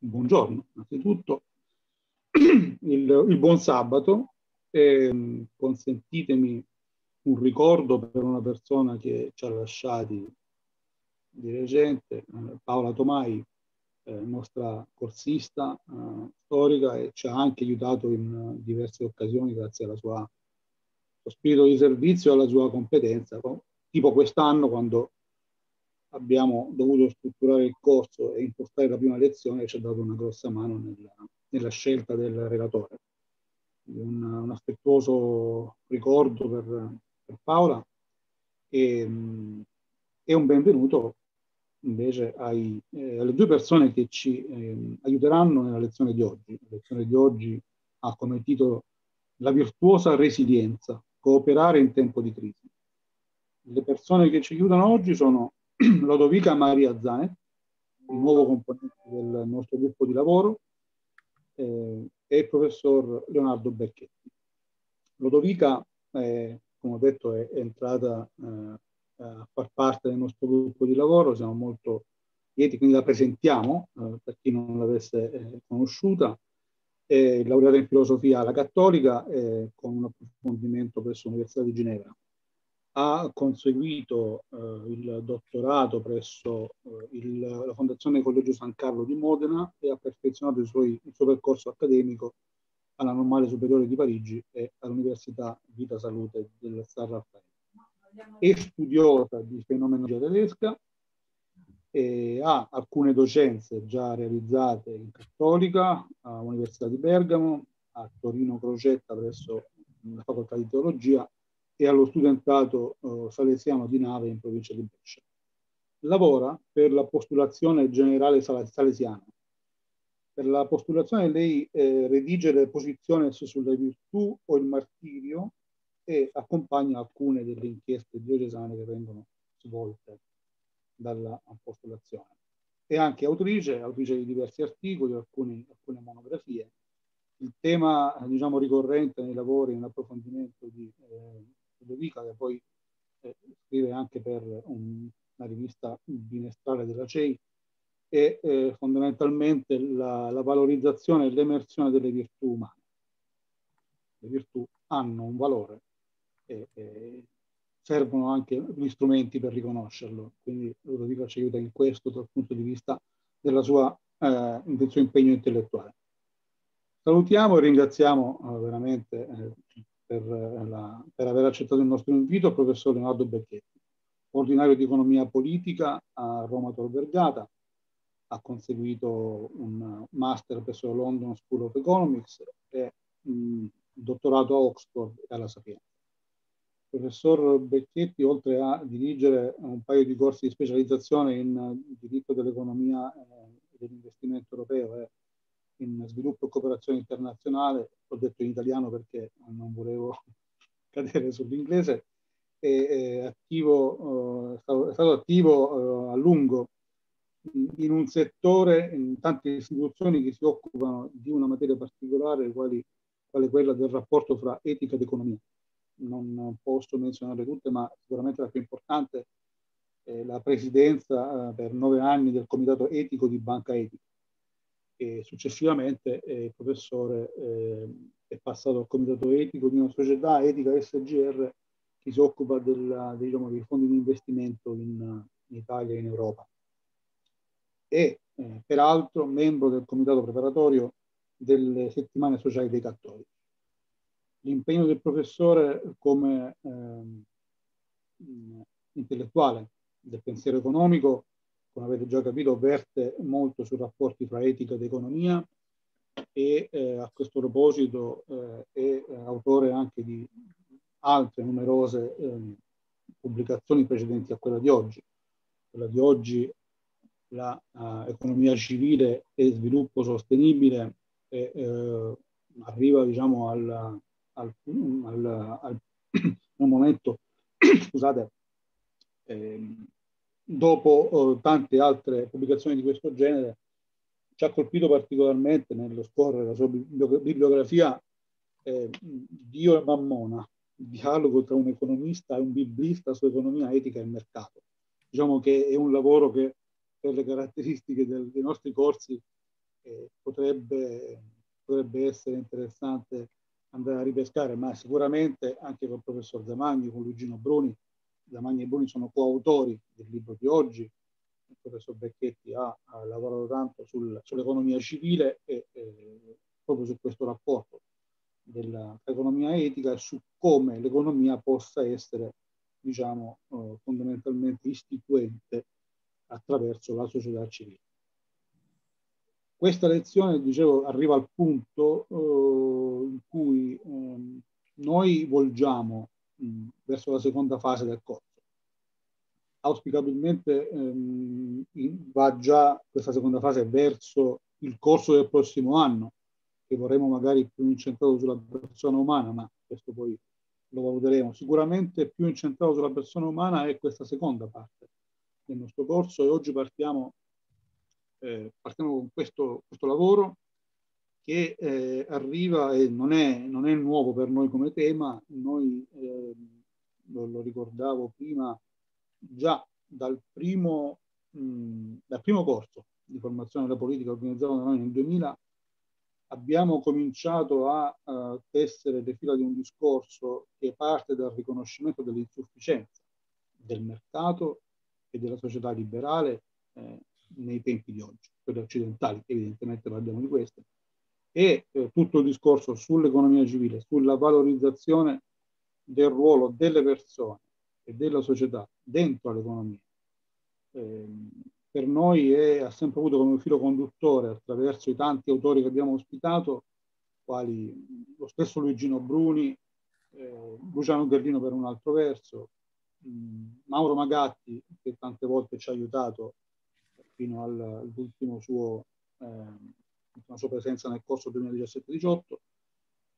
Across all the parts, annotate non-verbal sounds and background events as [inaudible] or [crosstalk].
buongiorno, innanzitutto, [clears throat] il, il buon sabato. E, ehm, consentitemi un ricordo per una persona che ci ha lasciati di recente, eh, Paola Tomai, eh, nostra corsista eh, storica e ci ha anche aiutato in diverse occasioni grazie alla sua spirito di servizio e alla sua competenza, tipo quest'anno quando abbiamo dovuto strutturare il corso e impostare la prima lezione ci ha dato una grossa mano nella, nella scelta del relatore. Un, un affettuoso ricordo per, per Paola e, e, un benvenuto invece ai, eh, alle due persone che ci eh, aiuteranno nella lezione di oggi. La lezione di oggi ha come titolo La virtuosa resilienza, cooperare in tempo di crisi. Le persone che ci aiutano oggi sono [clears throat] Lodovica Maria Zane, il nuovo componente del nostro gruppo di lavoro, eh, e il professor Leonardo Becchetti. Lodovica, eh, come ho detto, è, è entrata eh, a far parte del nostro gruppo di lavoro, siamo molto lieti, quindi la presentiamo eh, per chi non l'avesse eh, conosciuta. È laureata in filosofia alla Cattolica eh, con un approfondimento presso l'Università di Ginevra ha conseguito eh, il dottorato presso eh, il, la Fondazione Collegio San Carlo di Modena e ha perfezionato il, suoi, il suo percorso accademico alla Normale Superiore di Parigi e all'Università Vita Salute del San Raffaele. È studiosa di fenomenologia tedesca e ha alcune docenze già realizzate in Cattolica all'Università di Bergamo, a Torino Crocetta presso la Facoltà di Teologia e allo studentato eh, salesiano di Nave in provincia di Brescia. Lavora per la postulazione generale salesiana. Per la postulazione lei eh, redige le posizioni sulle virtù o il martirio e accompagna alcune delle inchieste diocesane che vengono svolte dalla postulazione. È anche autrice, autrice di diversi articoli, alcuni, alcune monografie. Il tema diciamo, ricorrente nei lavori, nell'approfondimento di eh, Ludovica, che poi eh, scrive anche per un, una rivista bimestrale della CEI, è eh, fondamentalmente la, la valorizzazione e l'emersione delle virtù umane. Le virtù hanno un valore e, e servono anche gli strumenti per riconoscerlo, quindi Ludovica ci aiuta in questo dal punto di vista della sua, eh, del suo impegno intellettuale. Salutiamo e ringraziamo eh, veramente eh, per, eh, la, per, aver accettato il nostro invito, il professor Leonardo Becchetti, ordinario di economia politica a Roma Tor Vergata, ha conseguito un master presso la London School of Economics e un dottorato a Oxford e alla Sapienza. Il professor Becchetti, oltre a dirigere un paio di corsi di specializzazione in diritto dell'economia eh, e dell'investimento europeo e eh, in sviluppo e cooperazione internazionale, ho detto in italiano perché non volevo [laughs] cadere sull'inglese, eh, è, attivo, è stato attivo eh, a lungo in un settore, in tante istituzioni che si occupano di una materia particolare, quale quale quella del rapporto fra etica ed economia. Non posso menzionare tutte, ma sicuramente la più importante è la presidenza eh, per nove anni del Comitato Etico di Banca Etica e successivamente eh, il professore eh, è passato al comitato etico di una società etica SGR che si occupa della, diciamo, dei fondi di investimento in, in Italia e in Europa. E eh, peraltro membro del comitato preparatorio delle settimane sociali dei cattolici. L'impegno del professore come eh, intellettuale del pensiero economico come avete già capito, verte molto sui rapporti tra etica ed economia e eh, a questo proposito eh, è eh, autore anche di altre numerose eh, pubblicazioni precedenti a quella di oggi. Quella di oggi, l'economia eh, civile e sviluppo sostenibile, è, eh, arriva diciamo, al, al, al, al momento [coughs] scusate, ehm, dopo eh, tante altre pubblicazioni di questo genere, ci ha colpito particolarmente nello scorrere la sua bibliografia eh, Dio e Mammona, il dialogo tra un economista e un biblista su economia, etica e mercato. Diciamo che è un lavoro che per le caratteristiche del, dei nostri corsi eh, potrebbe, potrebbe essere interessante andare a ripescare, ma sicuramente anche con il professor Zamagni, con Luigino Bruni, Lamagna e Bruni sono coautori del libro di oggi, il professor Becchetti ha, ha lavorato tanto sul, sull'economia civile e eh, proprio su questo rapporto dell'economia etica e su come l'economia possa essere diciamo, eh, fondamentalmente istituente attraverso la società civile. Questa lezione, dicevo, arriva al punto eh, in cui ehm, noi volgiamo Mm, verso la seconda fase del corso. Auspicabilmente ehm, in, va già questa seconda fase verso il corso del prossimo anno, che vorremmo magari più incentrato sulla persona umana, ma questo poi lo valuteremo. Sicuramente più incentrato sulla persona umana è questa seconda parte del nostro corso e oggi partiamo, eh, partiamo con questo, questo lavoro che eh, arriva e non è, non è, nuovo per noi come tema, noi eh, lo, lo, ricordavo prima già dal primo, mh, dal primo corso di formazione della politica organizzato da noi nel 2000 abbiamo cominciato a, a tessere le fila di un discorso che parte dal riconoscimento dell'insufficienza del mercato e della società liberale eh, nei tempi di oggi, quelle occidentali, evidentemente parliamo di queste, e eh, tutto il discorso sull'economia civile, sulla valorizzazione del ruolo delle persone e della società dentro all'economia. Ehm, per noi è, ha sempre avuto come filo conduttore, attraverso i tanti autori che abbiamo ospitato, quali lo stesso Luigino Bruni, eh, Luciano Gardino per un altro verso, mh, mm, Mauro Magatti, che tante volte ci ha aiutato fino all'ultimo suo eh, la sua presenza nel corso 2017-18.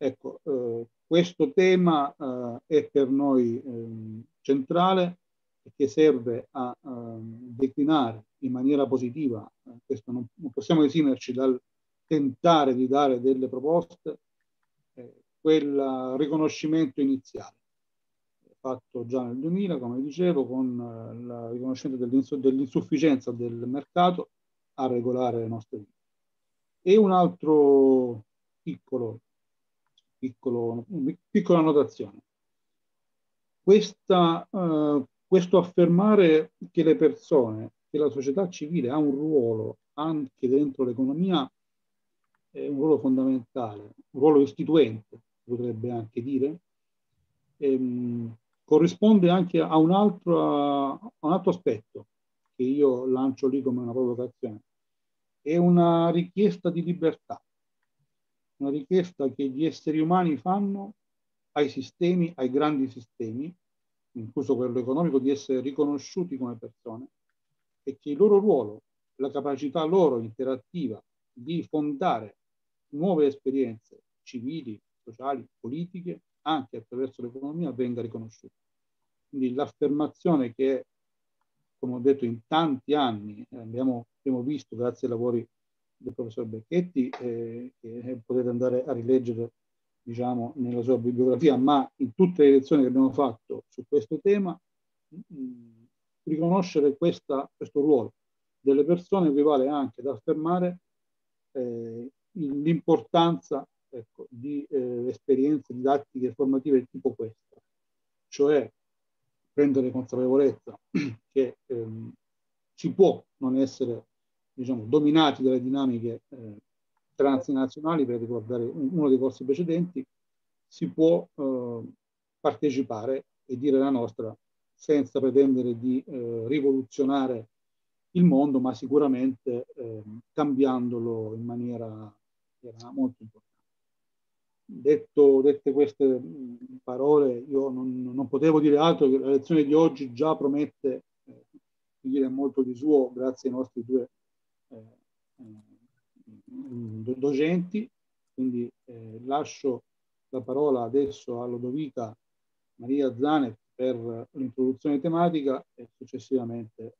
Ecco, eh, questo tema eh, è per noi eh, centrale perché serve a ehm, declinare in maniera positiva, eh, questo non, non, possiamo esimerci dal tentare di dare delle proposte, eh, quel riconoscimento iniziale fatto già nel 2000, come dicevo, con il eh, riconoscimento dell'insufficienza del mercato a regolare le nostre vite. E un altro piccolo, piccolo, piccola notazione. Questa, eh, questo affermare che le persone, che la società civile ha un ruolo anche dentro l'economia, è un ruolo fondamentale, un ruolo istituente, potrebbe anche dire, ehm, corrisponde anche a un, altro, a un altro aspetto che io lancio lì come una provocazione è una richiesta di libertà, una richiesta che gli esseri umani fanno ai sistemi, ai grandi sistemi, incluso quello economico, di essere riconosciuti come persone e che il loro ruolo, la capacità loro interattiva di fondare nuove esperienze civili, sociali, politiche, anche attraverso l'economia, venga riconosciuta. Quindi l'affermazione che, come ho detto, in tanti anni eh, abbiamo abbiamo visto grazie ai lavori del professor Becchetti, eh, che eh, potete andare a rileggere diciamo, nella sua bibliografia, ma in tutte le lezioni che abbiamo fatto su questo tema, mh, mm, mm, riconoscere questa, questo ruolo delle persone equivale anche ad affermare eh, l'importanza ecco, di eh, esperienze didattiche e formative tipo questa, cioè prendere consapevolezza che ehm, si può non essere diciamo, dominati dalle dinamiche eh, transnazionali, per ricordare uno dei corsi precedenti, si può eh, partecipare e dire la nostra senza pretendere di eh, rivoluzionare il mondo, ma sicuramente ehm, cambiandolo in maniera, in molto importante. Detto, dette queste mm, parole, io non, non, potevo dire altro che la lezione di oggi già promette eh, dire molto di suo grazie ai nostri due eh, eh, docenti, quindi eh, lascio la parola adesso a Lodovica Maria Zanet per l'introduzione tematica e successivamente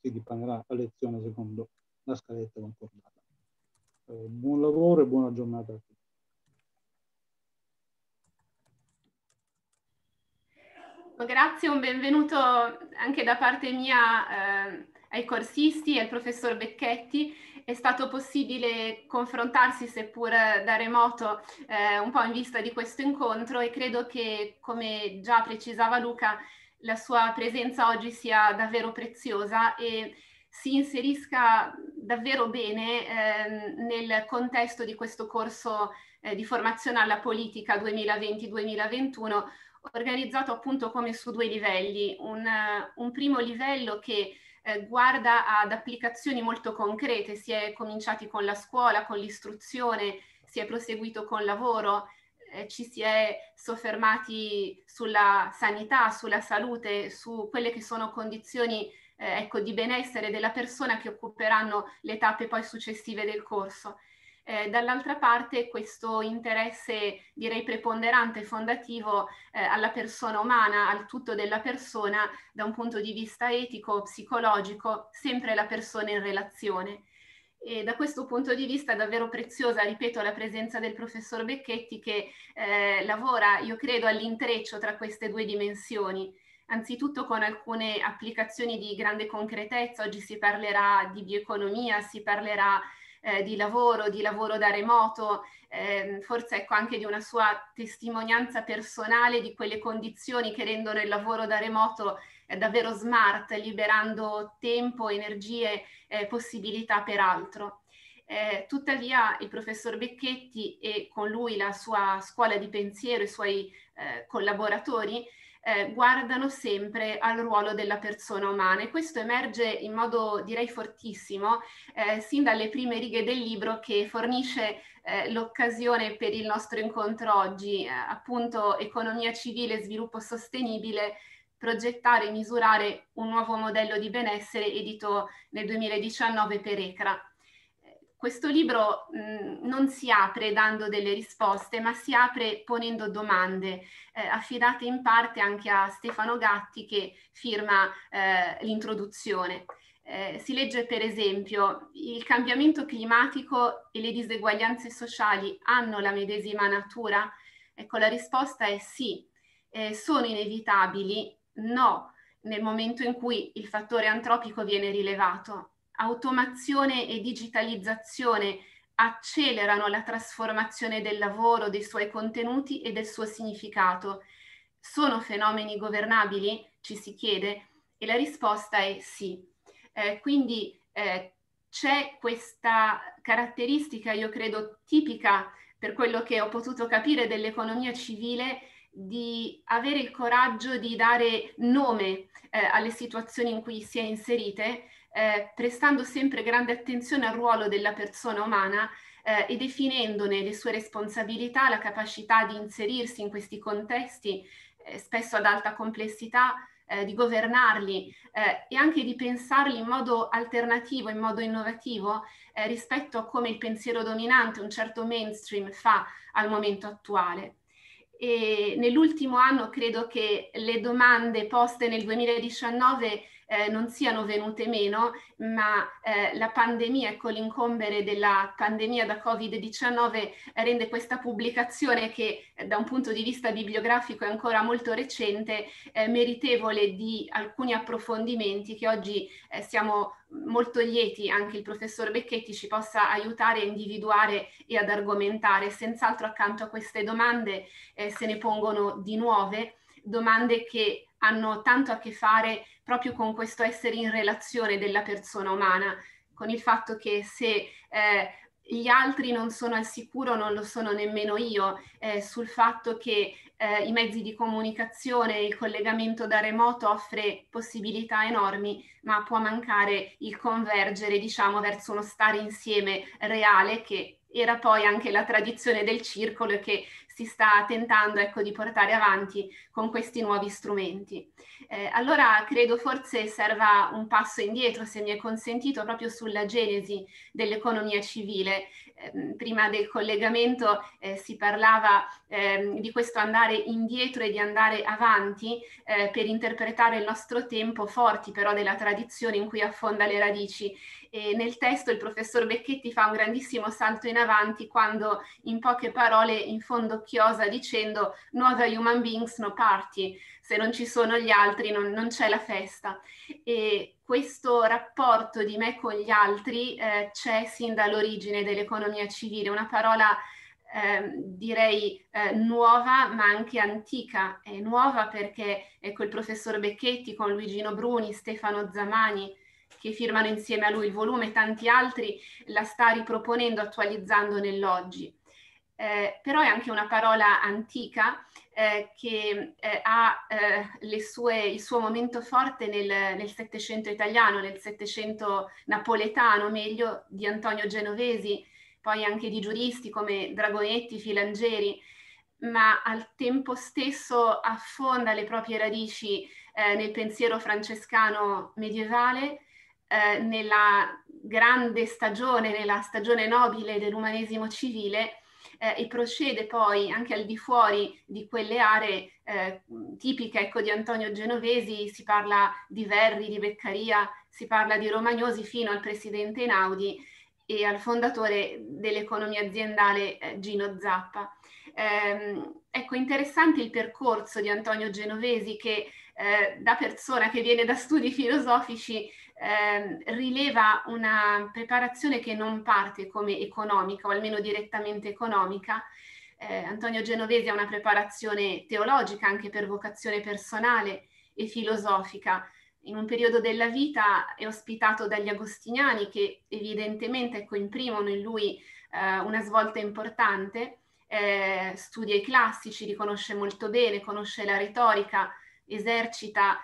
si dipanerà la lezione secondo la scaletta concordata. buon lavoro e buona giornata a tutti. Grazie, un benvenuto anche da parte mia eh, ai corsisti e al professor Becchetti è stato possibile confrontarsi, seppur da remoto, eh, un po' in vista di questo incontro e credo che, come già precisava Luca, la sua presenza oggi sia davvero preziosa e si inserisca davvero bene eh, nel contesto di questo corso eh, di formazione alla politica 2020-2021 organizzato appunto come su due livelli, un, un primo livello che eh, guarda ad applicazioni molto concrete, si è cominciati con la scuola, con l'istruzione, si è proseguito con il lavoro, eh, ci si è soffermati sulla sanità, sulla salute, su quelle che sono condizioni eh, ecco, di benessere della persona che occuperanno le tappe poi successive del corso eh, dall'altra parte questo interesse direi preponderante, fondativo eh, alla persona umana, al tutto della persona da un punto di vista etico, psicologico, sempre la persona in relazione. E da questo punto di vista è davvero preziosa, ripeto, la presenza del professor Becchetti che eh, lavora, io credo, all'intreccio tra queste due dimensioni. Anzitutto con alcune applicazioni di grande concretezza, oggi si parlerà di bioeconomia, si parlerà eh, di lavoro, di lavoro da remoto, eh, forse ecco anche di una sua testimonianza personale di quelle condizioni che rendono il lavoro da remoto eh, davvero smart, liberando tempo, energie, eh, possibilità per altro. Eh, tuttavia il professor Becchetti e con lui la sua scuola di pensiero, i suoi eh, collaboratori, eh, guardano sempre al ruolo della persona umana e questo emerge in modo direi fortissimo eh, sin dalle prime righe del libro che fornisce eh, l'occasione per il nostro incontro oggi, eh, appunto economia civile e sviluppo sostenibile progettare e misurare un nuovo modello di benessere edito nel 2019 per ECRA questo libro mh, non si apre dando delle risposte, ma si apre ponendo domande, eh, affidate in parte anche a Stefano Gatti che firma eh, l'introduzione. Eh, si legge per esempio il cambiamento climatico e le diseguaglianze sociali hanno la medesima natura? Ecco, la risposta è sì. Eh, sono inevitabili? No, nel momento in cui il fattore antropico viene rilevato automazione e digitalizzazione accelerano la trasformazione del lavoro, dei suoi contenuti e del suo significato. Sono fenomeni governabili? Ci si chiede e la risposta è sì. Eh, quindi eh, c'è questa caratteristica, io credo, tipica per quello che ho potuto capire dell'economia civile di avere il coraggio di dare nome eh, alle situazioni in cui si è inserite eh, prestando sempre grande attenzione al ruolo della persona umana eh, e definendone le sue responsabilità, la capacità di inserirsi in questi contesti, eh, spesso ad alta complessità, eh, di governarli eh, e anche di pensarli in modo alternativo, in modo innovativo eh, rispetto a come il pensiero dominante, un certo mainstream, fa al momento attuale. E nell'ultimo anno credo che le domande poste nel 2019 eh, non siano venute meno, ma eh, la pandemia, ecco l'incombere della pandemia da Covid-19 rende questa pubblicazione che eh, da un punto di vista bibliografico è ancora molto recente, eh, meritevole di alcuni approfondimenti che oggi eh, siamo molto lieti anche il professor Becchetti ci possa aiutare a individuare e ad argomentare. Senz'altro accanto a queste domande eh, se ne pongono di nuove, domande che hanno tanto a che fare proprio con questo essere in relazione della persona umana, con il fatto che se eh, gli altri non sono al sicuro, non lo sono nemmeno io, eh, sul fatto che eh, i mezzi di comunicazione, il collegamento da remoto offre possibilità enormi, ma può mancare il convergere, diciamo, verso uno stare insieme reale che era poi anche la tradizione del circolo e che si sta tentando ecco, di portare avanti con questi nuovi strumenti. Eh, allora credo forse serva un passo indietro, se mi è consentito, proprio sulla genesi dell'economia civile Ehm, prima del collegamento eh, si parlava eh, di questo andare indietro e di andare avanti eh, per interpretare il nostro tempo forti però della tradizione in cui affonda le radici. E nel testo il professor Becchetti fa un grandissimo salto in avanti quando in poche parole in fondo chiosa dicendo nuova human beings, no party, se non ci sono gli altri non, non c'è la festa. E questo rapporto di me con gli altri eh, c'è sin dall'origine dell'economia civile, una parola eh, direi eh, nuova ma anche antica. È nuova perché ecco il professor Becchetti con Luigino Bruni, Stefano Zamani che firmano insieme a lui il volume e tanti altri la sta riproponendo, attualizzando nell'oggi. Eh, però è anche una parola antica eh, che eh, ha eh, sue, il suo momento forte nel Settecento italiano, nel Settecento napoletano, meglio, di Antonio Genovesi, poi anche di giuristi come Dragonetti, Filangeri, ma al tempo stesso affonda le proprie radici eh, nel pensiero francescano medievale, eh, nella grande stagione, nella stagione nobile dell'umanesimo civile, eh, e procede poi anche al di fuori di quelle aree eh, tipiche ecco, di Antonio Genovesi, si parla di Verri, di Beccaria, si parla di Romagnosi fino al presidente Einaudi e al fondatore dell'economia aziendale eh, Gino Zappa. Ehm, ecco, interessante il percorso di Antonio Genovesi che eh, da persona che viene da studi filosofici ehm, rileva una preparazione che non parte come economica o almeno direttamente economica. Eh, Antonio Genovesi ha una preparazione teologica anche per vocazione personale e filosofica. In un periodo della vita è ospitato dagli agostiniani che evidentemente ecco, imprimono in lui eh, una svolta importante. Eh, studia i classici, li conosce molto bene, conosce la retorica, esercita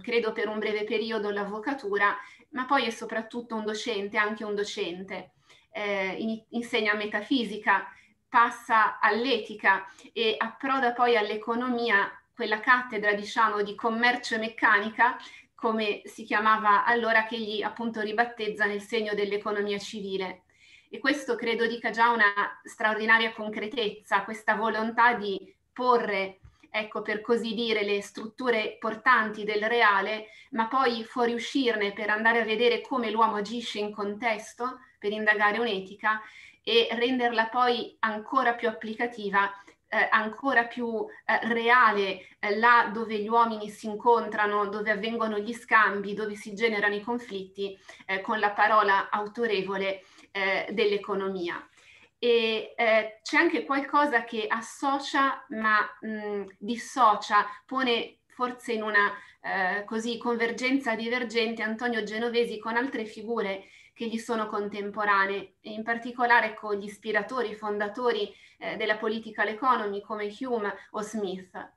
credo per un breve periodo l'avvocatura, ma poi è soprattutto un docente, anche un docente. Eh, in, insegna metafisica, passa all'etica e approda poi all'economia, quella cattedra diciamo di commercio e meccanica come si chiamava allora che gli appunto ribattezza nel segno dell'economia civile. E questo credo dica già una straordinaria concretezza, questa volontà di porre ecco, per così dire, le strutture portanti del reale, ma poi fuoriuscirne per andare a vedere come l'uomo agisce in contesto, per indagare un'etica e renderla poi ancora più applicativa eh, ancora più eh, reale eh, là dove gli uomini si incontrano, dove avvengono gli scambi, dove si generano i conflitti, eh, con la parola autorevole eh, dell'economia e eh, c'è anche qualcosa che associa ma mh, mm, dissocia, pone forse in una eh, così convergenza divergente Antonio Genovesi con altre figure che gli sono contemporanee, in particolare con gli ispiratori, fondatori eh, della political economy come Hume o Smith.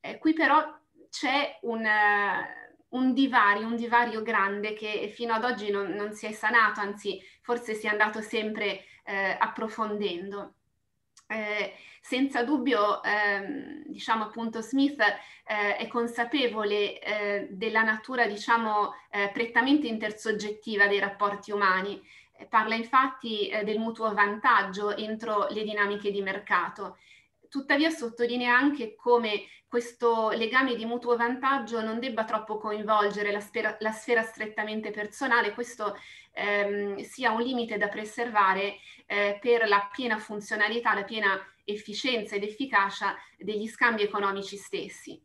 Eh, qui però c'è un, uh, un, divario, un divario grande che fino ad oggi non, non si è sanato, anzi forse si è andato sempre eh, approfondendo. Eh, senza dubbio, ehm, diciamo appunto, Smith eh, è consapevole eh, della natura, diciamo, eh, prettamente intersoggettiva dei rapporti umani. Eh, parla infatti eh, del mutuo vantaggio entro le dinamiche di mercato Tuttavia sottolinea anche come questo legame di mutuo vantaggio non debba troppo coinvolgere la, sfera, la sfera strettamente personale, questo ehm, sia un limite da preservare eh, per la piena funzionalità, la piena efficienza ed efficacia degli scambi economici stessi.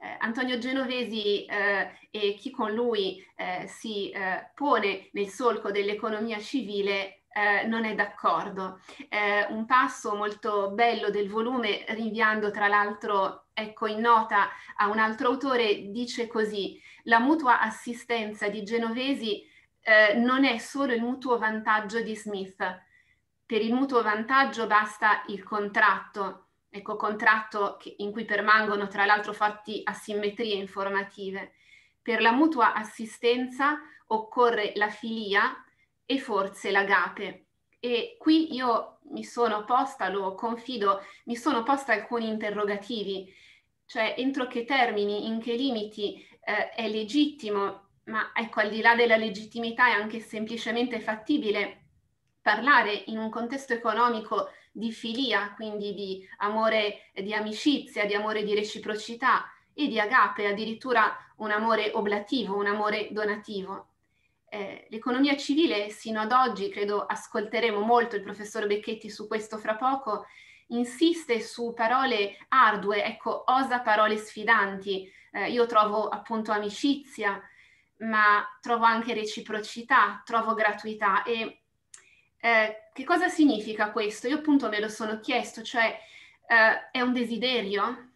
Eh, Antonio Genovesi eh, e chi con lui eh, si eh, pone nel solco dell'economia civile eh, non è d'accordo. Eh, un passo molto bello del volume, rinviando tra l'altro, ecco, in nota a un altro autore, dice così, la mutua assistenza di Genovesi eh, non è solo il mutuo vantaggio di Smith. Per il mutuo vantaggio basta il contratto, ecco, contratto che, in cui permangono tra l'altro forti asimmetrie informative. Per la mutua assistenza occorre la filia e forse l'agape. E qui io mi sono posta, lo confido, mi sono posta alcuni interrogativi, cioè entro che termini, in che limiti eh, è legittimo, ma ecco, al di là della legittimità è anche semplicemente fattibile parlare in un contesto economico di filia, quindi di amore di amicizia, di amore di reciprocità e di agape, addirittura un amore oblativo, un amore donativo eh, l'economia civile sino ad oggi, credo ascolteremo molto il professor Becchetti su questo fra poco, insiste su parole ardue, ecco, osa parole sfidanti. Eh, io trovo appunto amicizia, ma trovo anche reciprocità, trovo gratuità. E eh, che cosa significa questo? Io appunto me lo sono chiesto, cioè eh, è un desiderio,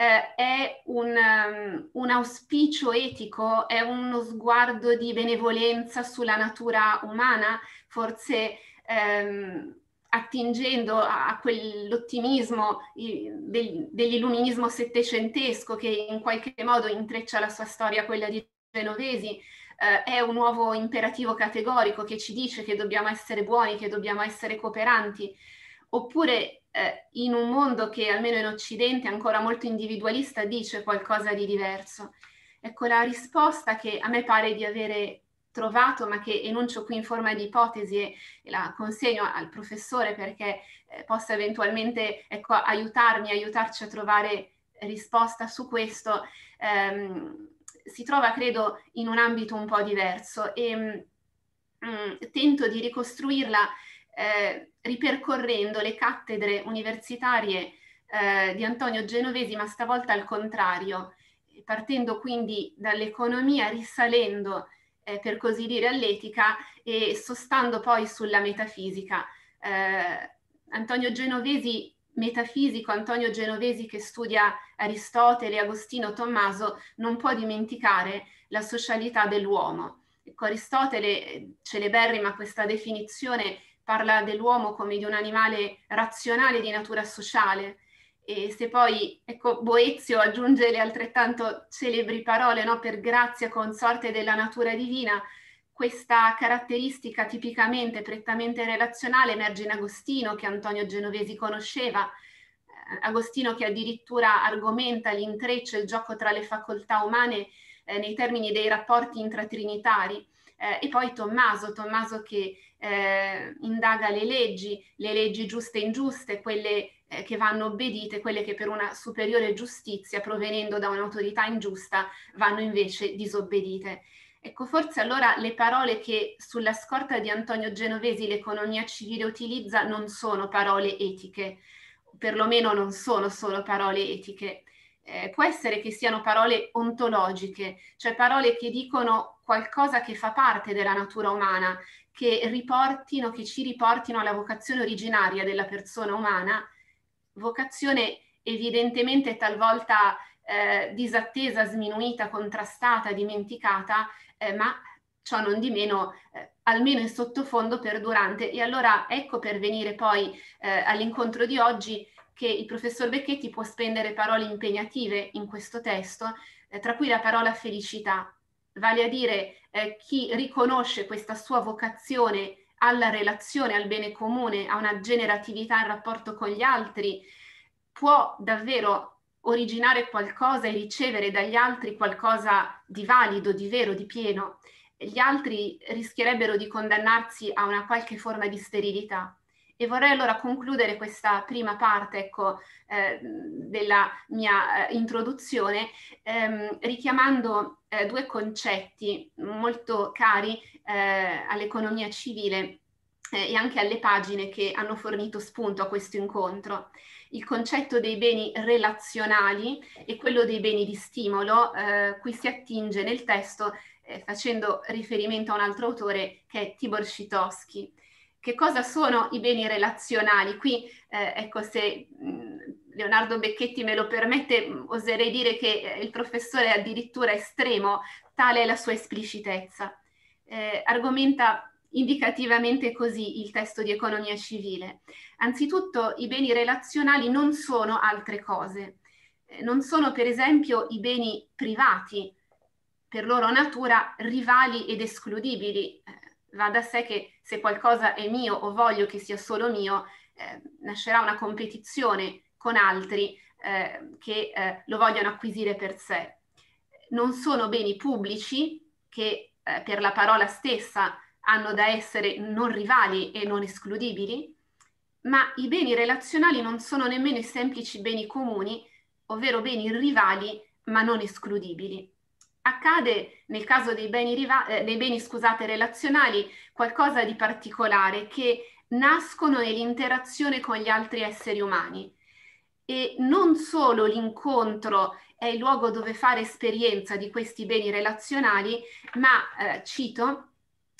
eh, è un, um, un, auspicio etico, è uno sguardo di benevolenza sulla natura umana, forse ehm, attingendo a, a quell'ottimismo del, dell'illuminismo settecentesco che in qualche modo intreccia la sua storia a quella di Genovesi. Uh, è un nuovo imperativo categorico che ci dice che dobbiamo essere buoni, che dobbiamo essere cooperanti, oppure eh, in un mondo che almeno in Occidente è ancora molto individualista dice qualcosa di diverso? Ecco la risposta che a me pare di avere trovato, ma che enuncio qui in forma di ipotesi e, la consegno al professore perché eh, possa eventualmente ecco, aiutarmi, aiutarci a trovare risposta su questo, ehm, si trova credo in un ambito un po' diverso e mh, mm, mm, tento di ricostruirla eh, ripercorrendo le cattedre universitarie eh, di Antonio Genovesi, ma stavolta al contrario, partendo quindi dall'economia, risalendo eh, per così dire all'etica e sostando poi sulla metafisica. Eh, Antonio Genovesi metafisico Antonio Genovesi che studia Aristotele, Agostino, Tommaso, non può dimenticare la socialità dell'uomo. Ecco, Aristotele eh, celeberrima questa definizione parla dell'uomo come di un animale razionale di natura sociale. E se poi, ecco, Boezio aggiunge le altrettanto celebri parole, no? per grazia consorte della natura divina, questa caratteristica tipicamente, prettamente relazionale emerge in Agostino, che Antonio Genovesi conosceva, eh, Agostino che addirittura argomenta l'intreccio il gioco tra le facoltà umane eh, nei termini dei rapporti intratrinitari. Eh, e poi Tommaso, Tommaso che eh, indaga le leggi, le leggi giuste e ingiuste, quelle eh, che vanno obbedite, quelle che per una superiore giustizia, provenendo da un'autorità ingiusta, vanno invece disobbedite. Ecco, forse allora le parole che sulla scorta di Antonio Genovesi l'economia civile utilizza non sono parole etiche, perlomeno non sono solo parole etiche. Eh, può essere che siano parole ontologiche, cioè parole che dicono qualcosa che fa parte della natura umana, che riportino, che ci riportino alla vocazione originaria della persona umana, vocazione evidentemente talvolta eh, disattesa, sminuita, contrastata, dimenticata, eh, ma ciò non di meno eh, almeno in sottofondo perdurante. E allora ecco per venire poi eh, all'incontro di oggi che il professor Becchetti può spendere parole impegnative in questo testo, eh, tra cui la parola felicità, vale a dire eh, chi riconosce questa sua vocazione alla relazione, al bene comune, a una generatività in rapporto con gli altri, può davvero originare qualcosa e ricevere dagli altri qualcosa di valido, di vero, di pieno. Gli altri rischierebbero di condannarsi a una qualche forma di sterilità. E vorrei allora concludere questa prima parte ecco, eh, della mia eh, introduzione ehm, richiamando eh, due concetti molto cari eh, all'economia civile eh, e anche alle pagine che hanno fornito spunto a questo incontro. Il concetto dei beni relazionali e quello dei beni di stimolo, cui eh, si attinge nel testo facendo riferimento a un altro autore che è Tibor Scitoschi che cosa sono i beni relazionali. Qui, eh, ecco, se mm, Leonardo Becchetti me lo permette, mm, oserei dire che eh, il professore è addirittura estremo, tale è la sua esplicitezza. Eh, argomenta indicativamente così il testo di economia civile. Anzitutto i beni relazionali non sono altre cose, eh, non sono per esempio i beni privati, per loro natura rivali ed escludibili, eh, va da sé che se qualcosa è mio o voglio che sia solo mio, eh, nascerà una competizione con altri eh, che eh, lo vogliono acquisire per sé. Non sono beni pubblici che eh, per la parola stessa hanno da essere non rivali e non escludibili, ma i beni relazionali non sono nemmeno i semplici beni comuni, ovvero beni rivali ma non escludibili. Accade nel caso dei beni, riva- eh, dei beni scusate, relazionali qualcosa di particolare che nascono nell'interazione con gli altri esseri umani. E non solo l'incontro è il luogo dove fare esperienza di questi beni relazionali, ma, eh, cito,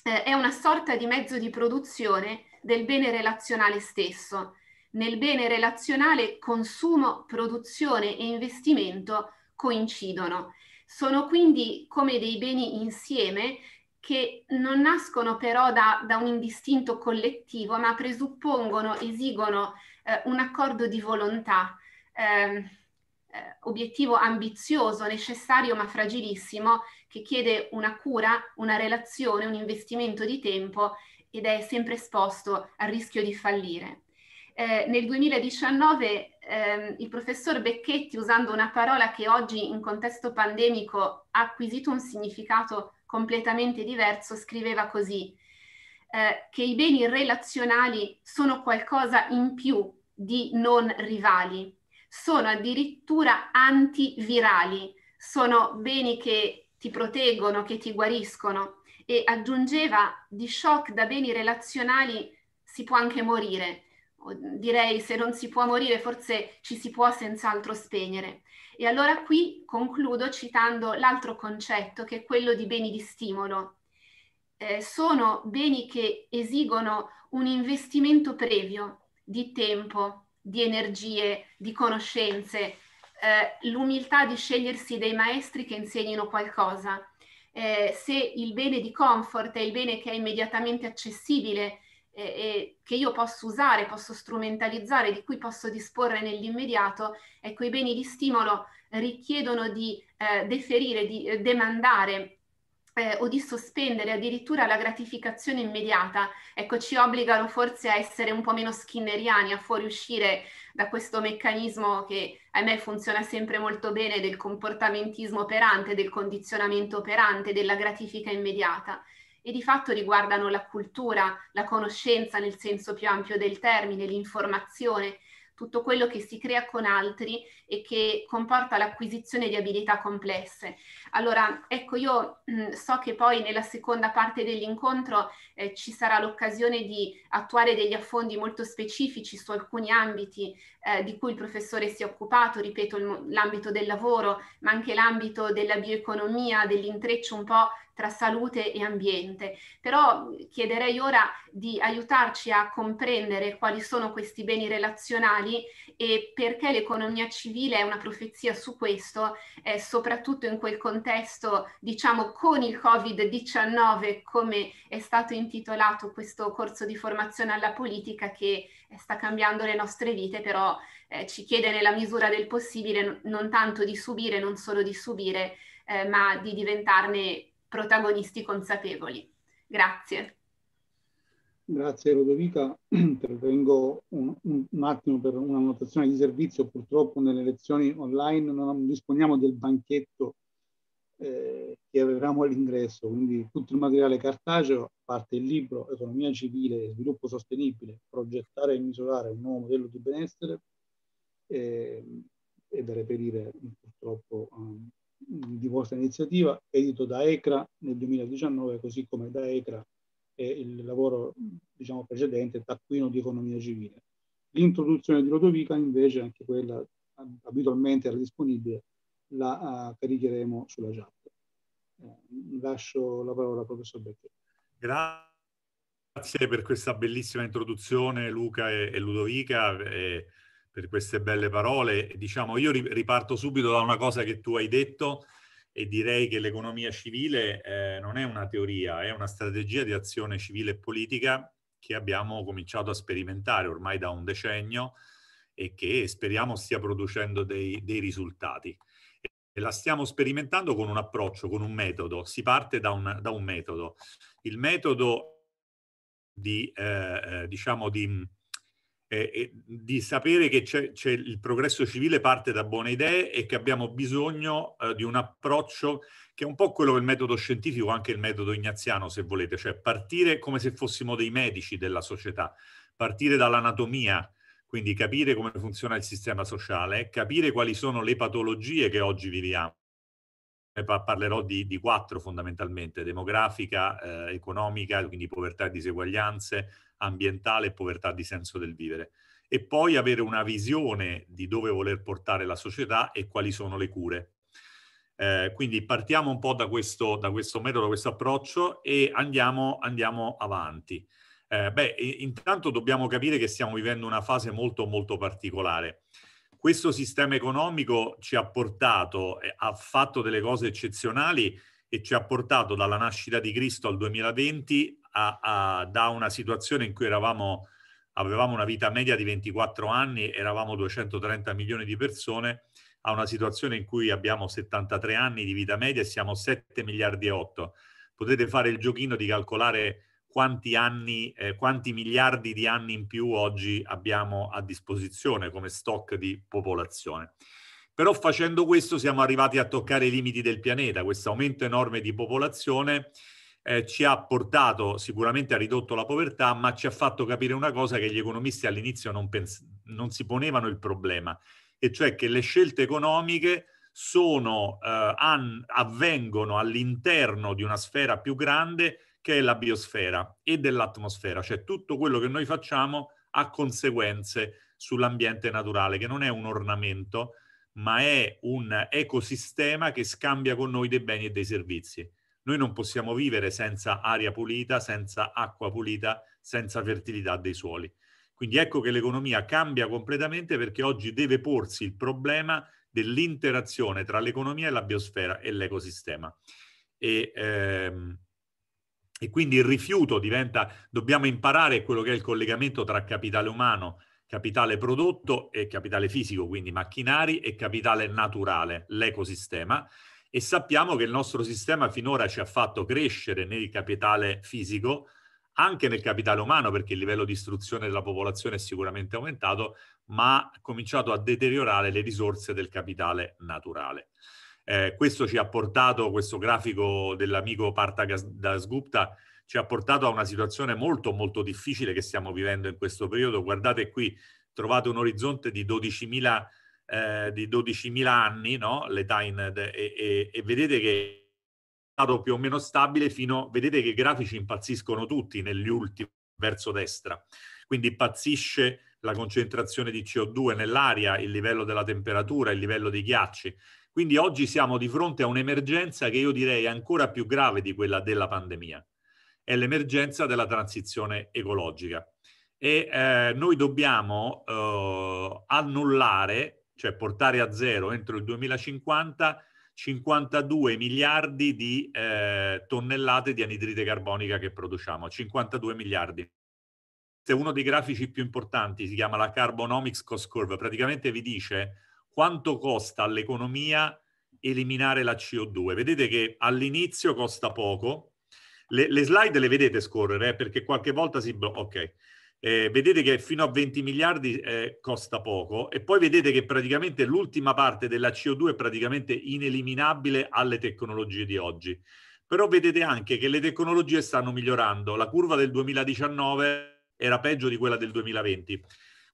eh, è una sorta di mezzo di produzione del bene relazionale stesso. Nel bene relazionale consumo, produzione e investimento coincidono. Sono quindi come dei beni insieme che non nascono però da, da un indistinto collettivo, ma presuppongono, esigono eh, un accordo di volontà, ehm, eh, obiettivo ambizioso, necessario ma fragilissimo, che chiede una cura, una relazione, un investimento di tempo ed è sempre esposto al rischio di fallire. Eh, nel 2019 ehm, il professor Becchetti, usando una parola che oggi in contesto pandemico ha acquisito un significato completamente diverso, scriveva così, eh, che i beni relazionali sono qualcosa in più di non rivali, sono addirittura antivirali, sono beni che ti proteggono, che ti guariscono e aggiungeva di shock da beni relazionali si può anche morire, direi se non si può morire forse ci si può senz'altro spegnere. E allora qui concludo citando l'altro concetto che è quello di beni di stimolo. Eh, sono beni che esigono un investimento previo di tempo, di energie, di conoscenze, eh, l'umiltà di scegliersi dei maestri che insegnino qualcosa. Eh, se il bene di comfort è il bene che è immediatamente accessibile, eh, eh, che io posso usare, posso strumentalizzare, di cui posso disporre nell'immediato, ecco i beni di stimolo richiedono di eh, deferire, di eh, demandare eh, o di sospendere addirittura la gratificazione immediata, ecco, ci obbligano forse a essere un po' meno skinneriani, a fuoriuscire da questo meccanismo che ahimè funziona sempre molto bene del comportamentismo operante, del condizionamento operante, della gratifica immediata e di fatto riguardano la cultura, la conoscenza nel senso più ampio del termine, l'informazione, tutto quello che si crea con altri e che comporta l'acquisizione di abilità complesse. Allora, ecco, io mh, mm, so che poi nella seconda parte dell'incontro eh, ci sarà l'occasione di attuare degli affondi molto specifici su alcuni ambiti eh, di cui il professore si è occupato, ripeto, il, l'ambito del lavoro, ma anche l'ambito della bioeconomia, dell'intreccio un po' tra salute e ambiente. Però chiederei ora di aiutarci a comprendere quali sono questi beni relazionali e perché l'economia civile è una profezia su questo, eh, soprattutto in quel contesto, diciamo, con il Covid-19, come è stato intitolato questo corso di formazione alla politica che eh, sta cambiando le nostre vite, però eh, ci chiede nella misura del possibile non tanto di subire, non solo di subire, eh, ma di diventarne protagonisti consapevoli. Grazie. Grazie Ludovica, intervengo [clears throat] un, un, attimo per una notazione di servizio, purtroppo nelle lezioni online non disponiamo del banchetto eh, che avevamo all'ingresso, quindi tutto il materiale cartaceo, a parte il libro Economia civile e sviluppo sostenibile, progettare e misurare un nuovo modello di benessere, eh, è da reperire purtroppo um, di vostra iniziativa, edito da ECRA nel 2019, così come da ECRA e il lavoro diciamo, precedente, Taccuino di Economia Civile. L'introduzione di Lodovica, invece, anche quella abitualmente era disponibile, la uh, caricheremo sulla chat. Eh, lascio la parola al professor Becchetti. Grazie per questa bellissima introduzione Luca e, e Ludovica. E per queste belle parole. Diciamo, io riparto subito da una cosa che tu hai detto e direi che l'economia civile eh, non è una teoria, è una strategia di azione civile e politica che abbiamo cominciato a sperimentare ormai da un decennio e che speriamo stia producendo dei, dei risultati. E la stiamo sperimentando con un approccio, con un metodo. Si parte da un, da un metodo. Il metodo di, eh, eh diciamo, di eh, di sapere che c'è, c'è il progresso civile parte da buone idee e che abbiamo bisogno eh, di un approccio che è un po' quello del metodo scientifico, anche il metodo ignaziano, se volete, cioè partire come se fossimo dei medici della società, partire dall'anatomia, quindi capire come funziona il sistema sociale, capire quali sono le patologie che oggi viviamo eh, parlerò di, di quattro fondamentalmente, demografica, eh, economica, quindi povertà e diseguaglianze, ambientale e povertà di senso del vivere. E poi avere una visione di dove voler portare la società e quali sono le cure. Eh, quindi partiamo un po' da questo, da questo metodo, da questo approccio e andiamo, andiamo avanti. Eh, beh, intanto dobbiamo capire che stiamo vivendo una fase molto molto particolare questo sistema economico ci ha portato, ha fatto delle cose eccezionali e ci ha portato dalla nascita di Cristo al 2020 a, a, da una situazione in cui eravamo, avevamo una vita media di 24 anni, eravamo 230 milioni di persone, a una situazione in cui abbiamo 73 anni di vita media e siamo 7 miliardi e 8. Potete fare il giochino di calcolare quanti, anni, eh, quanti miliardi di anni in più oggi abbiamo a disposizione come stock di popolazione. Però facendo questo siamo arrivati a toccare i limiti del pianeta, questo aumento enorme di popolazione eh, ci ha portato, sicuramente ha ridotto la povertà, ma ci ha fatto capire una cosa che gli economisti all'inizio non, pens- non si ponevano il problema, e cioè che le scelte economiche sono, eh, an- avvengono all'interno di una sfera più grande che è la biosfera e dell'atmosfera, cioè tutto quello che noi facciamo ha conseguenze sull'ambiente naturale, che non è un ornamento, ma è un ecosistema che scambia con noi dei beni e dei servizi. Noi non possiamo vivere senza aria pulita, senza acqua pulita, senza fertilità dei suoli. Quindi ecco che l'economia cambia completamente perché oggi deve porsi il problema dell'interazione tra l'economia e la biosfera e l'ecosistema. E, ehm, e quindi il rifiuto diventa, dobbiamo imparare quello che è il collegamento tra capitale umano, capitale prodotto e capitale fisico, quindi macchinari e capitale naturale, l'ecosistema. E sappiamo che il nostro sistema finora ci ha fatto crescere nel capitale fisico, anche nel capitale umano, perché il livello di istruzione della popolazione è sicuramente aumentato, ma ha cominciato a deteriorare le risorse del capitale naturale. Eh, questo ci ha portato, questo grafico dell'amico Partagas Dasgupta, ci ha portato a una situazione molto molto difficile che stiamo vivendo in questo periodo. Guardate qui, trovate un orizzonte di 12.000, eh, di 12.000 anni, no? l'età in, e, e, e, vedete che è stato più o meno stabile fino, vedete che i grafici impazziscono tutti negli ultimi, verso destra. Quindi impazzisce la concentrazione di CO2 nell'aria, il livello della temperatura, il livello dei ghiacci. Quindi oggi siamo di fronte a un'emergenza che io direi ancora più grave di quella della pandemia. È l'emergenza della transizione ecologica. E eh, noi dobbiamo eh, annullare, cioè portare a zero entro il 2050 52 miliardi di eh, tonnellate di anidride carbonica che produciamo, 52 miliardi. Questo è Uno dei grafici più importanti si chiama la Carbonomics Cost Curve, praticamente vi dice quanto costa all'economia eliminare la CO2. Vedete che all'inizio costa poco. Le, le slide le vedete scorrere eh, perché qualche volta si Ok. Eh, vedete che fino a 20 miliardi eh, costa poco e poi vedete che praticamente l'ultima parte della CO2 è praticamente ineliminabile alle tecnologie di oggi. Però vedete anche che le tecnologie stanno migliorando. La curva del 2019 era peggio di quella del 2020.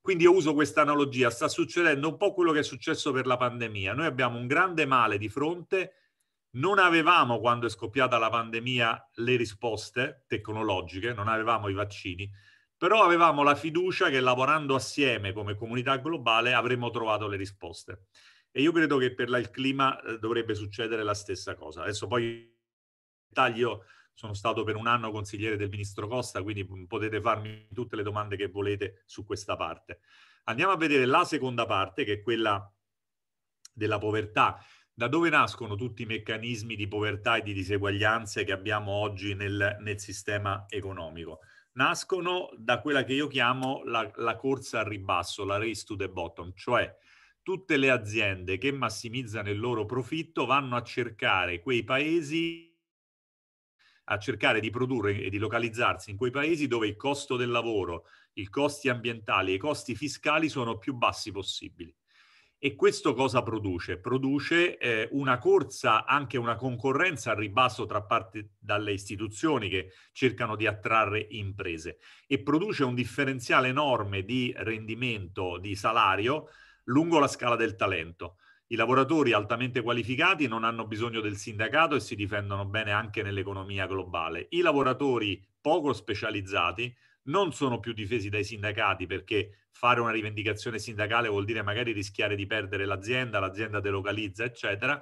Quindi io uso questa analogia, sta succedendo un po' quello che è successo per la pandemia. Noi abbiamo un grande male di fronte, non avevamo quando è scoppiata la pandemia le risposte tecnologiche, non avevamo i vaccini, però avevamo la fiducia che lavorando assieme come comunità globale avremmo trovato le risposte. E io credo che per il clima eh, dovrebbe succedere la stessa cosa. Adesso poi taglio sono stato per un anno consigliere del ministro Costa, quindi mhmm, potete farmi tutte le domande che volete su questa parte. Andiamo a vedere la seconda parte, che è quella della povertà. Da dove nascono tutti i meccanismi di povertà e di diseguaglianze che abbiamo oggi nel, nel sistema economico? Nascono da quella che io chiamo la, la corsa al ribasso, la race to the bottom, cioè tutte le aziende che massimizzano il loro profitto vanno a cercare quei paesi a cercare di produrre e di localizzarsi in quei paesi dove il costo del lavoro, i costi ambientali e i costi fiscali sono più bassi possibili. E questo cosa produce? Produce eh, una corsa, anche una concorrenza al ribasso tra parte dalle istituzioni che cercano di attrarre imprese e produce un differenziale enorme di rendimento, di salario lungo la scala del talento i lavoratori altamente qualificati non hanno bisogno del sindacato e si difendono bene anche nell'economia globale. I lavoratori poco specializzati non sono più difesi dai sindacati perché fare una rivendicazione sindacale vuol dire magari rischiare di perdere l'azienda, l'azienda delocalizza, eccetera,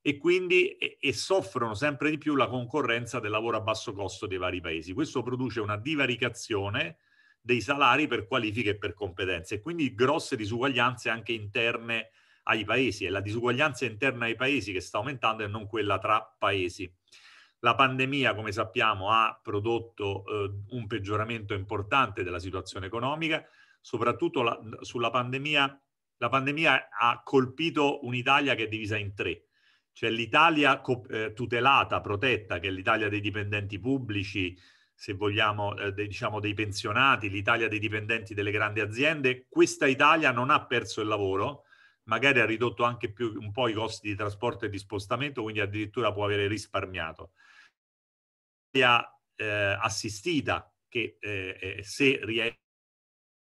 e quindi e, e soffrono sempre di più la concorrenza del lavoro a basso costo dei vari paesi. Questo produce una divaricazione dei salari per qualifiche e per competenze e quindi grosse disuguaglianze anche interne ai paesi, è la disuguaglianza interna ai paesi che sta aumentando e non quella tra paesi. La pandemia, come sappiamo, ha prodotto eh, un peggioramento importante della situazione economica, soprattutto la, sulla pandemia. La pandemia ha colpito un'Italia che è divisa in tre, C'è l'Italia eh, tutelata, protetta, che è l'Italia dei dipendenti pubblici, se vogliamo, eh, diciamo dei pensionati, l'Italia dei dipendenti delle grandi aziende, questa Italia non ha perso il lavoro, magari ha ridotto anche più, un po' i costi di trasporto e di spostamento, quindi addirittura può avere risparmiato. Eh, assistita che eh, eh se riesce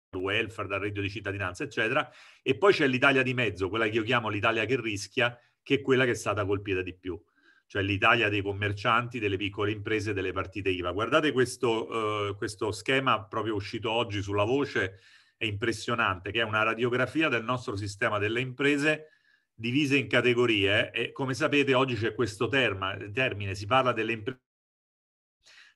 dal welfare, dal reddito di cittadinanza, eccetera, e poi c'è l'Italia di mezzo, quella che io chiamo l'Italia che rischia, che è quella che è stata colpita di più, cioè l'Italia dei commercianti, delle piccole imprese, delle partite IVA. Guardate questo, eh, questo schema proprio uscito oggi sulla voce, è impressionante, che è una radiografia del nostro sistema delle imprese divise in categorie e come sapete oggi c'è questo terma, termine, si parla delle imprese.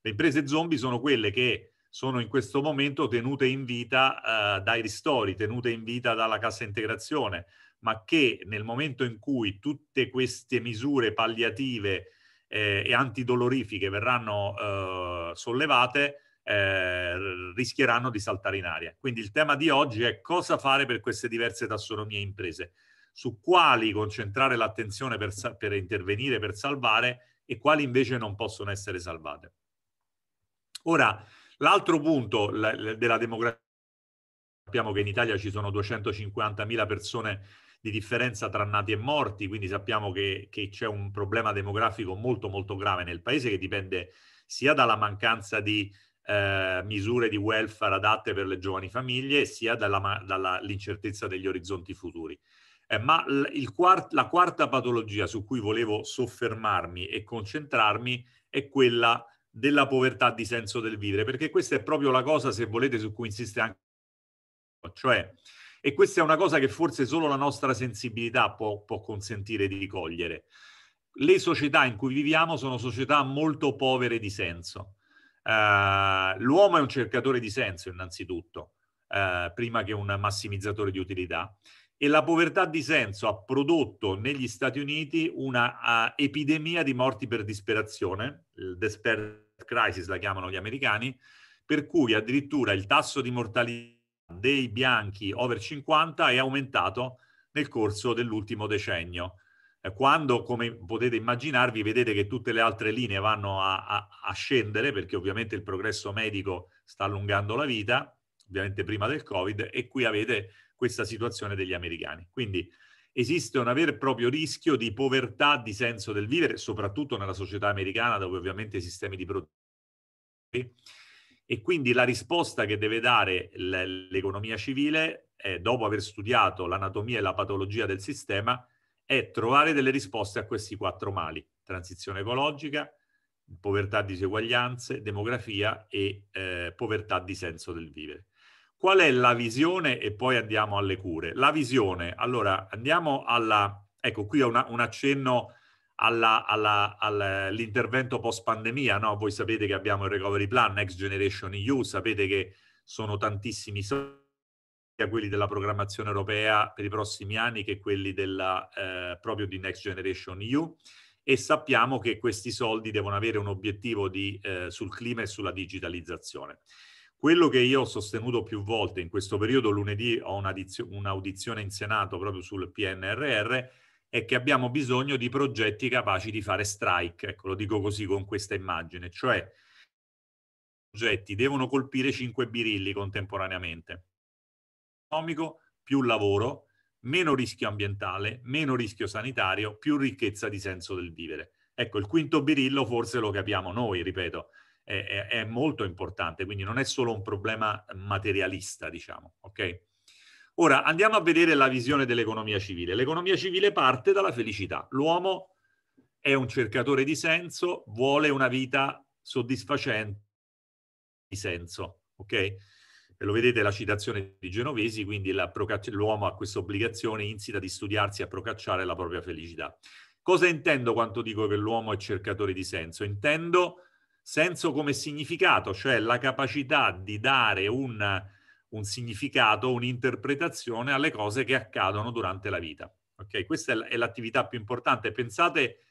Le imprese zombie sono quelle che sono in questo momento tenute in vita eh, dai ristori, tenute in vita dalla cassa integrazione, ma che nel momento in cui tutte queste misure palliative eh, e antidolorifiche verranno eh, sollevate, eh, rischieranno di saltare in aria. Quindi il tema di oggi è cosa fare per queste diverse tassonomie imprese, su quali concentrare l'attenzione per, per intervenire, per salvare e quali invece non possono essere salvate. Ora, l'altro punto della demografia, sappiamo che in Italia ci sono 250.000 persone di differenza tra nati e morti, quindi sappiamo che, che c'è un problema demografico molto molto grave nel paese che dipende sia dalla mancanza di eh, misure di welfare adatte per le giovani famiglie, sia dall'incertezza degli orizzonti futuri. Eh, ma quart la quarta patologia su cui volevo soffermarmi e concentrarmi è quella della povertà di senso del vivere, perché questa è proprio la cosa, se volete, su cui insiste anche... Cioè, e questa è una cosa che forse solo la nostra sensibilità può, può consentire di cogliere. Le società in cui viviamo sono società molto povere di senso eh, l'uomo è un cercatore di senso innanzitutto, uh, prima che un massimizzatore di utilità e la povertà di senso ha prodotto negli Stati Uniti una uh, epidemia di morti per disperazione, il desperate crisis la chiamano gli americani, per cui addirittura il tasso di mortalità dei bianchi over 50 è aumentato nel corso dell'ultimo decennio eh, quando, come potete immaginarvi, vedete che tutte le altre linee vanno a, a, a, scendere, perché ovviamente il progresso medico sta allungando la vita, ovviamente prima del Covid, e qui avete questa situazione degli americani. Quindi esiste un vero e proprio rischio di povertà, di senso del vivere, soprattutto nella società americana, dove ovviamente i sistemi di produzione... E quindi la risposta che deve dare l'economia civile, è, dopo aver studiato l'anatomia e la patologia del sistema, è trovare delle risposte a questi quattro mali, transizione ecologica, povertà, diseguaglianze, demografia e eh, povertà di senso del vivere. Qual è la visione? E poi andiamo alle cure. La visione, allora andiamo alla, ecco qui ho una, un accenno all'intervento post pandemia, no? voi sapete che abbiamo il recovery plan, Next Generation EU, sapete che sono tantissimi soldi sia quelli della programmazione europea per i prossimi anni che quelli della, eh, proprio di Next Generation EU e sappiamo che questi soldi devono avere un obiettivo di, eh, sul clima e sulla digitalizzazione. Quello che io ho sostenuto più volte in questo periodo, lunedì ho un'audizione in Senato proprio sul PNRR, è che abbiamo bisogno di progetti capaci di fare strike, ecco lo dico così con questa immagine, cioè progetti devono colpire cinque birilli contemporaneamente economico, più lavoro, meno rischio ambientale, meno rischio sanitario, più ricchezza di senso del vivere. Ecco, il quinto birillo forse lo capiamo noi, ripeto, è, è, è molto importante, quindi non è solo un problema materialista, diciamo, ok? Ora andiamo a vedere la visione dell'economia civile. L'economia civile parte dalla felicità. L'uomo è un cercatore di senso, vuole una vita soddisfacente di senso, ok? lo vedete la citazione di Genovesi, quindi l'uomo ha questa obbligazione insita di studiarsi a procacciare la propria felicità. Cosa intendo quando dico che l'uomo è cercatore di senso? Intendo senso come significato, cioè la capacità di dare un, un significato, un'interpretazione alle cose che accadono durante la vita. Okay? Questa è l'attività più importante. Pensate,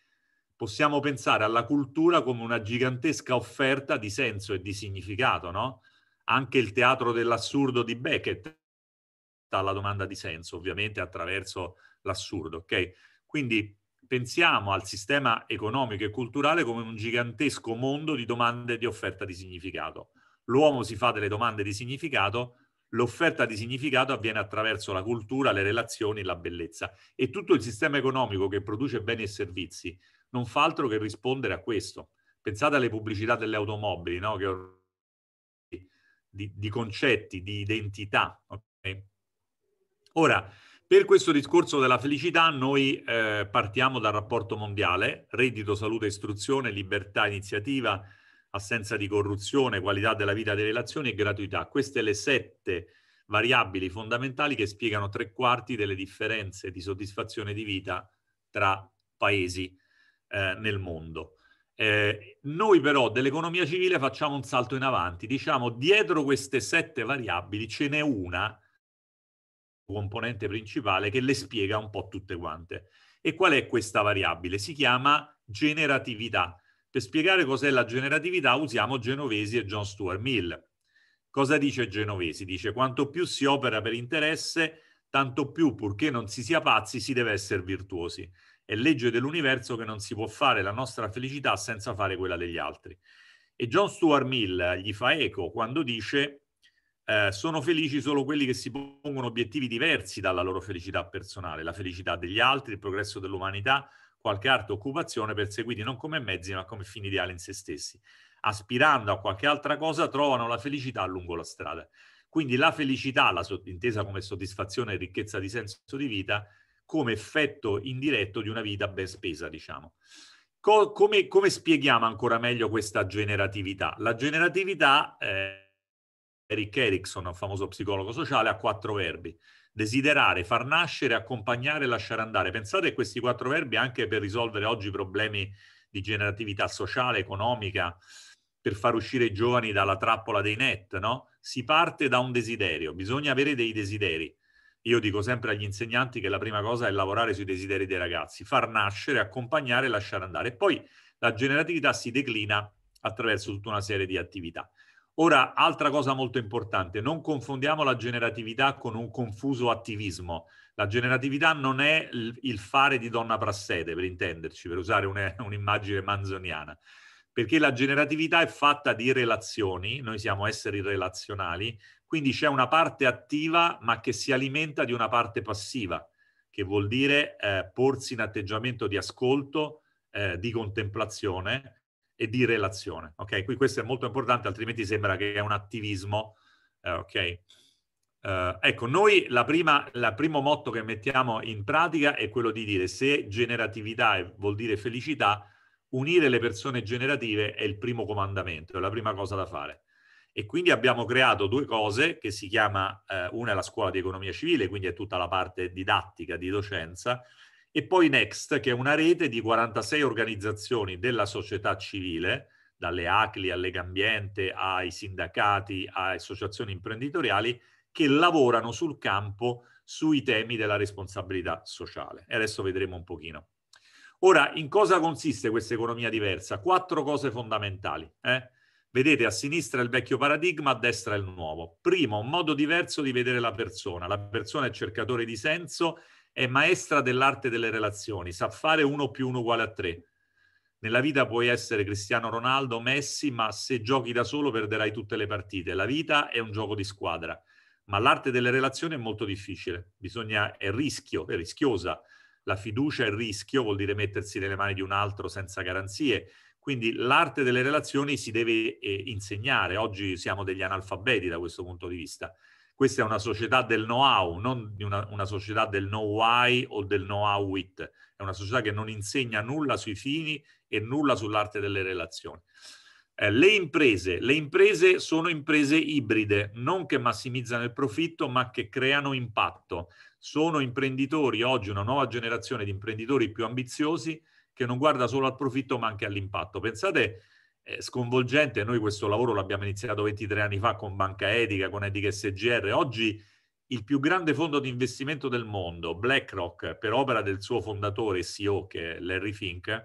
possiamo pensare alla cultura come una gigantesca offerta di senso e di significato, no? anche il teatro dell'assurdo di Beckett alla domanda di senso, ovviamente attraverso l'assurdo. Ok? Quindi pensiamo al sistema economico e culturale come un gigantesco mondo di domande e di offerta di significato. L'uomo si fa delle domande di significato, l'offerta di significato avviene attraverso la cultura, le relazioni, la bellezza. E tutto il sistema economico che produce beni e servizi non fa altro che rispondere a questo. Pensate alle pubblicità delle automobili, no? che di, di concetti, di identità. Okay? Ora, per questo discorso della felicità noi eh, partiamo dal rapporto mondiale, reddito, salute, istruzione, libertà, iniziativa, assenza di corruzione, qualità della vita delle relazioni e gratuità. Queste le sette variabili fondamentali che spiegano tre quarti delle differenze di soddisfazione di vita tra paesi eh, nel mondo. Eh, noi però dell'economia civile facciamo un salto in avanti, diciamo dietro queste sette variabili ce n'è una componente principale che le spiega un po' tutte quante. E qual è questa variabile? Si chiama generatività. Per spiegare cos'è la generatività usiamo Genovesi e John Stuart Mill. Cosa dice Genovesi? Dice quanto più si opera per interesse, tanto più, purché non si sia pazzi, si deve essere virtuosi. È legge dell'universo che non si può fare la nostra felicità senza fare quella degli altri. E John Stuart Mill gli fa eco quando dice eh, sono felici solo quelli che si pongono obiettivi diversi dalla loro felicità personale, la felicità degli altri, il progresso dell'umanità, qualche arte occupazione perseguiti non come mezzi ma come fini ideali in se stessi. Aspirando a qualche altra cosa trovano la felicità lungo la strada. Quindi la felicità, la sottintesa come soddisfazione e ricchezza di senso di vita, come effetto indiretto di una vita ben spesa, diciamo. Co- come, come, spieghiamo ancora meglio questa generatività? La generatività, eh, Eric Erickson, famoso psicologo sociale, ha quattro verbi. Desiderare, far nascere, accompagnare, lasciare andare. Pensate a questi quattro verbi anche per risolvere oggi problemi di generatività sociale, economica, per far uscire i giovani dalla trappola dei net, no? Si parte da un desiderio, bisogna avere dei desideri. Io dico sempre agli insegnanti che la prima cosa è lavorare sui desideri dei ragazzi, far nascere, accompagnare e lasciare andare. E poi la generatività si declina attraverso tutta una serie di attività. Ora, altra cosa molto importante, non confondiamo la generatività con un confuso attivismo. La generatività non è il fare di donna Prassede, per intenderci, per usare [laughs] un'immagine manzoniana, perché la generatività è fatta di relazioni, noi siamo esseri relazionali, quindi c'è una parte attiva ma che si alimenta di una parte passiva, che vuol dire eh, porsi in atteggiamento di ascolto, eh, di contemplazione e di relazione. Ok, qui questo è molto importante, altrimenti sembra che è un attivismo. Eh, ok. Uh, ecco, noi la prima, la primo motto che mettiamo in pratica è quello di dire se generatività vuol dire felicità, unire le persone generative è il primo comandamento, è la prima cosa da fare e quindi abbiamo creato due cose che si chiama, eh, una è la scuola di economia civile, quindi è tutta la parte didattica di docenza, e poi Next, che è una rete di 46 organizzazioni della società civile, dalle ACLI alle Gambiente, ai sindacati, a associazioni imprenditoriali, che lavorano sul campo sui temi della responsabilità sociale. E adesso vedremo un pochino. Ora, in cosa consiste questa economia diversa? Quattro cose fondamentali. Eh? Vedete a sinistra il vecchio paradigma, a destra il nuovo. Primo, un modo diverso di vedere la persona. La persona è cercatore di senso, è maestra dell'arte delle relazioni, sa fare uno più uno uguale a tre. Nella vita puoi essere Cristiano Ronaldo, Messi, ma se giochi da solo perderai tutte le partite. La vita è un gioco di squadra, ma l'arte delle relazioni è molto difficile. Bisogna, è rischio, è rischiosa. La fiducia è rischio, vuol dire mettersi nelle mani di un altro senza garanzie quindi l'arte delle relazioni si deve eh, insegnare. Oggi siamo degli analfabeti da questo punto di vista. Questa è una società del know-how, non una, una società del know-why o del know-how it. È una società che non insegna nulla sui fini e nulla sull'arte delle relazioni. Eh, le imprese. Le imprese sono imprese ibride, non che massimizzano il profitto, ma che creano impatto. Sono imprenditori, oggi una nuova generazione di imprenditori più ambiziosi, che non guarda solo al profitto ma anche all'impatto. Pensate, è eh, sconvolgente, noi questo lavoro l'abbiamo iniziato 23 anni fa con Banca Etica, con Etica SGR, oggi il più grande fondo di investimento del mondo, BlackRock, per opera del suo fondatore e CEO che è Larry Fink,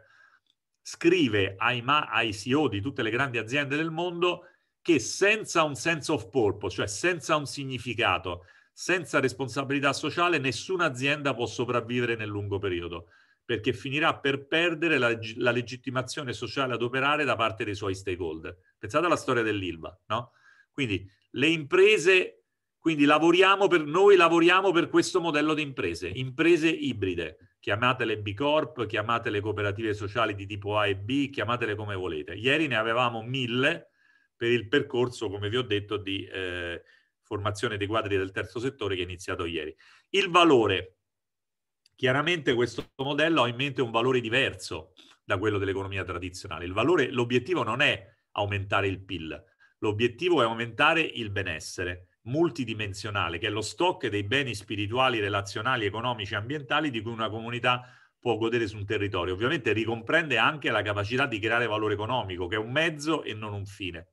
scrive ai, ma- ai CEO di tutte le grandi aziende del mondo che senza un sense of purpose, cioè senza un significato, senza responsabilità sociale, nessuna azienda può sopravvivere nel lungo periodo perché finirà per perdere la, la legittimazione sociale ad operare da parte dei suoi stakeholder. Pensate alla storia dell'ILVA, no? Quindi le imprese, quindi lavoriamo per, noi lavoriamo per questo modello di imprese, imprese ibride, chiamatele B Corp, chiamatele cooperative sociali di tipo A e B, chiamatele come volete. Ieri ne avevamo mille per il percorso, come vi ho detto, di eh, formazione dei quadri del terzo settore che è iniziato ieri. Il valore, Chiaramente questo modello ha in mente un valore diverso da quello dell'economia tradizionale. Valore, l'obiettivo non è aumentare il PIL, l'obiettivo è aumentare il benessere multidimensionale, che è lo stock dei beni spirituali, relazionali, economici e ambientali di cui una comunità può godere su un territorio. Ovviamente ricomprende anche la capacità di creare valore economico, che è un mezzo e non un fine.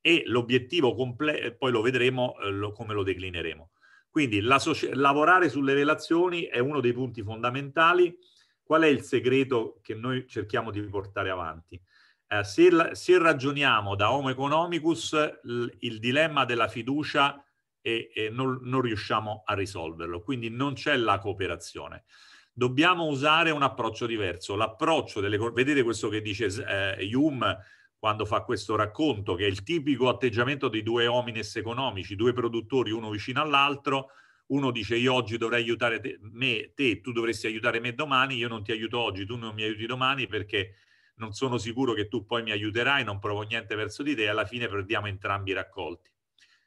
E l'obiettivo completo, poi lo vedremo eh, lo, come lo declineremo. Quindi la, lavorare sulle relazioni è uno dei punti fondamentali. Qual è il segreto che noi cerchiamo di portare avanti? Eh, se, se, ragioniamo da Homo economicus, l, il dilemma della fiducia e, e non, non riusciamo a risolverlo, quindi non c'è la cooperazione dobbiamo usare un approccio diverso. L'approccio delle vedete questo che dice eh, Hume quando fa questo racconto, che è il tipico atteggiamento dei due homines economici, due produttori, uno vicino all'altro, uno dice io oggi dovrei aiutare te, me, te, tu dovresti aiutare me domani, io non ti aiuto oggi, tu non mi aiuti domani perché non sono sicuro che tu poi mi aiuterai, non provo niente verso di te e alla fine perdiamo entrambi i raccolti.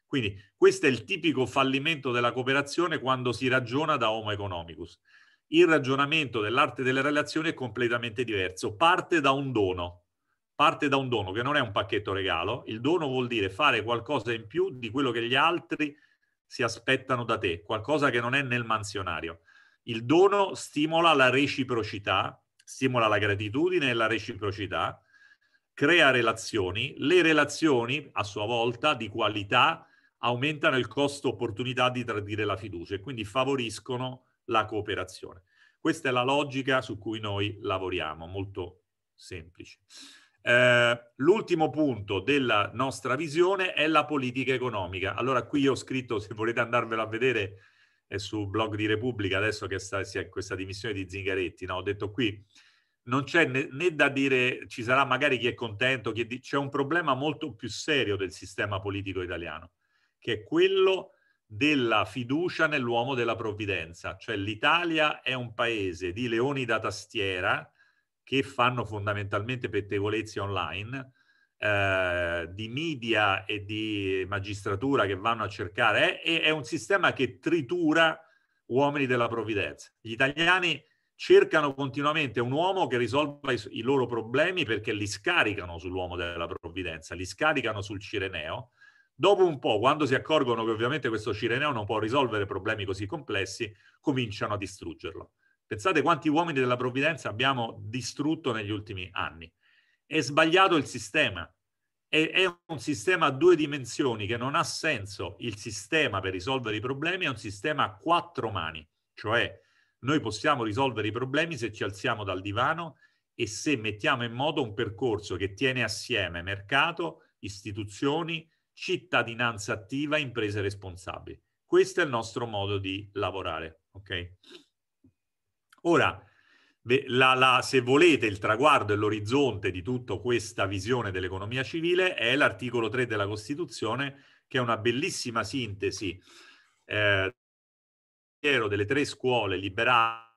Quindi questo è il tipico fallimento della cooperazione quando si ragiona da Homo economicus. Il ragionamento dell'arte delle relazioni è completamente diverso, parte da un dono, parte da un dono che non è un pacchetto regalo. Il dono vuol dire fare qualcosa in più di quello che gli altri si aspettano da te, qualcosa che non è nel mansionario. Il dono stimola la reciprocità, stimola la gratitudine e la reciprocità, crea relazioni, le relazioni a sua volta di qualità aumentano il costo opportunità di tradire la fiducia e quindi favoriscono la cooperazione. Questa è la logica su cui noi lavoriamo, molto semplice. Eh, l'ultimo punto della nostra visione è la politica economica. Allora qui ho scritto, se volete andarvelo a vedere, è su blog di Repubblica, adesso che sta, si è questa dimissione di Zingaretti, no? ho detto qui, non c'è né, né, da dire ci sarà magari chi è contento, chi è di... c'è un problema molto più serio del sistema politico italiano, che è quello della fiducia nell'uomo della provvidenza, cioè l'Italia è un paese di leoni da tastiera, che fanno fondamentalmente pettegolezzi online, eh, di media e di magistratura che vanno a cercare, è, è un sistema che tritura uomini della provvidenza. Gli italiani cercano continuamente un uomo che risolva i, i, loro problemi perché li scaricano sull'uomo della provvidenza, li scaricano sul Cireneo. Dopo un po', quando si accorgono che ovviamente questo Cireneo non può risolvere problemi così complessi, cominciano a distruggerlo. Pensate quanti uomini della provvidenza abbiamo distrutto negli ultimi anni. È sbagliato il sistema. È, è un sistema a due dimensioni che non ha senso. Il sistema per risolvere i problemi è un sistema a quattro mani, cioè noi possiamo risolvere i problemi se ci alziamo dal divano e se mettiamo in moto un percorso che tiene assieme mercato, istituzioni, cittadinanza attiva, imprese responsabili. Questo è il nostro modo di lavorare, ok? Ora, la, la, se volete, il traguardo e l'orizzonte di tutta questa visione dell'economia civile è l'articolo 3 della Costituzione, che è una bellissima sintesi eh, delle tre scuole liberale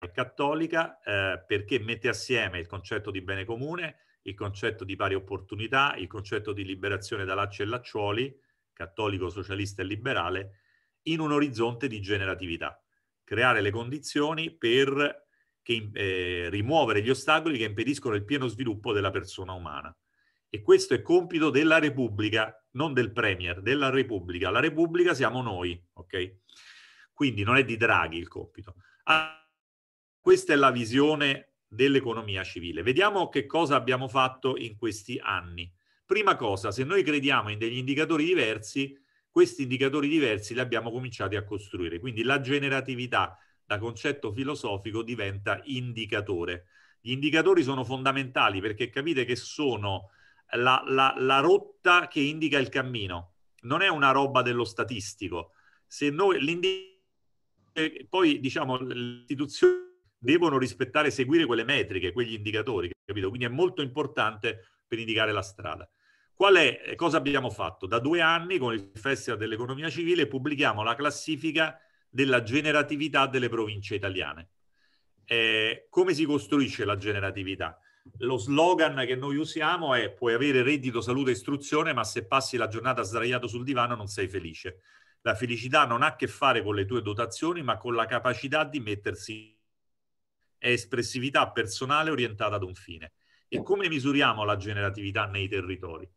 e cattolica, eh, perché mette assieme il concetto di bene comune, il concetto di pari opportunità, il concetto di liberazione da lacci e lacciuoli, cattolico, socialista e liberale, in un orizzonte di generatività creare le condizioni per che, eh, rimuovere gli ostacoli che impediscono il pieno sviluppo della persona umana. E questo è compito della Repubblica, non del Premier, della Repubblica. La Repubblica siamo noi, ok? Quindi non è di Draghi il compito. Ah, questa è la visione dell'economia civile. Vediamo che cosa abbiamo fatto in questi anni. Prima cosa, se noi crediamo in degli indicatori diversi, questi indicatori diversi li abbiamo cominciati a costruire. Quindi la generatività da concetto filosofico diventa indicatore. Gli indicatori sono fondamentali perché capite che sono la, la, la rotta che indica il cammino, non è una roba dello statistico. Se noi l'indicatore, eh, poi diciamo le istituzioni devono rispettare seguire quelle metriche, quegli indicatori, capito? Quindi è molto importante per indicare la strada. Qual è, eh, cosa abbiamo fatto? Da due anni con il Festival dell'Economia Civile pubblichiamo la classifica della generatività delle province italiane. Eh, come si costruisce la generatività? Lo slogan che noi usiamo è puoi avere reddito, salute e istruzione, ma se passi la giornata sdraiato sul divano non sei felice. La felicità non ha a che fare con le tue dotazioni, ma con la capacità di mettersi è espressività personale orientata ad un fine. E come misuriamo la generatività nei territori?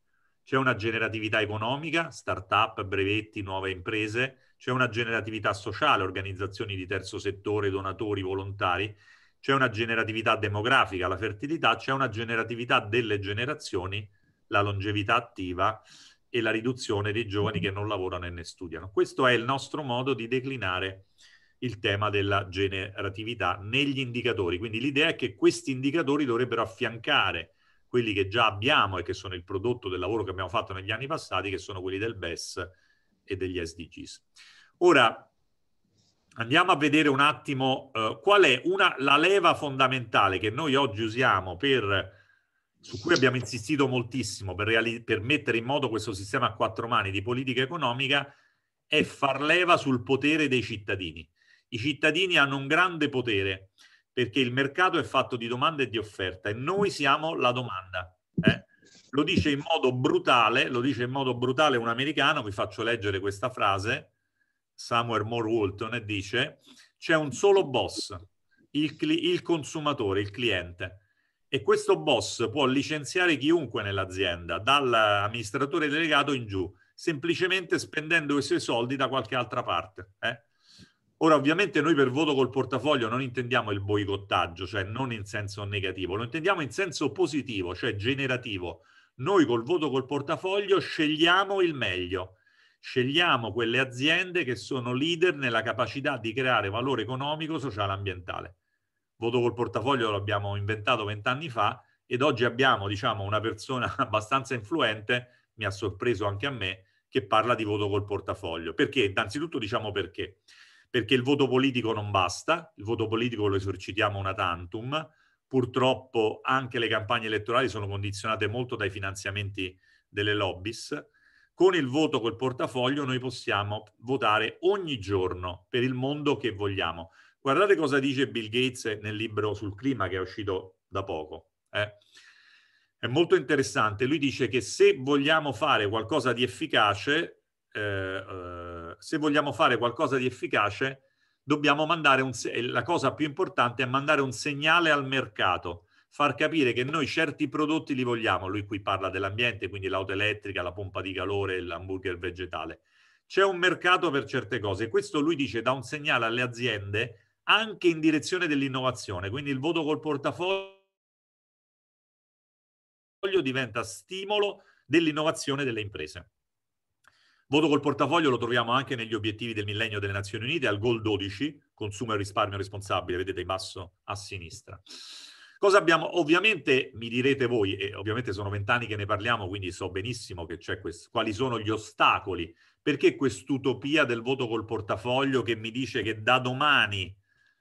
c'è una generatività economica, start-up, brevetti, nuove imprese, c'è una generatività sociale, organizzazioni di terzo settore, donatori, volontari, c'è una generatività demografica, la fertilità, c'è una generatività delle generazioni, la longevità attiva e la riduzione dei giovani che non lavorano e ne studiano. Questo è il nostro modo di declinare il tema della generatività negli indicatori. Quindi l'idea è che questi indicatori dovrebbero affiancare quelli che già abbiamo e che sono il prodotto del lavoro che abbiamo fatto negli anni passati, che sono quelli del BES e degli SDGs. Ora, andiamo a vedere un attimo eh, qual è una, la leva fondamentale che noi oggi usiamo per su cui abbiamo insistito moltissimo per, reali- per, mettere in moto questo sistema a quattro mani di politica economica è far leva sul potere dei cittadini. I cittadini hanno un grande potere perché il mercato è fatto di domanda e di offerta e noi siamo la domanda. Eh? Lo dice in modo brutale, lo dice in modo brutale un americano, vi faccio leggere questa frase, Samuel Moore Walton, e dice c'è un solo boss, il, cli- il consumatore, il cliente. E questo boss può licenziare chiunque nell'azienda, dall'amministratore delegato in giù, semplicemente spendendo i suoi soldi da qualche altra parte. Eh? Ora, ovviamente noi per voto col portafoglio non intendiamo il boicottaggio, cioè non in senso negativo, lo intendiamo in senso positivo, cioè generativo. Noi col voto col portafoglio scegliamo il meglio, scegliamo quelle aziende che sono leader nella capacità di creare valore economico, sociale e ambientale. Voto col portafoglio l'abbiamo inventato vent'anni fa ed oggi abbiamo, diciamo, una persona [laughs] abbastanza influente, mi ha sorpreso anche a me, che parla di voto col portafoglio. Perché? Innanzitutto diciamo perché perché il voto politico non basta, il voto politico lo esercitiamo una tantum, purtroppo anche le campagne elettorali sono condizionate molto dai finanziamenti delle lobbies, con il voto col portafoglio noi possiamo votare ogni giorno per il mondo che vogliamo. Guardate cosa dice Bill Gates nel libro sul clima che è uscito da poco. Eh? È molto interessante. Lui dice che se vogliamo fare qualcosa di efficace, eh, eh, se vogliamo fare qualcosa di efficace, dobbiamo mandare un, la cosa più importante è mandare un segnale al mercato, far capire che noi certi prodotti li vogliamo. Lui qui parla dell'ambiente, quindi l'auto elettrica, la pompa di calore, l'hamburger vegetale. C'è un mercato per certe cose. Questo lui dice dà un segnale alle aziende anche in direzione dell'innovazione, quindi il voto col portafoglio diventa stimolo dell'innovazione delle imprese. Voto col portafoglio lo troviamo anche negli obiettivi del millennio delle Nazioni Unite, al goal 12, consumo e risparmio responsabile, vedete in basso a sinistra. Cosa abbiamo? Ovviamente mi direte voi, e ovviamente sono vent'anni che ne parliamo, quindi so benissimo questo, quali sono gli ostacoli. Perché quest'utopia del voto col portafoglio che mi dice che da domani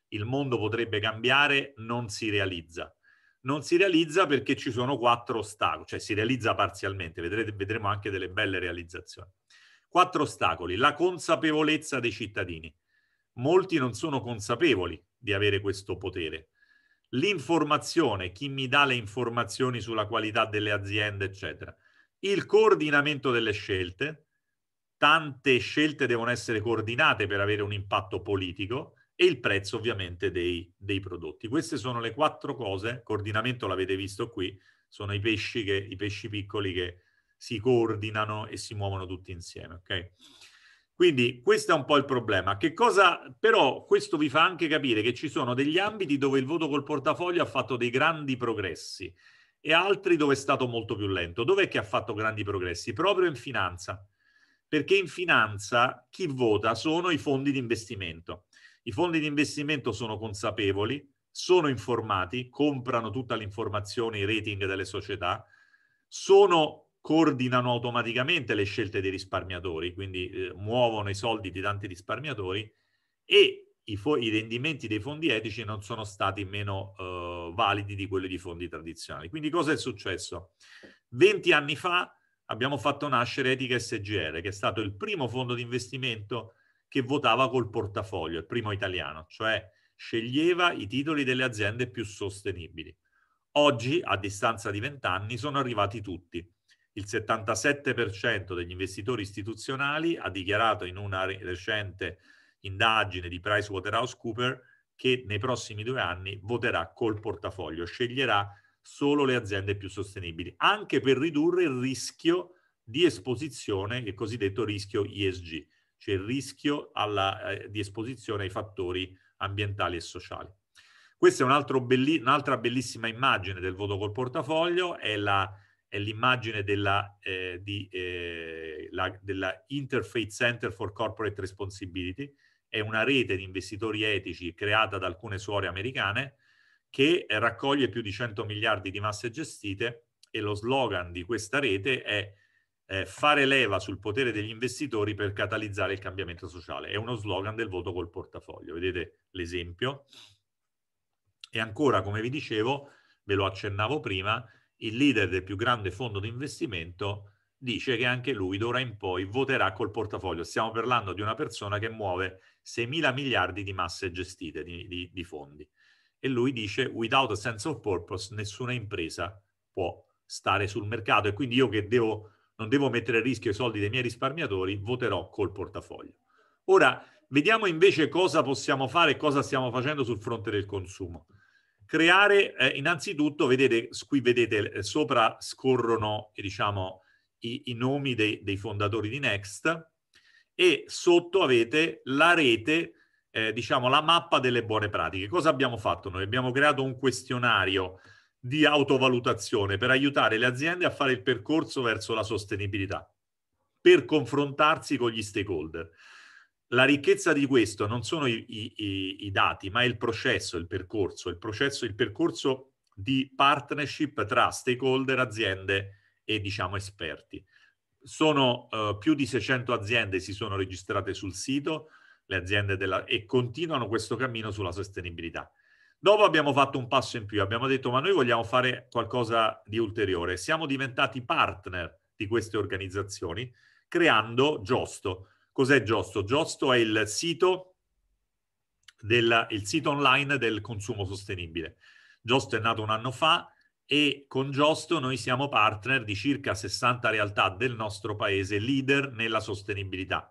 il mondo potrebbe cambiare non si realizza? Non si realizza perché ci sono quattro ostacoli, cioè si realizza parzialmente, vedrete, vedremo anche delle belle realizzazioni. Quattro ostacoli. La consapevolezza dei cittadini. Molti non sono consapevoli di avere questo potere. L'informazione, chi mi dà le informazioni sulla qualità delle aziende, eccetera. Il coordinamento delle scelte. Tante scelte devono essere coordinate per avere un impatto politico e il prezzo ovviamente dei, dei, prodotti. Queste sono le quattro cose, coordinamento l'avete visto qui, sono i pesci, che, i pesci piccoli che si coordinano e si muovono tutti insieme, ok? Quindi questo è un po' il problema. Che cosa, però questo vi fa anche capire che ci sono degli ambiti dove il voto col portafoglio ha fatto dei grandi progressi e altri dove è stato molto più lento. Dov'è che ha fatto grandi progressi? Proprio in finanza. Perché in finanza chi vota sono i fondi di investimento. I fondi di investimento sono consapevoli, sono informati, comprano tutta l'informazione, i rating delle società, sono coordinano automaticamente le scelte dei risparmiatori, quindi eh, muovono i soldi di tanti risparmiatori e i, fo- i, rendimenti dei fondi etici non sono stati meno eh, validi di quelli di fondi tradizionali. Quindi cosa è successo? 20 anni fa abbiamo fatto nascere Etica SGR, che è stato il primo fondo di investimento che votava col portafoglio, il primo italiano, cioè sceglieva i titoli delle aziende più sostenibili. Oggi, a distanza di vent'anni, sono arrivati tutti il 77% degli investitori istituzionali ha dichiarato in una recente indagine di PricewaterhouseCoopers che nei prossimi due anni voterà col portafoglio, sceglierà solo le aziende più sostenibili, anche per ridurre il rischio di esposizione, il cosiddetto rischio ISG, cioè il rischio alla, eh, di esposizione ai fattori ambientali e sociali. Questa è un belli, un'altra bellissima immagine del voto col portafoglio, è la è l'immagine della, eh, eh, della Interfaith Center for Corporate Responsibility, è una rete di investitori etici creata da alcune suore americane che raccoglie più di 100 miliardi di masse gestite e lo slogan di questa rete è eh, fare leva sul potere degli investitori per catalizzare il cambiamento sociale. È uno slogan del voto col portafoglio, vedete l'esempio. E ancora, come vi dicevo, ve lo accennavo prima, il leader del più grande fondo di investimento dice che anche lui d'ora in poi voterà col portafoglio. Stiamo parlando di una persona che muove 6 mila miliardi di masse gestite, di, di, di fondi. E lui dice, without a sense of purpose, nessuna impresa può stare sul mercato. E quindi io che devo, non devo mettere a rischio i soldi dei miei risparmiatori, voterò col portafoglio. Ora, vediamo invece cosa possiamo fare e cosa stiamo facendo sul fronte del consumo. Creare, eh, innanzitutto, vedete, qui vedete eh, sopra scorrono eh, diciamo, i, i, nomi dei, dei, fondatori di Next e sotto avete la rete, eh, diciamo, la mappa delle buone pratiche. Cosa abbiamo fatto noi? Abbiamo creato un questionario di autovalutazione per aiutare le aziende a fare il percorso verso la sostenibilità, per confrontarsi con gli stakeholder la ricchezza di questo non sono i, i, i, dati, ma è il processo, il percorso, il processo, il percorso di partnership tra stakeholder, aziende e diciamo esperti. Sono eh, più di 600 aziende si sono registrate sul sito, le aziende della, e continuano questo cammino sulla sostenibilità. Dopo abbiamo fatto un passo in più, abbiamo detto ma noi vogliamo fare qualcosa di ulteriore. Siamo diventati partner di queste organizzazioni creando Giosto, Cos'è Giosto? Giosto è il sito, del, il sito online del consumo sostenibile. Giosto è nato un anno fa e con Giosto noi siamo partner di circa 60 realtà del nostro paese, leader nella sostenibilità.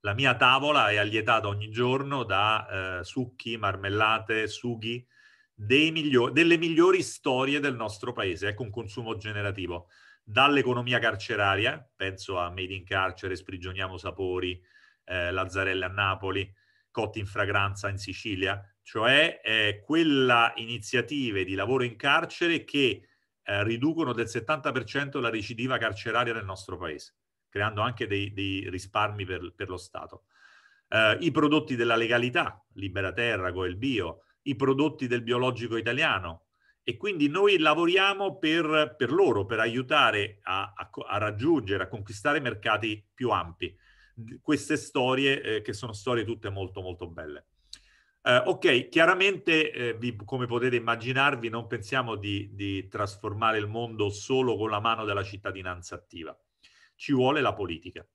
La mia tavola è allietata ogni giorno da eh, succhi, marmellate, sughi, migliori, delle migliori storie del nostro paese, ecco un consumo generativo dall'economia carceraria, penso a Made in Carcere, Sprigioniamo Sapori, eh, Lazzarelle a Napoli, Cotti in Fragranza in Sicilia, cioè eh, quella iniziativa di lavoro in carcere che eh, riducono del 70% la recidiva carceraria nel nostro paese, creando anche dei, dei risparmi per, per, lo Stato. Eh, I prodotti della legalità, Libera Terra, Goel Bio, i prodotti del biologico italiano, e quindi noi lavoriamo per, per loro, per aiutare a, a, a, raggiungere, a conquistare mercati più ampi. Queste storie eh, che sono storie tutte molto molto belle. Eh, ok, chiaramente eh, vi, come potete immaginarvi non pensiamo di, di trasformare il mondo solo con la mano della cittadinanza attiva, ci vuole la politica.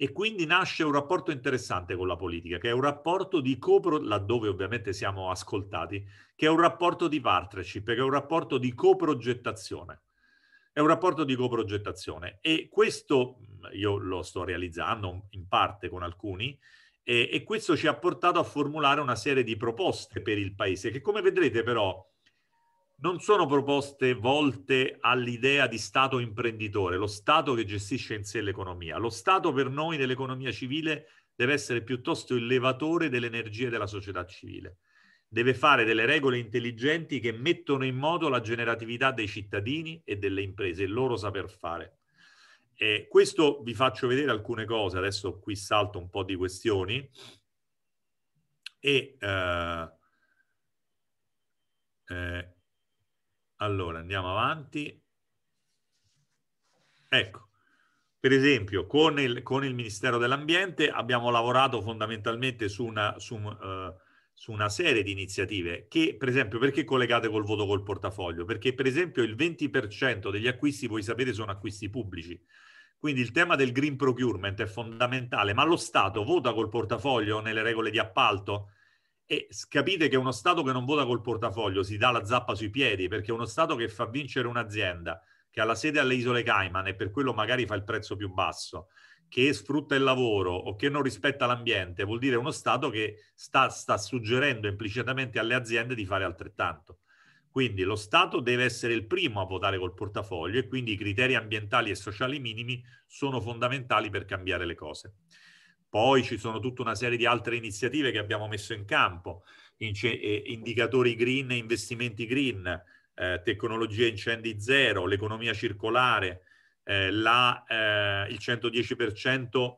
E quindi nasce un rapporto interessante con la politica, che è un rapporto di copro, laddove ovviamente siamo ascoltati, che è un rapporto di partnership, che è un rapporto di coprogettazione. È un rapporto di coprogettazione e questo io lo sto realizzando in parte con alcuni e, e questo ci ha portato a formulare una serie di proposte per il paese che come vedrete però non sono proposte volte all'idea di Stato imprenditore, lo Stato che gestisce in sé l'economia. Lo Stato per noi nell'economia civile deve essere piuttosto il levatore delle energie della società civile. Deve fare delle regole intelligenti che mettono in moto la generatività dei cittadini e delle imprese, il loro saper fare. E questo vi faccio vedere alcune cose, adesso qui salto un po' di questioni. E, eh, eh, allora, andiamo avanti. Ecco, per esempio, con il, con il Ministero dell'Ambiente abbiamo lavorato fondamentalmente su una, su, uh, su una serie di iniziative che, per esempio, perché collegate col voto col portafoglio? Perché, per esempio, il 20% degli acquisti, voi sapete, sono acquisti pubblici. Quindi il tema del green procurement è fondamentale, ma lo Stato vota col portafoglio nelle regole di appalto? E capite che uno Stato che non vota col portafoglio si dà la zappa sui piedi, perché uno Stato che fa vincere un'azienda che ha la sede alle isole Cayman e per quello magari fa il prezzo più basso, che sfrutta il lavoro o che non rispetta l'ambiente, vuol dire uno Stato che sta, sta suggerendo implicitamente alle aziende di fare altrettanto. Quindi lo Stato deve essere il primo a votare col portafoglio e quindi i criteri ambientali e sociali minimi sono fondamentali per cambiare le cose. Poi ci sono tutta una serie di altre iniziative che abbiamo messo in campo, eh, indicatori green, investimenti green, eh, tecnologia incendi zero, l'economia circolare, eh, la, eh, il 110%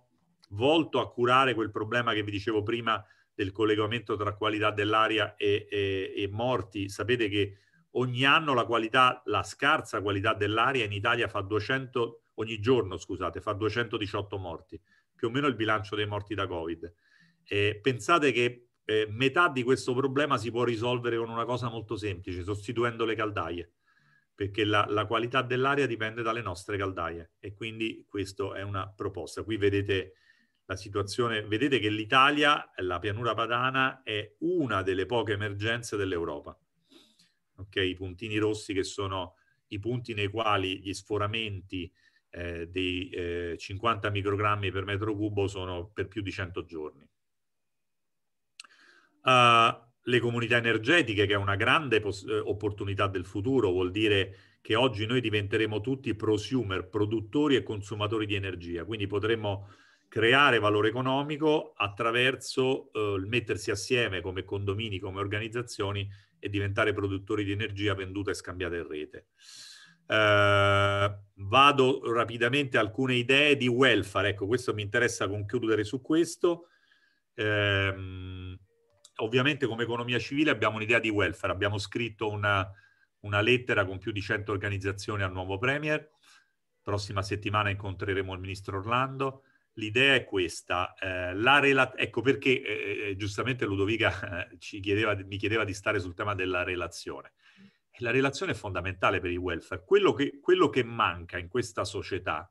volto a curare quel problema che vi dicevo prima del collegamento tra qualità dell'aria e, e, e morti. Sapete che ogni anno la qualità, la scarsa qualità dell'aria in Italia fa 200, ogni giorno scusate, fa 218 morti più o meno il bilancio dei morti da Covid. Eh, pensate che eh, metà di questo problema si può risolvere con una cosa molto semplice, sostituendo le caldaie, perché la, la qualità dell'aria dipende dalle nostre caldaie e quindi questa è una proposta. Qui vedete la situazione, vedete che l'Italia, la pianura padana, è una delle poche emergenze dell'Europa. Okay? I puntini rossi che sono i punti nei quali gli sforamenti eh, dei eh, 50 microgrammi per metro cubo sono per più di 100 giorni. Uh, le comunità energetiche, che è una grande eh, opportunità del futuro, vuol dire che oggi noi diventeremo tutti prosumer, produttori e consumatori di energia, quindi potremmo creare valore economico attraverso eh, il mettersi assieme come condomini, come organizzazioni e diventare produttori di energia venduta e scambiata in rete. Eh, vado rapidamente a alcune idee di welfare, ecco questo mi interessa concludere su questo. Eh, ovviamente come economia civile abbiamo un'idea di welfare, abbiamo scritto una, una lettera con più di 100 organizzazioni al nuovo Premier, prossima settimana incontreremo il ministro Orlando. L'idea è questa, eh, rela- ecco perché eh, eh, giustamente Ludovica eh, chiedeva, mi chiedeva di stare sul tema della relazione la relazione è fondamentale per il welfare. Quello che, quello che manca in questa società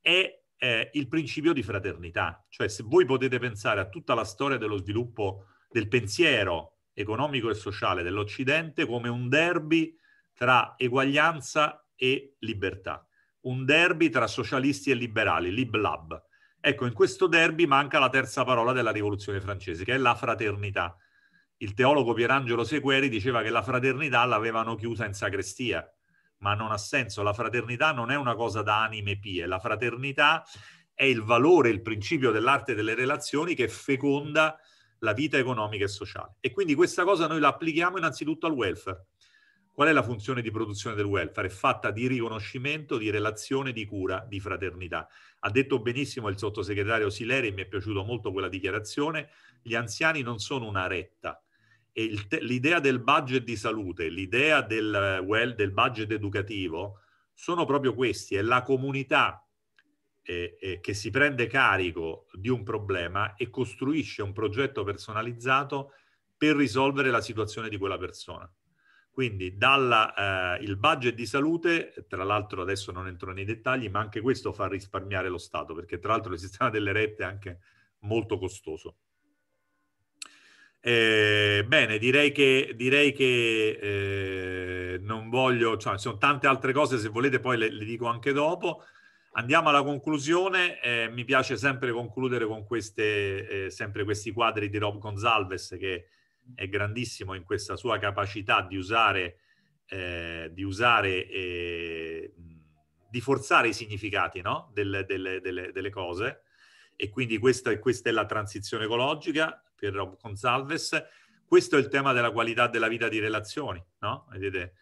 è eh, il principio di fraternità. Cioè, se voi potete pensare a tutta la storia dello sviluppo del pensiero economico e sociale dell'Occidente come un derby tra eguaglianza e libertà, un derby tra socialisti e liberali, lib-lab. Ecco, in questo derby manca la terza parola della rivoluzione francese, che è la fraternità il teologo Pierangelo Sequeri diceva che la fraternità l'avevano chiusa in sacrestia, ma non ha senso, la fraternità non è una cosa da anime pie, la fraternità è il valore, il principio dell'arte delle relazioni che feconda la vita economica e sociale. E quindi questa cosa noi la applichiamo innanzitutto al welfare. Qual è la funzione di produzione del welfare? È fatta di riconoscimento, di relazione, di cura, di fraternità. Ha detto benissimo il sottosegretario Sileri, mi è piaciuta molto quella dichiarazione, gli anziani non sono una retta, l'idea del budget di salute, l'idea del, eh, well, del budget educativo sono proprio questi, è la comunità eh, eh, che si prende carico di un problema e costruisce un progetto personalizzato per risolvere la situazione di quella persona. Quindi dalla, eh, il budget di salute, tra l'altro adesso non entro nei dettagli, ma anche questo fa risparmiare lo Stato, perché tra l'altro il sistema delle rette è anche molto costoso. Eh, bene, direi che, direi che eh, non voglio, cioè, ci sono tante altre cose, se volete poi le, le dico anche dopo. Andiamo alla conclusione, eh, mi piace sempre concludere con queste, eh, sempre questi quadri di Rob Gonzalves che è grandissimo in questa sua capacità di usare, eh, di, usare eh, di forzare i significati no? Del, delle, delle, delle cose e quindi questa, questa è la transizione ecologica Pier Rob Gonzalves. Questo è il tema della qualità della vita di relazioni, no? Vedete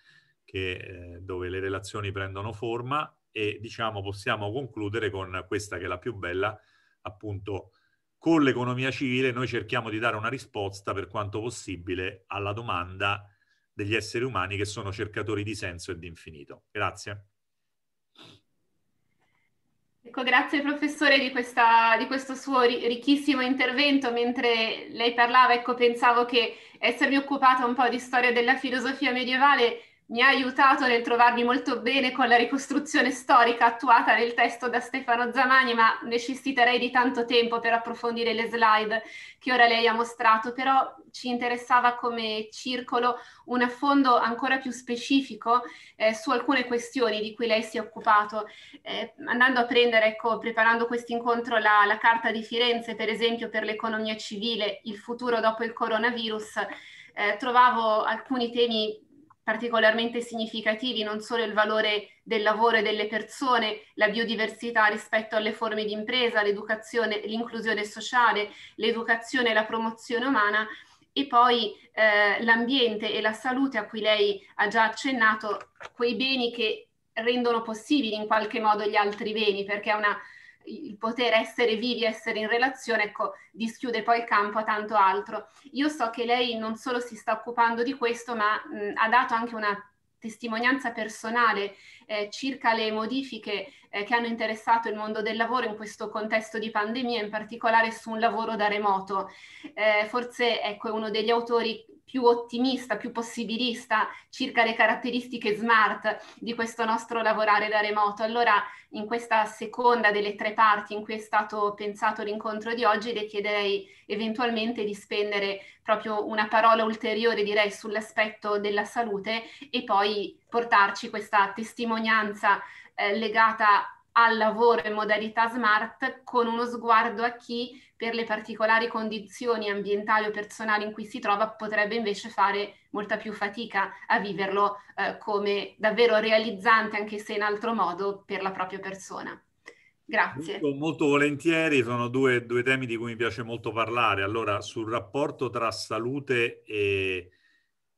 che eh, dove le relazioni prendono forma e diciamo possiamo concludere con questa che è la più bella, appunto con l'economia civile noi cerchiamo di dare una risposta per quanto possibile alla domanda degli esseri umani che sono cercatori di senso e di infinito. Grazie. Ecco, grazie professore di, questa, di, questo suo ricchissimo intervento. Mentre lei parlava, ecco, pensavo che essermi occupata un po' di storia della filosofia medievale mi ha aiutato nel trovarmi molto bene con la ricostruzione storica attuata nel testo da Stefano Zamani, ma necessiterei di tanto tempo per approfondire le slide che ora lei ha mostrato, però ci interessava come circolo un affondo ancora più specifico eh, su alcune questioni di cui lei si è occupato, eh, andando a prendere, ecco, preparando questo incontro, la, la Carta di Firenze, per esempio, per l'economia civile, il futuro dopo il coronavirus. Eh, trovavo alcuni temi particolarmente significativi, non solo il valore del lavoro e delle persone, la biodiversità rispetto alle forme di impresa, l'educazione, l'inclusione sociale, l'educazione e la promozione umana e poi eh, l'ambiente e la salute a cui lei ha già accennato, quei beni che rendono possibili in qualche modo gli altri beni, perché è una il poter essere vivi, essere in relazione, ecco, dischiude poi il campo a tanto altro. Io so che lei non solo si sta occupando di questo, ma mh, ha dato anche una testimonianza personale eh, circa le modifiche eh, che hanno interessato il mondo del lavoro in questo contesto di pandemia, in particolare su un lavoro da remoto. Eh, forse ecco, è uno degli autori più ottimista, più possibilista circa le caratteristiche smart di questo nostro lavorare da remoto. Allora in questa seconda delle tre parti in cui è stato pensato l'incontro di oggi le chiederei eventualmente di spendere proprio una parola ulteriore direi sull'aspetto della salute e poi portarci questa testimonianza eh, legata al lavoro in modalità smart con uno sguardo a chi per le particolari condizioni ambientali o personali in cui si trova potrebbe invece fare molta più fatica a viverlo eh, come davvero realizzante anche se in altro modo per la propria persona. Grazie. Molto, molto volentieri, sono due, due temi di cui mi piace molto parlare. Allora, sul rapporto tra salute e,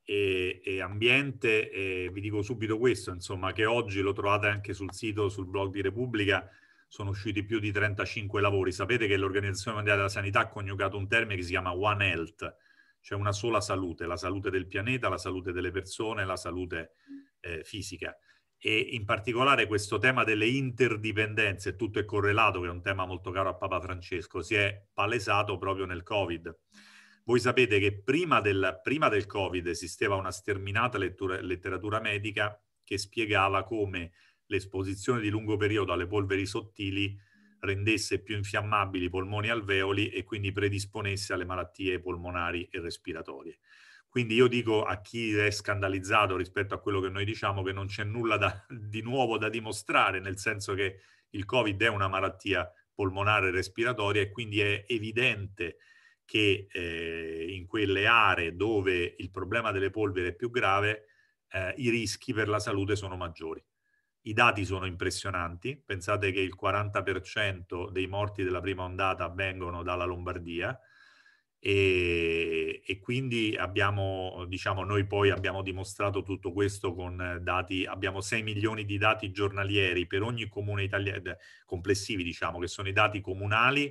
e, e ambiente, e vi dico subito questo, insomma, che oggi lo trovate anche sul sito, sul blog di Repubblica, sono usciti più di 35 lavori. Sapete che l'Organizzazione Mondiale della Sanità ha coniugato un termine che si chiama One Health, cioè una sola salute, la salute del pianeta, la salute delle persone, la salute eh, fisica. E in particolare questo tema delle interdipendenze, tutto è correlato, che è un tema molto caro a Papa Francesco, si è palesato proprio nel Covid. Voi sapete che prima del, prima del Covid esisteva una sterminata lettura, letteratura medica che spiegava come l'esposizione di lungo periodo alle polveri sottili rendesse più infiammabili i polmoni alveoli e quindi predisponesse alle malattie polmonari e respiratorie. Quindi io dico a chi è scandalizzato rispetto a quello che noi diciamo che non c'è nulla da, di nuovo da dimostrare, nel senso che il Covid è una malattia polmonare e respiratoria e quindi è evidente che eh, in quelle aree dove il problema delle polvere è più grave eh, i rischi per la salute sono maggiori. I dati sono impressionanti, pensate che il 40% dei morti della prima ondata vengono dalla Lombardia e, e quindi abbiamo, diciamo, noi poi abbiamo dimostrato tutto questo con dati, abbiamo 6 milioni di dati giornalieri per ogni comune italiano, complessivi diciamo, che sono i dati comunali,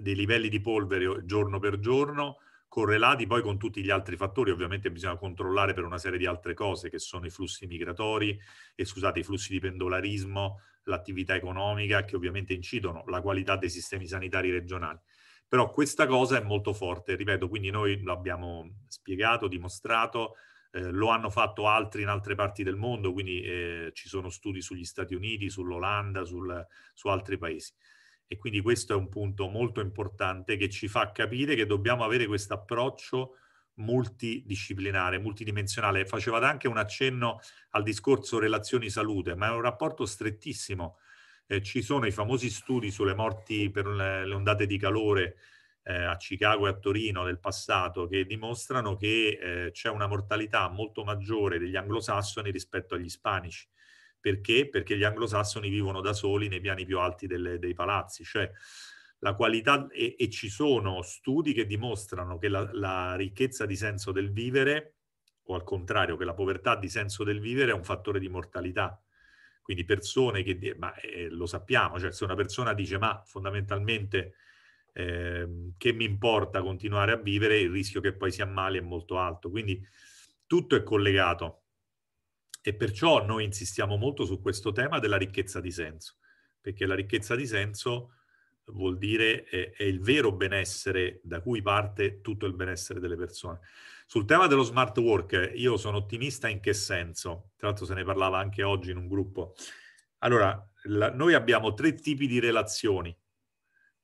dei livelli di polvere giorno per giorno, correlati poi con tutti gli altri fattori, ovviamente bisogna controllare per una serie di altre cose che sono i flussi migratori, e, scusate, i flussi di pendolarismo, l'attività economica che ovviamente incidono, la qualità dei sistemi sanitari regionali. Però questa cosa è molto forte, ripeto, quindi noi l'abbiamo spiegato, dimostrato, eh, lo hanno fatto altri in altre parti del mondo, quindi eh, ci sono studi sugli Stati Uniti, sull'Olanda, sul, su altri paesi. E quindi questo è un punto molto importante che ci fa capire che dobbiamo avere questo approccio multidisciplinare, multidimensionale. Facevate anche un accenno al discorso relazioni salute, ma è un rapporto strettissimo. Eh, ci sono i famosi studi sulle morti per le, le ondate di calore eh, a Chicago e a Torino del passato che dimostrano che eh, c'è una mortalità molto maggiore degli anglosassoni rispetto agli ispanici. Perché? Perché gli anglosassoni vivono da soli nei piani più alti delle, dei palazzi, cioè la qualità e, e, ci sono studi che dimostrano che la, la ricchezza di senso del vivere o al contrario che la povertà di senso del vivere è un fattore di mortalità. Quindi persone che, ma eh, lo sappiamo, cioè se una persona dice ma fondamentalmente eh, che mi importa continuare a vivere, il rischio che poi si ammali è molto alto. Quindi tutto è collegato. E perciò noi insistiamo molto su questo tema della ricchezza di senso, perché la ricchezza di senso vuol dire è, è il vero benessere da cui parte tutto il benessere delle persone. Sul tema dello smart work, io sono ottimista in che senso? Tra l'altro se ne parlava anche oggi in un gruppo. Allora, la, noi abbiamo tre tipi di relazioni.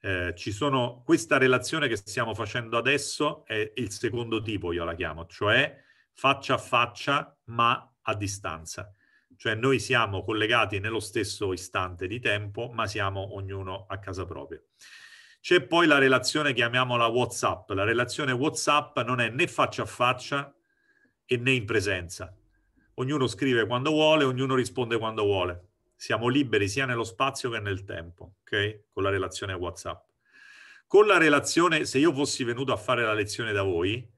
Eh, ci sono questa relazione che stiamo facendo adesso è il secondo tipo, io la chiamo, cioè faccia a faccia, ma a distanza. Cioè noi siamo collegati nello stesso istante di tempo, ma siamo ognuno a casa propria. C'è poi la relazione, chiamiamola WhatsApp. La relazione WhatsApp non è né faccia a faccia e né in presenza. Ognuno scrive quando vuole, ognuno risponde quando vuole. Siamo liberi sia nello spazio che nel tempo, ok? Con la relazione WhatsApp. Con la relazione, se io fossi venuto a fare la lezione da voi,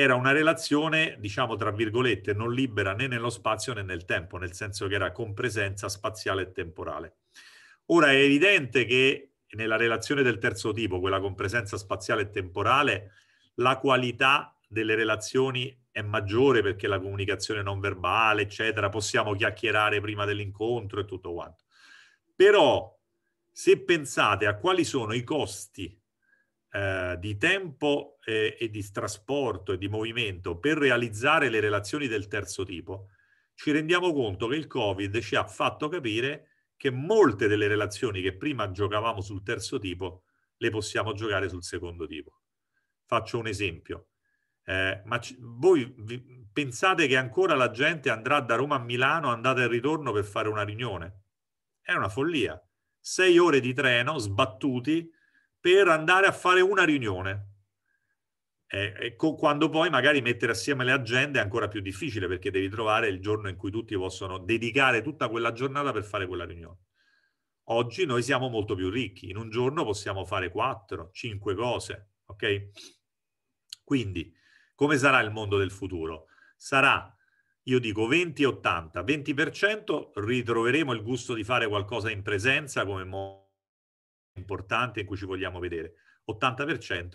era una relazione, diciamo tra virgolette, non libera né nello spazio né nel tempo, nel senso che era con presenza spaziale e temporale. Ora è evidente che nella relazione del terzo tipo, quella con presenza spaziale e temporale, la qualità delle relazioni è maggiore perché la comunicazione non verbale, eccetera, possiamo chiacchierare prima dell'incontro e tutto quanto. Però se pensate a quali sono i costi eh, di tempo eh, e di trasporto e di movimento per realizzare le relazioni del terzo tipo, ci rendiamo conto che il Covid ci ha fatto capire che molte delle relazioni che prima giocavamo sul terzo tipo le possiamo giocare sul secondo tipo. Faccio un esempio. Eh, ma c- voi vi- pensate che ancora la gente andrà da Roma a Milano andata e ritorno per fare una riunione? È una follia. Sei ore di treno sbattuti per andare a fare una riunione. Eh, ecco, quando poi magari mettere assieme le agende è ancora più difficile perché devi trovare il giorno in cui tutti possono dedicare tutta quella giornata per fare quella riunione. Oggi noi siamo molto più ricchi, in un giorno possiamo fare 4, 5 cose, ok? Quindi, come sarà il mondo del futuro? Sarà, io dico, 20-80, 20%, 20 ritroveremo il gusto di fare qualcosa in presenza come mondo importante in cui ci vogliamo vedere. 80%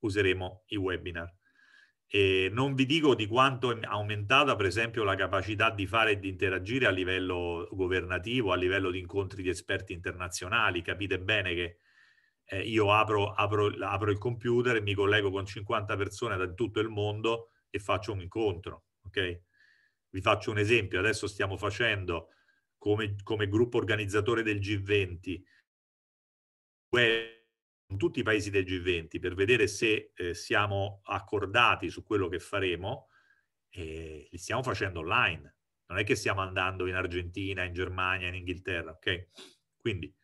useremo i webinar. E non vi dico di quanto è aumentata, per esempio, la capacità di fare e di interagire a livello governativo, a livello di incontri di esperti internazionali. Capite bene che eh, io apro, apro, apro, il computer, mi collego con 50 persone da tutto il mondo e faccio un incontro. Okay? Vi faccio un esempio, adesso stiamo facendo come, come gruppo organizzatore del G20 con tutti i paesi del G20 per vedere se eh, siamo accordati su quello che faremo, eh, li stiamo facendo online. Non è che stiamo andando in Argentina, in Germania, in Inghilterra, ok? Quindi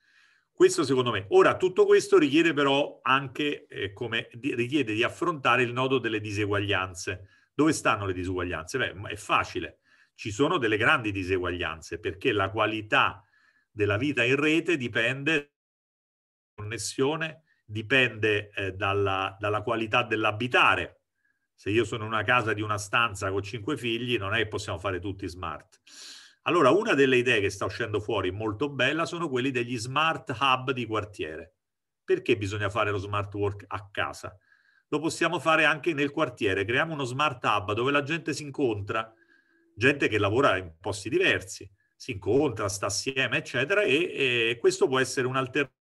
questo secondo me. Ora, tutto questo richiede però anche, eh, come di, richiede di affrontare il nodo delle diseguaglianze. Dove stanno le diseguaglianze? Beh, è facile. Ci sono delle grandi diseguaglianze perché la qualità della vita in rete dipende connessione dipende eh, dalla, dalla qualità dell'abitare. Se io sono in una casa di una stanza con cinque figli, non è che possiamo fare tutti smart. Allora, una delle idee che sta uscendo fuori molto bella sono quelli degli smart hub di quartiere. Perché bisogna fare lo smart work a casa? Lo possiamo fare anche nel quartiere. Creiamo uno smart hub dove la gente si incontra, gente che lavora in posti diversi, si incontra, sta assieme, eccetera, e, e questo può essere un'alternativa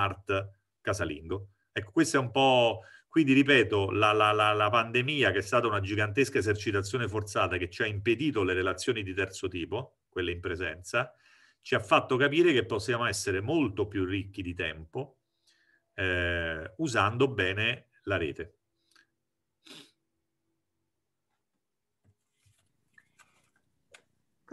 smart casalingo. Ecco, questo è un po'... Quindi, ripeto, la, la, la, la, pandemia, che è stata una gigantesca esercitazione forzata che ci ha impedito le relazioni di terzo tipo, quelle in presenza, ci ha fatto capire che possiamo essere molto più ricchi di tempo eh, usando bene la rete.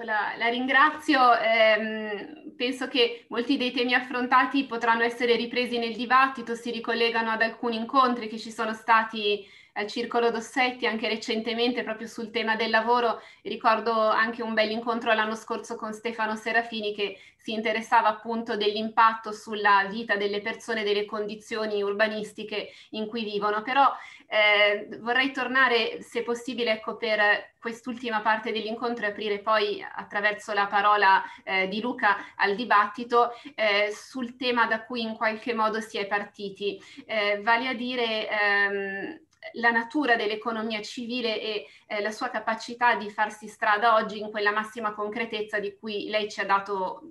La, la ringrazio. Eh, penso che molti dei temi affrontati potranno essere ripresi nel dibattito, si ricollegano ad alcuni incontri che ci sono stati al Circolo Dossetti anche recentemente proprio sul tema del lavoro. Ricordo anche un bel incontro l'anno scorso con Stefano Serafini che si interessava appunto dell'impatto sulla vita delle persone, delle condizioni urbanistiche in cui vivono. Però eh, vorrei tornare, se possibile, ecco, per quest'ultima parte dell'incontro e aprire poi attraverso la parola eh, di Luca al dibattito eh, sul tema da cui in qualche modo si è partiti, eh, vale a dire ehm, la natura dell'economia civile e eh, la sua capacità di farsi strada oggi in quella massima concretezza di cui lei ci ha dato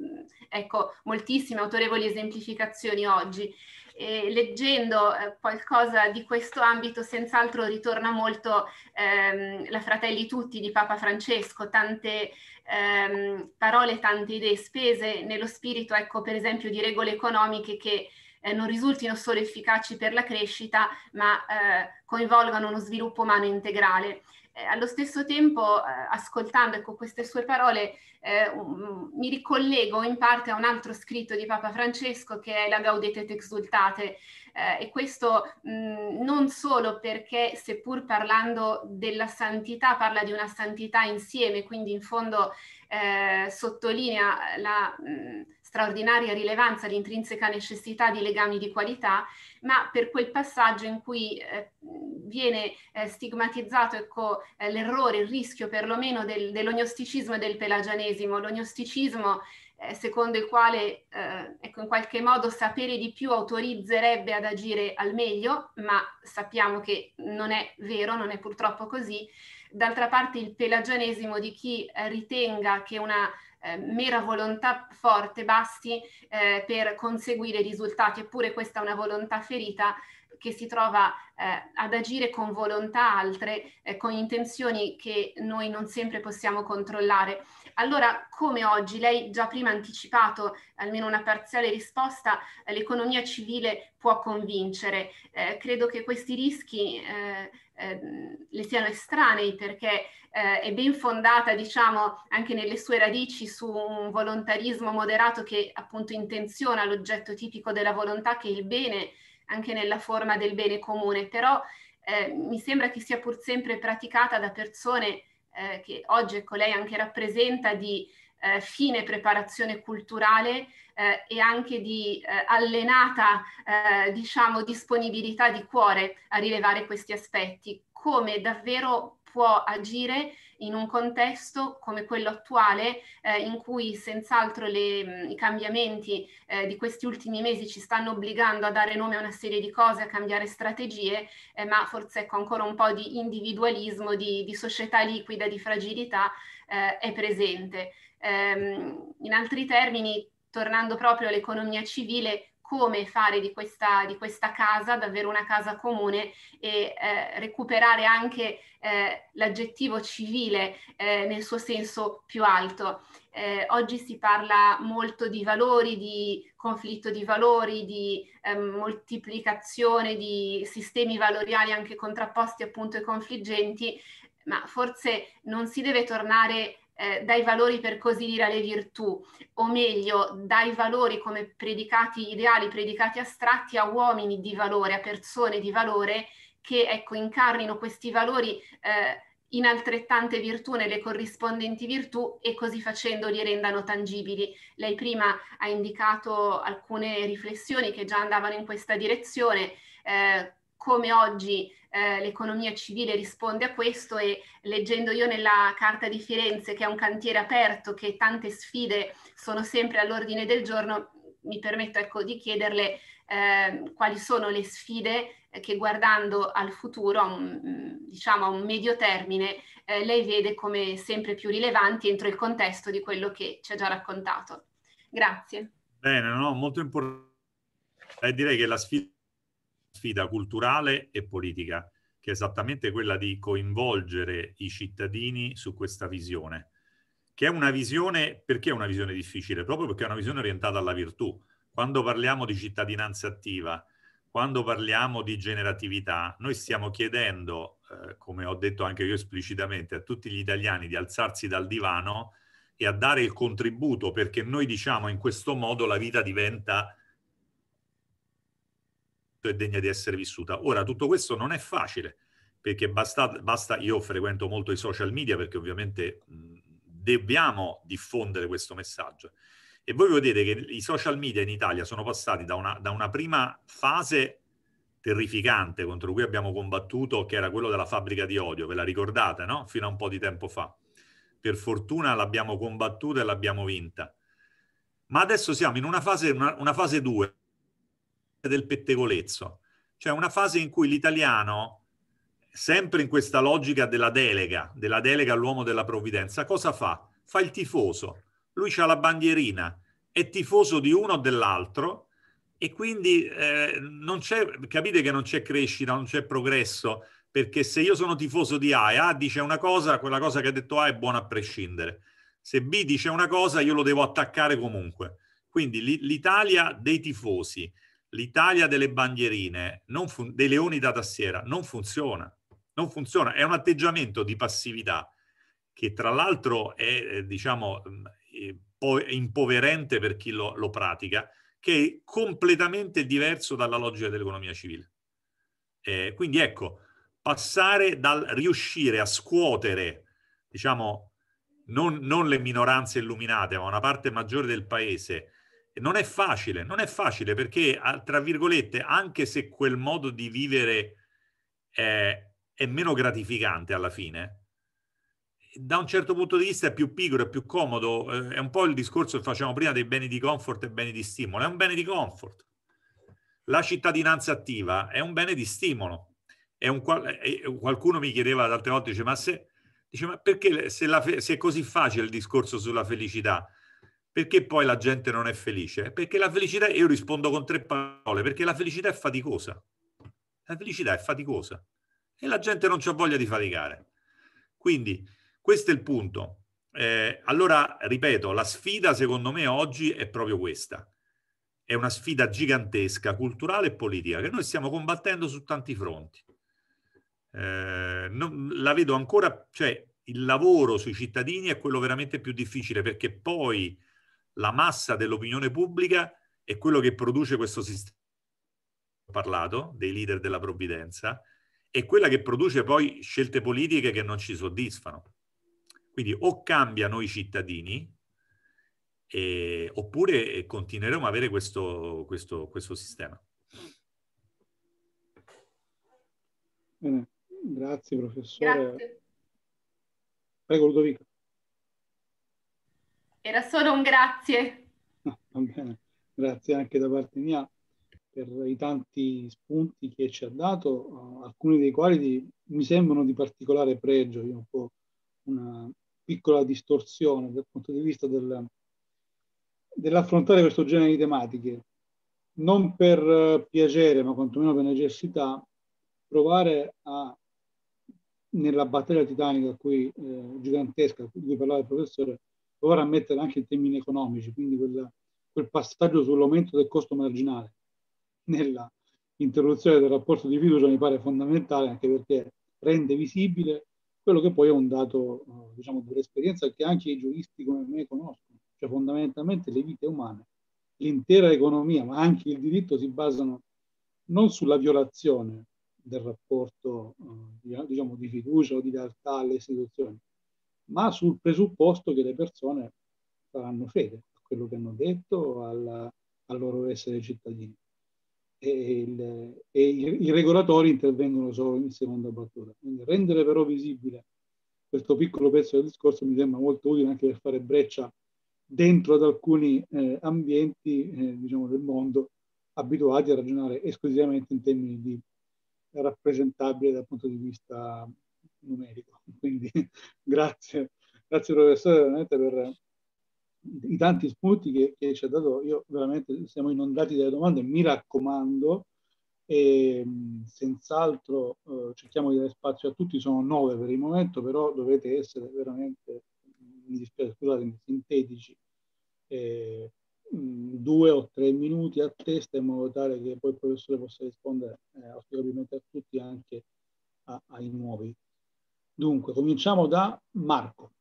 ecco, moltissime autorevoli esemplificazioni oggi e leggendo eh, qualcosa di questo ambito senz'altro ritorna molto ehm, la Fratelli Tutti di Papa Francesco, tante ehm, parole, tante idee spese nello spirito, ecco per esempio, di regole economiche che eh, non risultino solo efficaci per la crescita, ma eh, coinvolgano uno sviluppo umano integrale eh, allo stesso tempo, eh, ascoltando ecco, queste sue parole, eh, um, mi ricollego in parte a un altro scritto di Papa Francesco che è la Gaudete et Exultate, eh, e questo mh, mm, non solo perché, seppur parlando della santità, parla di una santità insieme, quindi in fondo eh, sottolinea la mh, mm, straordinaria rilevanza, l'intrinseca necessità di legami di qualità, ma per quel passaggio in cui eh, viene eh, stigmatizzato ecco, eh, l'errore, il rischio perlomeno del, dell'ognosticismo e del pelagianesimo. L'ognosticisimo eh, secondo il quale eh, ecco, in qualche modo sapere di più autorizzerebbe ad agire al meglio, ma sappiamo che non è vero, non è purtroppo così. D'altra parte il pelagianesimo di chi eh, ritenga che una eh, mera volontà forte basti eh, per conseguire risultati, eppure questa è una volontà ferita che si trova eh, ad agire con volontà altre, eh, con intenzioni che noi non sempre possiamo controllare. Allora, come oggi, lei già prima ha anticipato almeno una parziale risposta, eh, l'economia civile può convincere. Eh, credo che questi rischi eh, eh, le siano estranei perché eh, è ben fondata, diciamo, anche nelle sue radici su un volontarismo moderato che appunto intenziona l'oggetto tipico della volontà che è il bene, anche nella forma del bene comune, però eh, mi sembra che sia pur sempre praticata da persone eh, che oggi, ecco, lei anche rappresenta di eh, fine preparazione culturale eh, e anche di eh, allenata eh, diciamo, disponibilità di cuore a rilevare questi aspetti, come davvero può agire in un contesto come quello attuale eh, in cui senz'altro le, mm, i cambiamenti eh, di questi ultimi mesi ci stanno obbligando a dare nome a una serie di cose, a cambiare strategie, eh, ma forse ecco, ancora un po' di individualismo, di, di società liquida, di fragilità eh, è presente. Ehm, in altri termini, tornando proprio all'economia civile, come fare di questa, di questa, casa davvero una casa comune e eh, recuperare anche eh, l'aggettivo civile eh, nel suo senso più alto. Eh, oggi si parla molto di valori, di conflitto di valori, di ehm, moltiplicazione di sistemi valoriali anche contrapposti appunto e confliggenti, ma forse non si deve tornare eh, dai valori per così dire alle virtù, o meglio dai valori come predicati ideali, predicati astratti a uomini di valore, a persone di valore che ecco, incarnino questi valori eh, in altrettante virtù, nelle corrispondenti virtù e così facendo li rendano tangibili. Lei prima ha indicato alcune riflessioni che già andavano in questa direzione. Eh, come oggi eh, l'economia civile risponde a questo e leggendo io nella Carta di Firenze, che è un cantiere aperto, che tante sfide sono sempre all'ordine del giorno, mi permetto ecco, di chiederle eh, quali sono le sfide eh, che guardando al futuro, a un, mm, diciamo a un medio termine, eh, lei vede come sempre più rilevanti entro il contesto di quello che ci ha già raccontato. Grazie. Bene, no? molto importante. Eh, direi che la sfida sfida culturale e politica, che è esattamente quella di coinvolgere i cittadini su questa visione, che è una visione, perché è una visione difficile? Proprio perché è una visione orientata alla virtù. Quando parliamo di cittadinanza attiva, quando parliamo di generatività, noi stiamo chiedendo, eh, come ho detto anche io esplicitamente, a tutti gli italiani di alzarsi dal divano e a dare il contributo perché noi diciamo in questo modo la vita diventa e degna di essere vissuta. Ora, tutto questo non è facile, perché basta, basta io frequento molto i social media, perché ovviamente dobbiamo diffondere questo messaggio. E voi vedete che i social media in Italia sono passati da una, da una prima fase terrificante contro cui abbiamo combattuto, che era quello della fabbrica di odio, ve la ricordate, no? Fino a un po' di tempo fa. Per fortuna l'abbiamo combattuta e l'abbiamo vinta. Ma adesso siamo in una fase, una, una fase 2, del pettegolezzo, cioè una fase in cui l'italiano, sempre in questa logica della delega, della delega all'uomo della provvidenza, cosa fa? Fa il tifoso, lui ha la bandierina, è tifoso di uno o dell'altro e quindi eh, capite che non c'è crescita, non c'è progresso, perché se io sono tifoso di A e A dice una cosa, quella cosa che ha detto A è buona a prescindere. Se B dice una cosa, io lo devo attaccare comunque. Quindi l'Italia dei tifosi, l'Italia delle bandierine, fun- dei leoni da tastiera, non funziona. Non funziona, è un atteggiamento di passività che tra l'altro è, eh, diciamo, mm, eh, impoverente per chi lo, lo pratica, che è completamente diverso dalla logica dell'economia civile. Eh, quindi ecco, passare dal riuscire a scuotere, diciamo, non, non le minoranze illuminate, ma una parte maggiore del paese, non è facile, non è facile perché, tra virgolette, anche se quel modo di vivere è, è meno gratificante alla fine, da un certo punto di vista è più pigro, è più comodo, eh, è un po' il discorso che facevamo prima dei beni di comfort e beni di stimolo, è un bene di comfort. La cittadinanza attiva è un bene di stimolo. Un, qualcuno mi chiedeva altre volte, dice, ma, se, dice, ma perché se, la, se è così facile il discorso sulla felicità? perché poi la gente non è felice? Perché la felicità, io rispondo con tre parole, perché la felicità è faticosa. La felicità è faticosa e la gente non ha voglia di faticare. Quindi questo è il punto. Eh, allora, ripeto, la sfida secondo me oggi è proprio questa. È una sfida gigantesca, culturale e politica, che noi stiamo combattendo su tanti fronti. Eh, non, la vedo ancora, cioè il lavoro sui cittadini è quello veramente più difficile perché poi la massa dell'opinione pubblica è quello che produce questo sistema ho parlato, dei leader della provvidenza, è quella che produce poi scelte politiche che non ci soddisfano. Quindi o cambiano i cittadini, eh, oppure continueremo a avere questo, questo, questo sistema. Bene, grazie professore. Grazie. Prego Ludovico. Era solo un grazie. Ah, va bene, grazie anche da parte mia per i tanti spunti che ci ha dato, eh, alcuni dei quali di, mi sembrano di particolare pregio, io un po' una piccola distorsione dal punto di vista del, dell'affrontare questo genere di tematiche. Non per eh, piacere, ma quantomeno per necessità, provare a, nella battaglia titanica cui, eh, gigantesca di cui parlava il professore, dovrà mettere anche in termini economici, quindi quel, quel passaggio sull'aumento del costo marginale nella interruzione del rapporto di fiducia mi pare fondamentale anche perché rende visibile quello che poi è un dato eh, diciamo, dell'esperienza che anche i giuristi come me conoscono, cioè fondamentalmente le vite umane, l'intera economia ma anche il diritto si basano non sulla violazione del rapporto eh, diciamo, di fiducia o di lealtà alle istituzioni, ma sul presupposto che le persone faranno fede a quello che hanno detto, alla, al loro essere cittadini. E, il, e i, i, regolatori intervengono solo in seconda battuta. Quindi rendere però visibile questo piccolo pezzo del discorso mi sembra molto utile anche per fare breccia dentro ad alcuni eh, ambienti eh, diciamo, del mondo abituati a ragionare esclusivamente in termini di rappresentabile dal punto di vista numerico. Quindi [laughs] grazie, grazie professore veramente per i tanti spunti che, che, ci ha dato. Io veramente siamo inondati dalle domande, mi raccomando, e senz'altro eh, cerchiamo di dare spazio a tutti, sono nove per il momento, però dovete essere veramente, mi dispiace, scusatemi, sintetici. Eh, due o tre minuti a testa in modo tale che poi il professore possa rispondere eh, auspicabilmente a tutti anche a, ai nuovi. Dunque, cominciamo da Marco.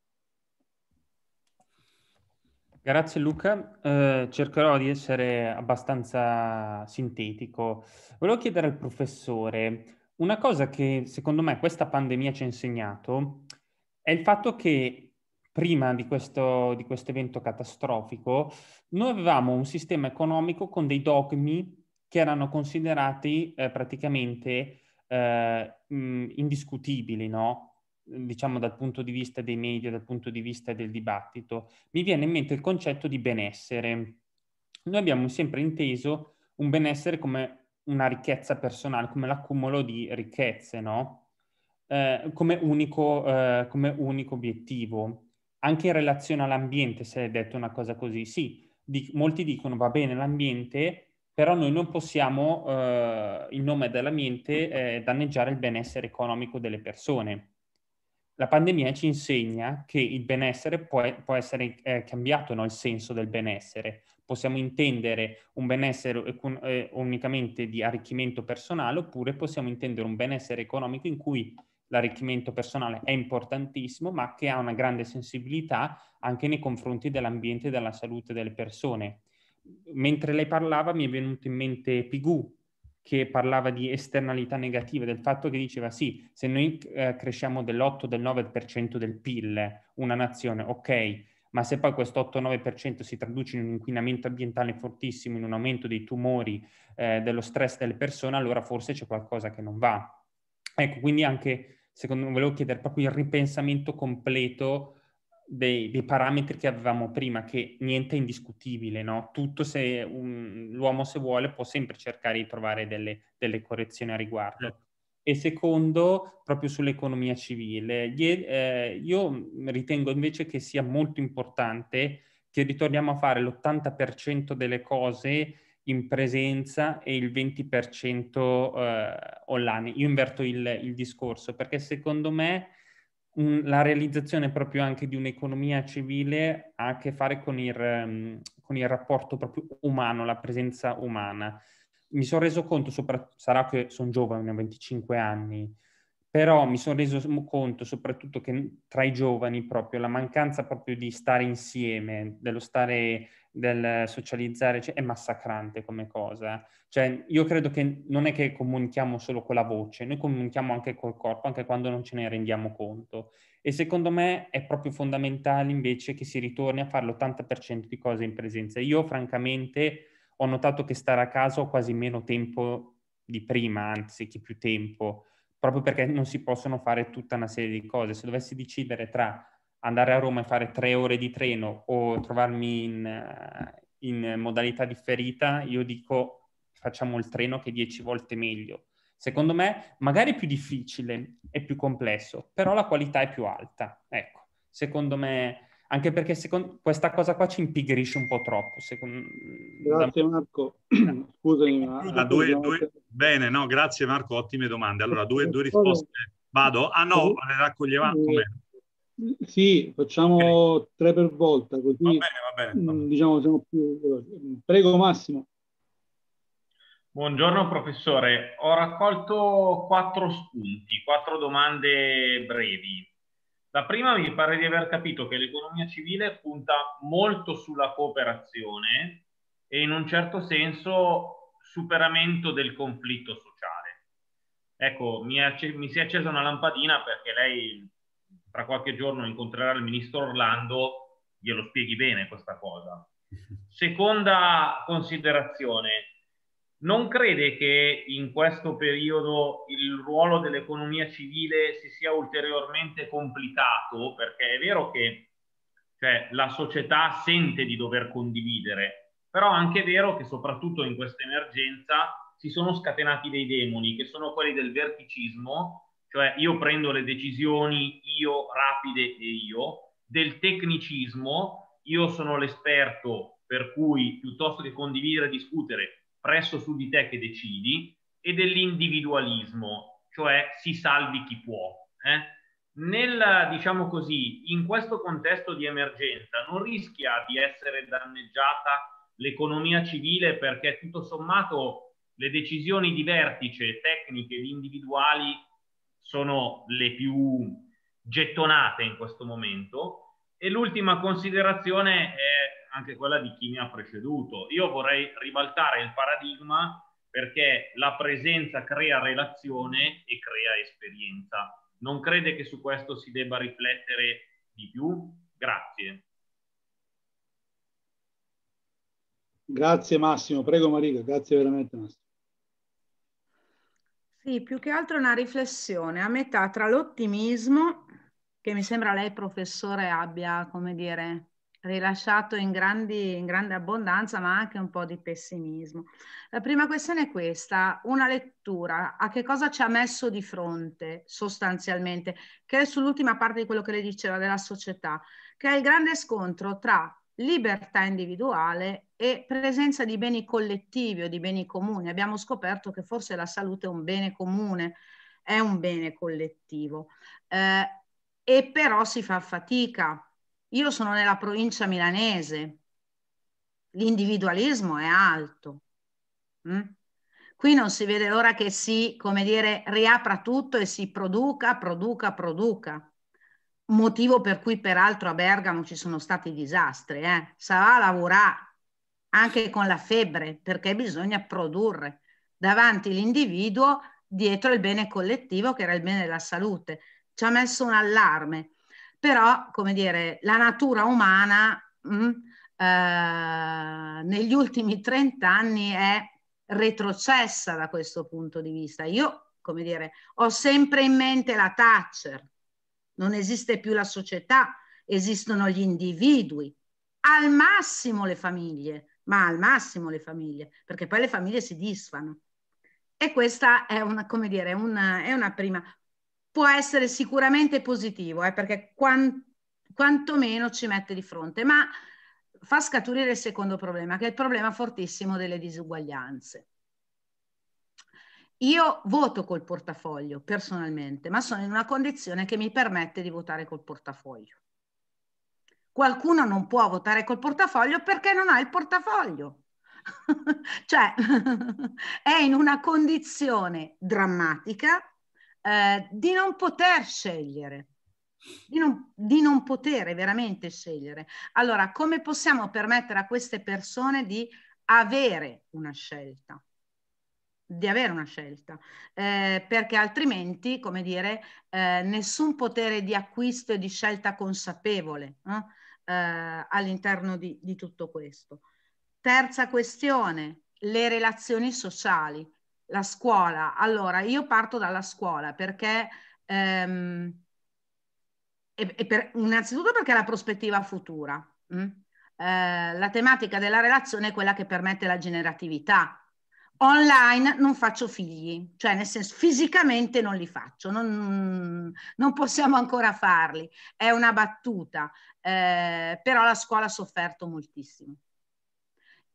Grazie Luca, eh, cercherò di essere abbastanza sintetico. Volevo chiedere al professore una cosa che secondo me questa pandemia ci ha insegnato è il fatto che prima di questo, di questo evento catastrofico noi avevamo un sistema economico con dei dogmi che erano considerati eh, praticamente eh, mh, indiscutibili, no? Mhmm, diciamo dal punto di vista dei media, dal punto di vista del dibattito, mi viene in mente il concetto di benessere. Noi abbiamo sempre inteso un benessere come una ricchezza personale, come l'accumulo di ricchezze, no? Eh, come, unico, eh, come unico obiettivo. Anche in relazione all'ambiente se è detto una cosa così. Sì, di, molti dicono va bene l'ambiente, però noi non possiamo, eh, in nome dell'ambiente, eh, danneggiare il benessere economico delle persone la pandemia ci insegna che il benessere può, può essere eh, cambiato, no? il senso del benessere. Possiamo intendere un benessere eh, unicamente di arricchimento personale oppure possiamo intendere un benessere economico in cui l'arricchimento personale è importantissimo, ma che ha una grande sensibilità anche nei confronti dell'ambiente e della salute delle persone. Mentre lei parlava mi è venuto in mente Pigou, che parlava di esternalità negative, del fatto che diceva sì, se noi eh, cresciamo dell'8 del 9% del PIL eh, una nazione, ok, ma se poi questo 8-9% si traduce in un inquinamento ambientale fortissimo, in un aumento dei tumori, eh, dello stress delle persone, allora forse c'è qualcosa che non va. Ecco, quindi anche, secondo me, volevo chiedere proprio il ripensamento completo dei, dei, parametri che avevamo prima, che niente è indiscutibile, no? Tutto se un, l'uomo se vuole può sempre cercare di trovare delle, delle correzioni a riguardo. Certo. E secondo, proprio sull'economia civile, eh, io ritengo invece che sia molto importante che ritorniamo a fare l'80% delle cose in presenza e il 20% eh, online. Io inverto il, il discorso perché secondo me la realizzazione proprio anche di un'economia civile ha a che fare con il, ehm, con il rapporto proprio umano, la presenza umana. Mi sono reso conto, sopra, sarà che sono giovane, ho 25 anni, però mi sono reso conto soprattutto che tra i giovani proprio la mancanza proprio di stare insieme, dello stare, del socializzare cioè, è massacrante come cosa. Cioè io credo che non è che comunichiamo solo con la voce, noi comunichiamo anche col corpo, anche quando non ce ne rendiamo conto. E secondo me è proprio fondamentale invece che si ritorni a fare l'80% di cose in presenza. Io francamente ho notato che stare a casa ho quasi meno tempo di prima, anzi che più tempo proprio perché non si possono fare tutta una serie di cose. Se dovessi decidere tra andare a Roma e fare tre ore di treno o trovarmi in, eh, in modalità differita, io dico facciamo il treno che è dieci volte meglio. Secondo me magari è più difficile e più complesso, però la qualità è più alta. Ecco, secondo me anche perché secondo, questa cosa qua ci impigrisce un po' troppo. Secondo, mm, grazie da... Marco, [clears throat] scusami. Ma... Due, due... Bene, no, grazie Marco, ottime domande. Allora, due, due risposte. Vado? Ah no, le raccoglievamo come? Sì, facciamo okay. tre per volta, così va bene, va bene, va mm, bene. diciamo siamo più veloci. Prego Massimo. Buongiorno professore, ho raccolto quattro spunti, quattro domande brevi. La prima mi pare di aver capito che l'economia civile punta molto sulla cooperazione e in un certo senso superamento del conflitto sociale. Ecco, mi, acc- mi si è accesa una lampadina perché lei tra qualche giorno incontrerà il ministro Orlando, glielo spieghi bene questa cosa. [laughs] Seconda considerazione, non crede che in questo periodo il ruolo dell'economia civile si sia ulteriormente complicato, perché è vero che cioè, la società sente di dover condividere, però anche è vero che soprattutto in questa emergenza si sono scatenati dei demoni, che sono quelli del verticismo, cioè io prendo le decisioni, io rapide e io, del tecnicismo, io sono l'esperto, per cui piuttosto che condividere e discutere, presso su di te che decidi e dell'individualismo, cioè si salvi chi può. Eh? Nel, diciamo così, in questo contesto di emergenza non rischia di essere danneggiata l'economia civile perché tutto sommato le decisioni di vertice, tecniche ed individuali sono le più gettonate in questo momento. E l'ultima considerazione è anche quella di chi mi ha preceduto. Io vorrei ribaltare il paradigma perché la presenza crea relazione e crea esperienza. Non crede che su questo si debba riflettere di più? Grazie. Grazie Massimo, prego Marica, grazie veramente Massimo. Sì, più che altro una riflessione a metà tra l'ottimismo, che mi sembra lei professore abbia, come dire, rilasciato in, grandi, in, grande abbondanza, ma anche un po' di pessimismo. La prima questione è questa, una lettura, a che cosa ci ha messo di fronte sostanzialmente, che è sull'ultima parte di quello che le diceva della società, che è il grande scontro tra libertà individuale e presenza di beni collettivi o di beni comuni. Abbiamo scoperto che forse la salute è un bene comune, è un bene collettivo eh, e però si fa fatica io sono nella provincia milanese, l'individualismo è alto. Mm? Qui non si vede l'ora che si, come dire, riapra tutto e si produca, produca, produca. Motivo per cui peraltro a Bergamo ci sono stati disastri. Eh? Sarà lavorare anche con la febbre perché bisogna produrre davanti l'individuo dietro il bene collettivo che era il bene della salute. Ci ha messo un allarme però, come dire, la natura umana mh, mm, eh, negli ultimi 30 anni è retrocessa da questo punto di vista. Io, come dire, ho sempre in mente la Thatcher, non esiste più la società, esistono gli individui, al massimo le famiglie, ma al massimo le famiglie, perché poi le famiglie si disfano. E questa è una, come dire, una, è una prima può essere sicuramente positivo, eh, perché quant quantomeno ci mette di fronte, ma fa scaturire il secondo problema, che è il problema fortissimo delle disuguaglianze. Io voto col portafoglio personalmente, ma sono in una condizione che mi permette di votare col portafoglio. Qualcuno non può votare col portafoglio perché non ha il portafoglio. [laughs] cioè [laughs] è in una condizione drammatica eh, di non poter scegliere, di non, di non poter veramente scegliere. Allora, come possiamo permettere a queste persone di avere una scelta? di avere una scelta, eh, perché altrimenti, come dire, eh, nessun potere di acquisto e di scelta consapevole eh, all'interno di, di tutto questo. Terza questione, le relazioni sociali. La scuola. Allora, io parto dalla scuola perché... Ehm, e per, innanzitutto perché è la prospettiva futura. Mm? Eh, la tematica della relazione è quella che permette la generatività. Online non faccio figli, cioè nel senso fisicamente non li faccio, non, non possiamo ancora farli, è una battuta, eh, però la scuola ha sofferto moltissimo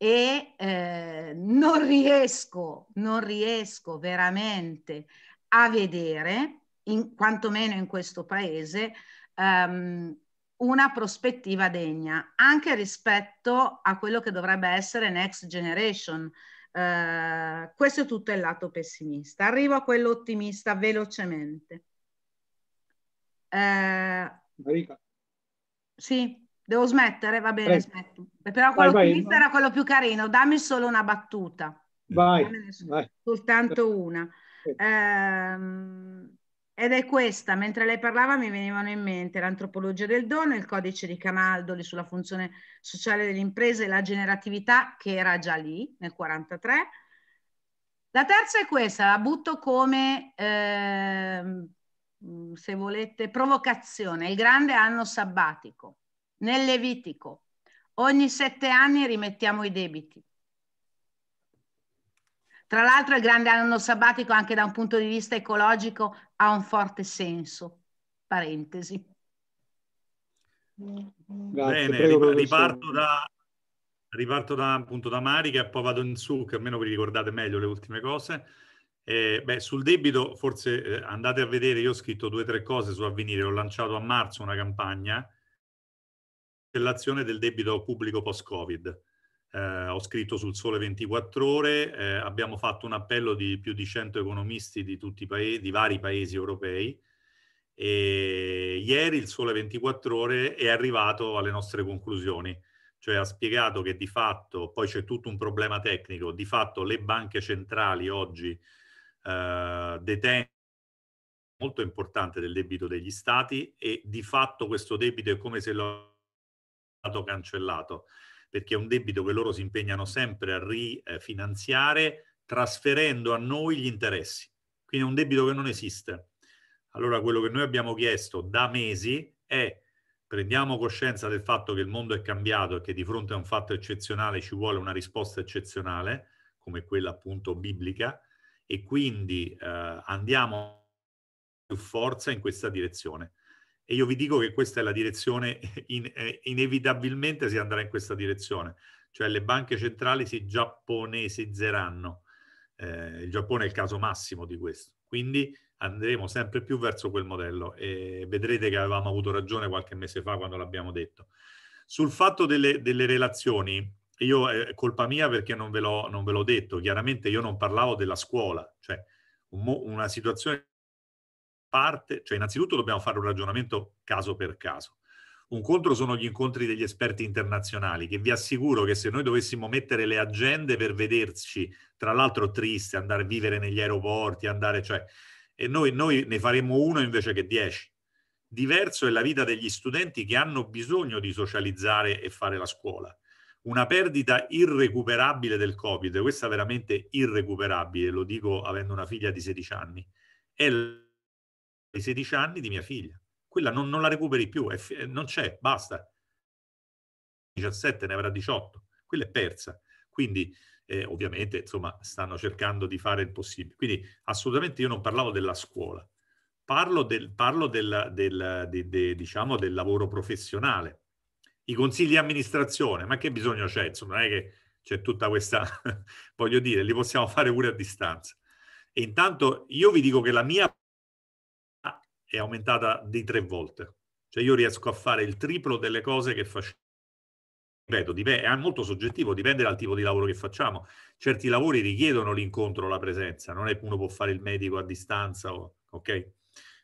e eh, non riesco, non riesco veramente a vedere, in, quantomeno in questo paese, um, una prospettiva degna anche rispetto a quello che dovrebbe essere Next Generation. Uh, questo è tutto il lato pessimista. Arrivo a quello ottimista velocemente. Uh, eh, Marica. Sì. Devo smettere? Va bene, Prego. smetto. Però quello vai, vai, vai. era quello più carino. Dammi solo una battuta. Vai. vai. Soltanto una. Eh, ed è questa, mentre lei parlava mi venivano in mente l'antropologia del dono, il codice di Camaldoli sulla funzione sociale delle imprese e la generatività che era già lì nel 1943. La terza è questa, la butto come, eh, se volete, provocazione, il grande anno sabbatico nel Levitico, ogni sette anni rimettiamo i debiti. Tra l'altro il grande anno sabbatico anche da un punto di vista ecologico ha un forte senso. Parentesi. Grazie, Bene, prego, riparto, da, riparto da, appunto, da Marica e poi vado in su, che almeno vi ricordate meglio le ultime cose. Eh, beh, sul debito forse eh, andate a vedere, io ho scritto due o tre cose su Avvenire, ho lanciato a marzo una campagna costellazione del debito pubblico post-Covid. Eh, ho scritto sul Sole 24 Ore, eh, abbiamo fatto un appello di più di 100 economisti di, tutti i paesi, di vari paesi europei e ieri il Sole 24 Ore è arrivato alle nostre conclusioni, cioè ha spiegato che di fatto, poi c'è tutto un problema tecnico, di fatto le banche centrali oggi eh, detengono molto importante del debito degli stati e di fatto questo debito è come se lo stato cancellato, perché è un debito che loro si impegnano sempre a rifinanziare trasferendo a noi gli interessi. Quindi è un debito che non esiste. Allora quello che noi abbiamo chiesto da mesi è prendiamo coscienza del fatto che il mondo è cambiato e che di fronte a un fatto eccezionale ci vuole una risposta eccezionale, come quella appunto biblica, e quindi eh, andiamo più forza in questa direzione. E io vi dico che questa è la direzione, [laughs] in, eh, inevitabilmente si andrà in questa direzione, cioè le banche centrali si giapponesizzeranno. Eh, il Giappone è il caso massimo di questo. Quindi andremo sempre più verso quel modello e vedrete che avevamo avuto ragione qualche mese fa quando l'abbiamo detto. Sul fatto delle, delle relazioni, io è eh, colpa mia perché non ve, l'ho, detto, chiaramente io non parlavo della scuola, cioè un, una situazione parte, cioè innanzitutto dobbiamo fare un ragionamento caso per caso. Un contro sono gli incontri degli esperti internazionali, che vi assicuro che se noi dovessimo mettere le agende per vederci, tra l'altro triste, andare a vivere negli aeroporti, andare, cioè, e noi, noi ne faremmo uno invece che dieci. Diverso è la vita degli studenti che hanno bisogno di socializzare e fare la scuola una perdita irrecuperabile del Covid, questa veramente irrecuperabile, lo dico avendo una figlia di 16 anni, è i 16 anni di mia figlia. Quella non, non la recuperi più, è, non c'è, basta. 17 ne avrà 18, quella è persa. Quindi eh, ovviamente insomma, stanno cercando di fare il possibile. Quindi assolutamente io non parlavo della scuola, parlo del, parlo del, del, de, de, diciamo, del lavoro professionale. I consigli di amministrazione, ma che bisogno c'è? Insomma, non è che c'è tutta questa, [laughs] voglio dire, li possiamo fare pure a distanza. E intanto io vi dico che la mia è aumentata di tre volte. Cioè io riesco a fare il triplo delle cose che facevo. Ripeto, è molto soggettivo, dipende dal tipo di lavoro che facciamo. Certi lavori richiedono l'incontro, la presenza, non è che uno può fare il medico a distanza, ok?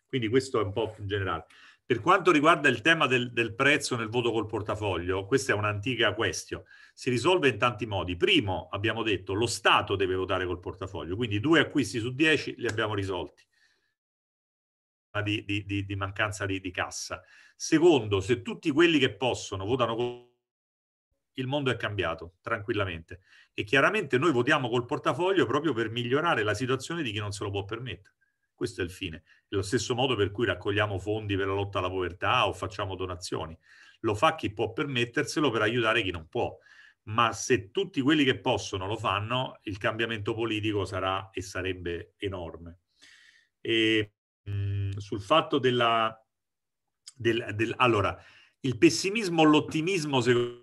Quindi questo è un po' in generale. Per quanto riguarda il tema del, del, prezzo nel voto col portafoglio, questa è un'antica question. Si risolve in tanti modi. Primo, abbiamo detto, lo Stato deve votare col portafoglio, quindi due acquisti su dieci li abbiamo risolti di, di, di mancanza di, cassa. Secondo, se tutti quelli che possono votano con il mondo è cambiato tranquillamente e chiaramente noi votiamo col portafoglio proprio per migliorare la situazione di chi non se lo può permettere. Questo è il fine. È lo stesso modo per cui raccogliamo fondi per la lotta alla povertà o facciamo donazioni. Lo fa chi può permetterselo per aiutare chi non può. Ma se tutti quelli che possono lo fanno, il cambiamento politico sarà e sarebbe enorme. E, mh, mm, sul fatto della... Del, del, allora, il pessimismo, l'ottimismo, secondo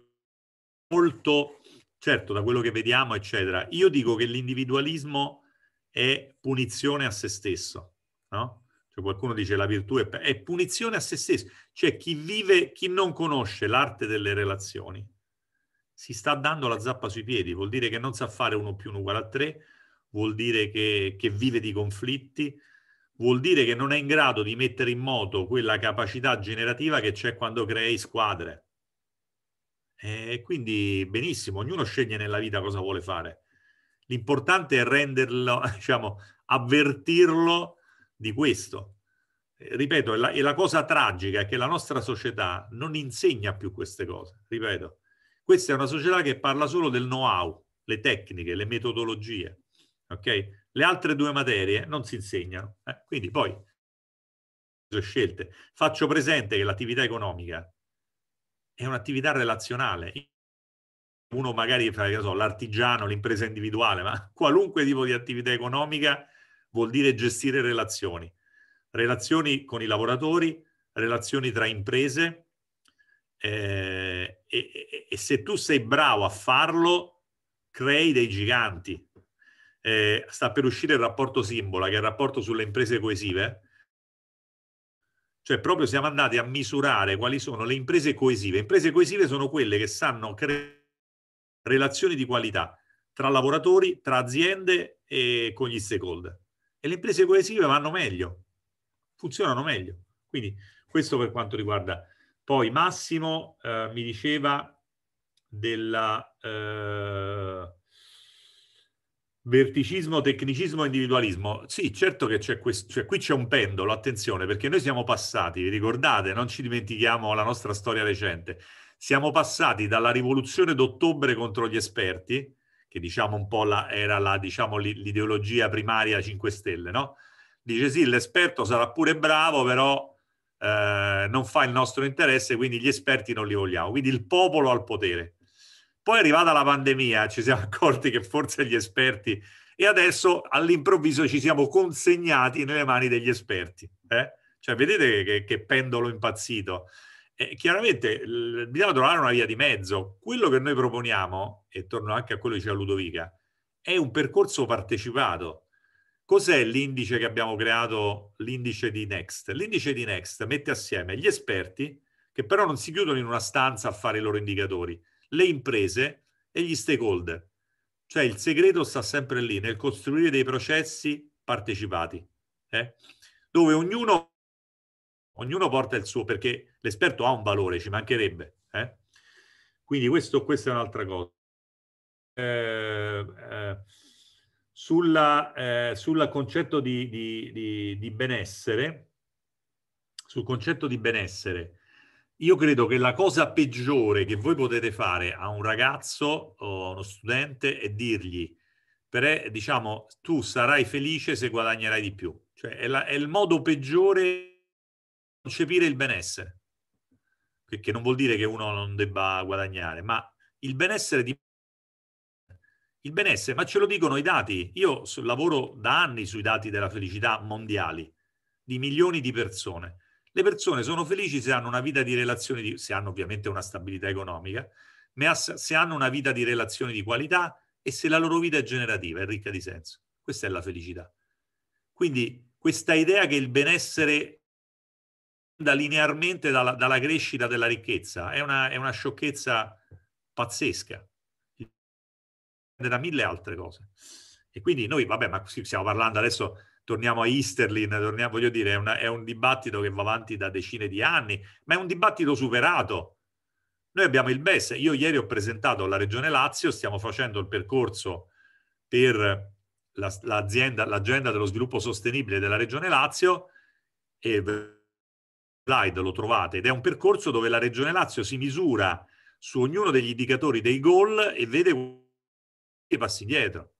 molto, certo, da quello che vediamo, eccetera. Io dico che l'individualismo è punizione a se stesso, no? Cioè qualcuno dice la virtù è, è punizione a se stesso. Cioè chi vive, chi non conosce l'arte delle relazioni, si sta dando la zappa sui piedi, vuol dire che non sa fare uno più uno uguale a tre, vuol dire che, che vive di conflitti, vuol dire che non è in grado di mettere in moto quella capacità generativa che c'è quando crei squadre. E quindi benissimo, ognuno sceglie nella vita cosa vuole fare. L'importante è renderlo, [laughs] diciamo, avvertirlo di questo. Ripeto, la, e la cosa tragica è che la nostra società non insegna più queste cose. Ripeto, questa è una società che parla solo del know-how, le tecniche, le metodologie. Ok? le altre due materie non si insegnano. Eh? Quindi poi scelte. Faccio presente che l'attività economica è un'attività relazionale. Uno magari fa so, l'artigiano, l'impresa individuale, ma qualunque tipo di attività economica vuol dire gestire relazioni. Relazioni con i lavoratori, relazioni tra imprese eh, e, e, e se tu sei bravo a farlo, crei dei giganti, eh, sta per uscire il rapporto Simbola, che è il rapporto sulle imprese coesive, cioè proprio siamo andati a misurare quali sono le imprese coesive. Imprese coesive sono quelle che sanno creare relazioni di qualità tra lavoratori, tra aziende e con gli stakeholder. E le imprese coesive vanno meglio, funzionano meglio. Quindi questo per quanto riguarda. Poi Massimo eh, mi diceva della... Eh, Verticismo, tecnicismo, individualismo. Sì, certo che c'è questo, cioè qui c'è un pendolo, attenzione, perché noi siamo passati, vi ricordate, non ci dimentichiamo la nostra storia recente, siamo passati dalla rivoluzione d'ottobre contro gli esperti, che diciamo un po' la, era la, diciamo, l'ideologia primaria 5 Stelle, no? Dice sì, l'esperto sarà pure bravo, però eh, non fa il nostro interesse, quindi gli esperti non li vogliamo, quindi il popolo al potere. Poi è arrivata la pandemia, ci siamo [laughs] accorti che forse gli esperti e adesso all'improvviso ci siamo consegnati nelle mani degli esperti. Eh? Cioè, vedete che, che pendolo impazzito. E chiaramente l- bisogna trovare una via di mezzo. Quello che noi proponiamo, e torno anche a quello che diceva Ludovica, è un percorso partecipato. Cos'è l'indice che abbiamo creato, l'indice di Next? L'indice di Next mette assieme gli esperti, che però non si chiudono in una stanza a fare i loro indicatori, le imprese e gli stakeholder. Cioè il segreto sta sempre lì, nel costruire dei processi partecipati, eh? dove ognuno, ognuno, porta il suo, perché l'esperto ha un valore, ci mancherebbe. Eh? Quindi questo, questa è un'altra cosa. Eh, eh sulla, eh, sulla, concetto di, di, di, di benessere, sul concetto di benessere, io credo che la cosa peggiore che voi potete fare a un ragazzo o a uno studente è dirgli, per, diciamo, tu sarai felice se guadagnerai di più. Cioè, è, la, è il modo peggiore di concepire il benessere, Perché non vuol dire che uno non debba guadagnare, ma il benessere di... Il benessere, ma ce lo dicono i dati. Io lavoro da anni sui dati della felicità mondiali, di milioni di persone le persone sono felici se hanno una vita di relazioni, di, se hanno ovviamente una stabilità economica, ma se hanno una vita di relazioni di qualità e se la loro vita è generativa, è ricca di senso. Questa è la felicità. Quindi questa idea che il benessere da linearmente dalla, dalla, crescita della ricchezza è una, è una sciocchezza pazzesca. Da mille altre cose. E quindi noi, vabbè, ma stiamo parlando adesso torniamo a Easterlin, torniamo, voglio dire, è, una, è un dibattito che va avanti da decine di anni, ma è un dibattito superato. Noi abbiamo il BES, io ieri ho presentato alla Regione Lazio, stiamo facendo il percorso per la, l'azienda, l'agenda dello sviluppo sostenibile della Regione Lazio e slide lo trovate ed è un percorso dove la Regione Lazio si misura su ognuno degli indicatori dei goal e vede i passi indietro,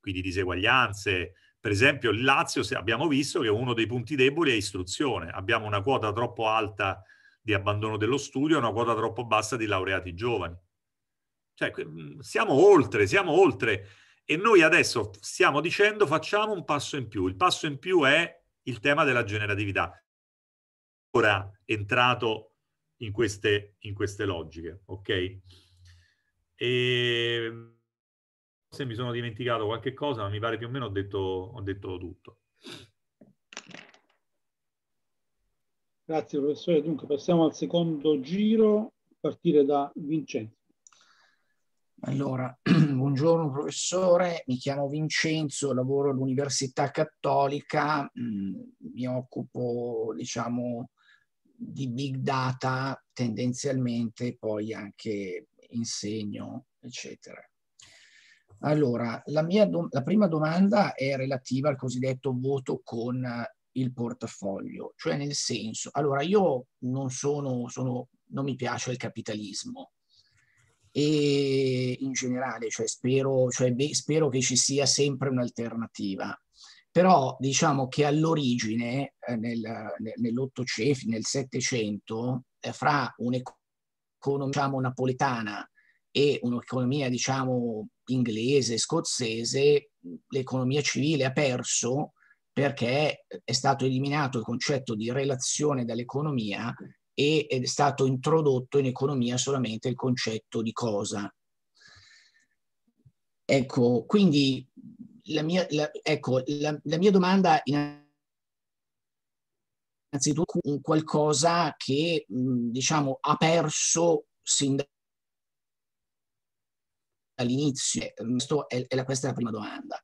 quindi diseguaglianze, per esempio il Lazio abbiamo visto che uno dei punti deboli è istruzione, abbiamo una quota troppo alta di abbandono dello studio e una quota troppo bassa di laureati giovani. Cioè, mm, siamo oltre, siamo oltre. E noi adesso stiamo dicendo facciamo un passo in più. Il passo in più è il tema della generatività. Ora entrato in queste, in queste logiche, ok? E ehm, forse mi sono dimenticato qualche cosa, ma mi pare più o meno ho detto, ho detto tutto. Grazie professore. Dunque passiamo al secondo giro, a partire da Vincenzo. Allora, [clears throat] buongiorno professore, mi chiamo Vincenzo, lavoro all'Università Cattolica, mm, mi occupo diciamo di big data tendenzialmente, poi anche insegno, eccetera. Allora, la, mia do- la prima domanda è relativa al cosiddetto voto con eh, il portafoglio, cioè nel senso, allora io non sono, sono non mi piace il capitalismo e in generale, cioè spero, cioè, beh, spero che ci sia sempre un'alternativa però diciamo che all'origine eh, nel, nell'Ottocento, nel Settecento, eh, fra un'economia diciamo, napoletana e un'economia diciamo, inglese, scozzese, l'economia civile ha perso perché è stato eliminato il concetto di relazione dall'economia e è stato introdotto in economia solamente il concetto di cosa. Ecco, quindi la mia, la, ecco, la, la mia domanda innanzitutto un qualcosa che diciamo ha perso sin da all'inizio? Eh, è, è questa è la prima domanda.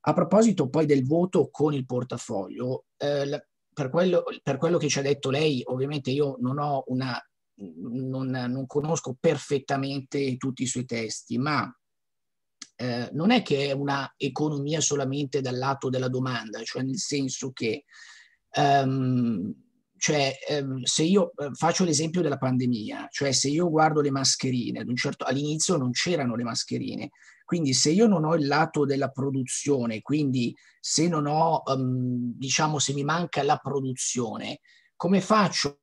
A proposito poi del voto con il portafoglio, eh, per, quello, per, quello, che ci ha detto lei, ovviamente io non, ho una, non, non conosco perfettamente tutti i suoi testi, ma eh, non è che è una economia solamente dal lato della domanda, cioè nel senso che um, cioè, ehm, se io eh, faccio l'esempio della pandemia, cioè se io guardo le mascherine, certo, all'inizio non c'erano le mascherine, quindi se io non ho il lato della produzione, quindi se non ho, ehm, diciamo, se mi manca la produzione, come faccio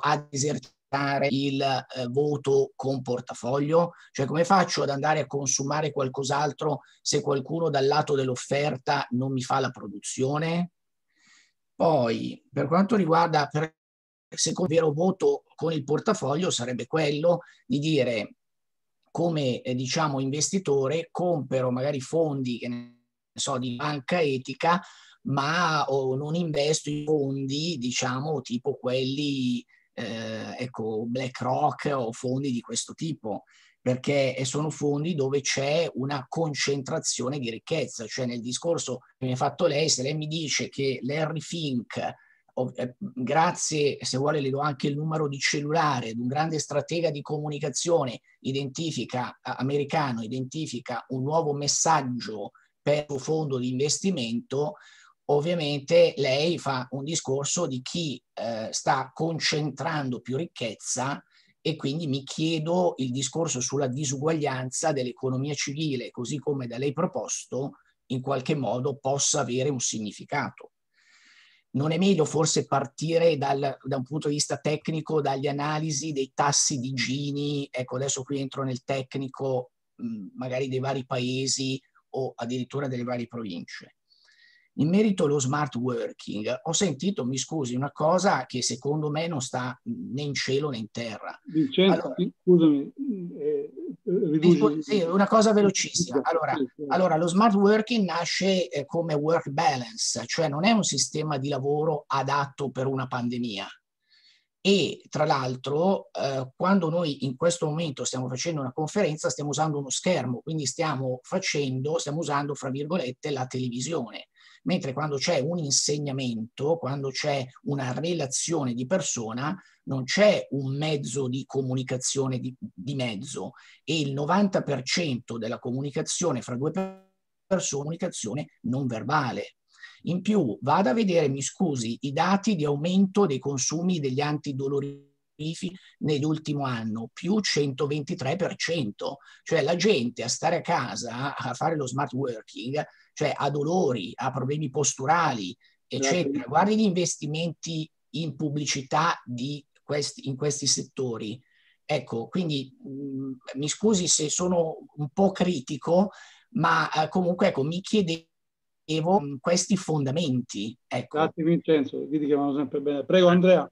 ad esercitare il eh, voto con portafoglio? Cioè come faccio ad andare a consumare qualcos'altro se qualcuno dal lato dell'offerta non mi fa la produzione? Poi, per quanto riguarda per il secondo vero voto con il portafoglio, sarebbe quello di dire come eh, diciamo investitore compro magari fondi che ne so di banca etica, ma oh, non investo in fondi, diciamo, tipo quelli eh, ecco, BlackRock o fondi di questo tipo perché sono fondi dove c'è una concentrazione di ricchezza, cioè nel discorso che mi ha fatto lei, se lei mi dice che Larry Fink, eh, grazie, se vuole le do anche il numero di cellulare, di un grande stratega di comunicazione identifica, americano, identifica un nuovo messaggio per un fondo di investimento, ovviamente lei fa un discorso di chi eh, sta concentrando più ricchezza e quindi mi chiedo il discorso sulla disuguaglianza dell'economia civile, così come da lei proposto, in qualche modo possa avere un significato. Non è meglio forse partire dal, da un punto di vista tecnico, dagli analisi dei tassi di Gini, ecco adesso qui entro nel tecnico, mm, magari dei vari paesi o addirittura delle varie province. In merito allo smart working, ho sentito, mi scusi, una cosa che secondo me non sta né in cielo né in terra. Vincenzo, allora, scusami, eh, riduci... sì, una cosa velocissima. Allora, allora, lo smart working nasce eh, come work balance, cioè non è un sistema di lavoro adatto per una pandemia. E tra l'altro, eh, quando noi in questo momento stiamo facendo una conferenza, stiamo usando uno schermo, quindi stiamo facendo, stiamo usando, fra virgolette, la televisione mentre quando c'è un insegnamento, quando c'è una relazione di persona, non c'è un mezzo di comunicazione di, di mezzo e il 90% della comunicazione fra due persone è comunicazione non verbale. In più, vada a vedere, mi scusi, i dati di aumento dei consumi degli antidolorifici nell'ultimo anno, più 123%. Cioè la gente a stare a casa, a fare lo smart working, cioè ha dolori, ha problemi posturali, certo. eccetera. Guardi gli investimenti in pubblicità di questi, in questi settori. Ecco, quindi mh, mm, mi scusi se sono un po' critico, ma eh, comunque ecco, mi chiedevo mh, mm, questi fondamenti. Ecco. Grazie Vincenzo, vi chiamano sempre bene. Prego Andrea.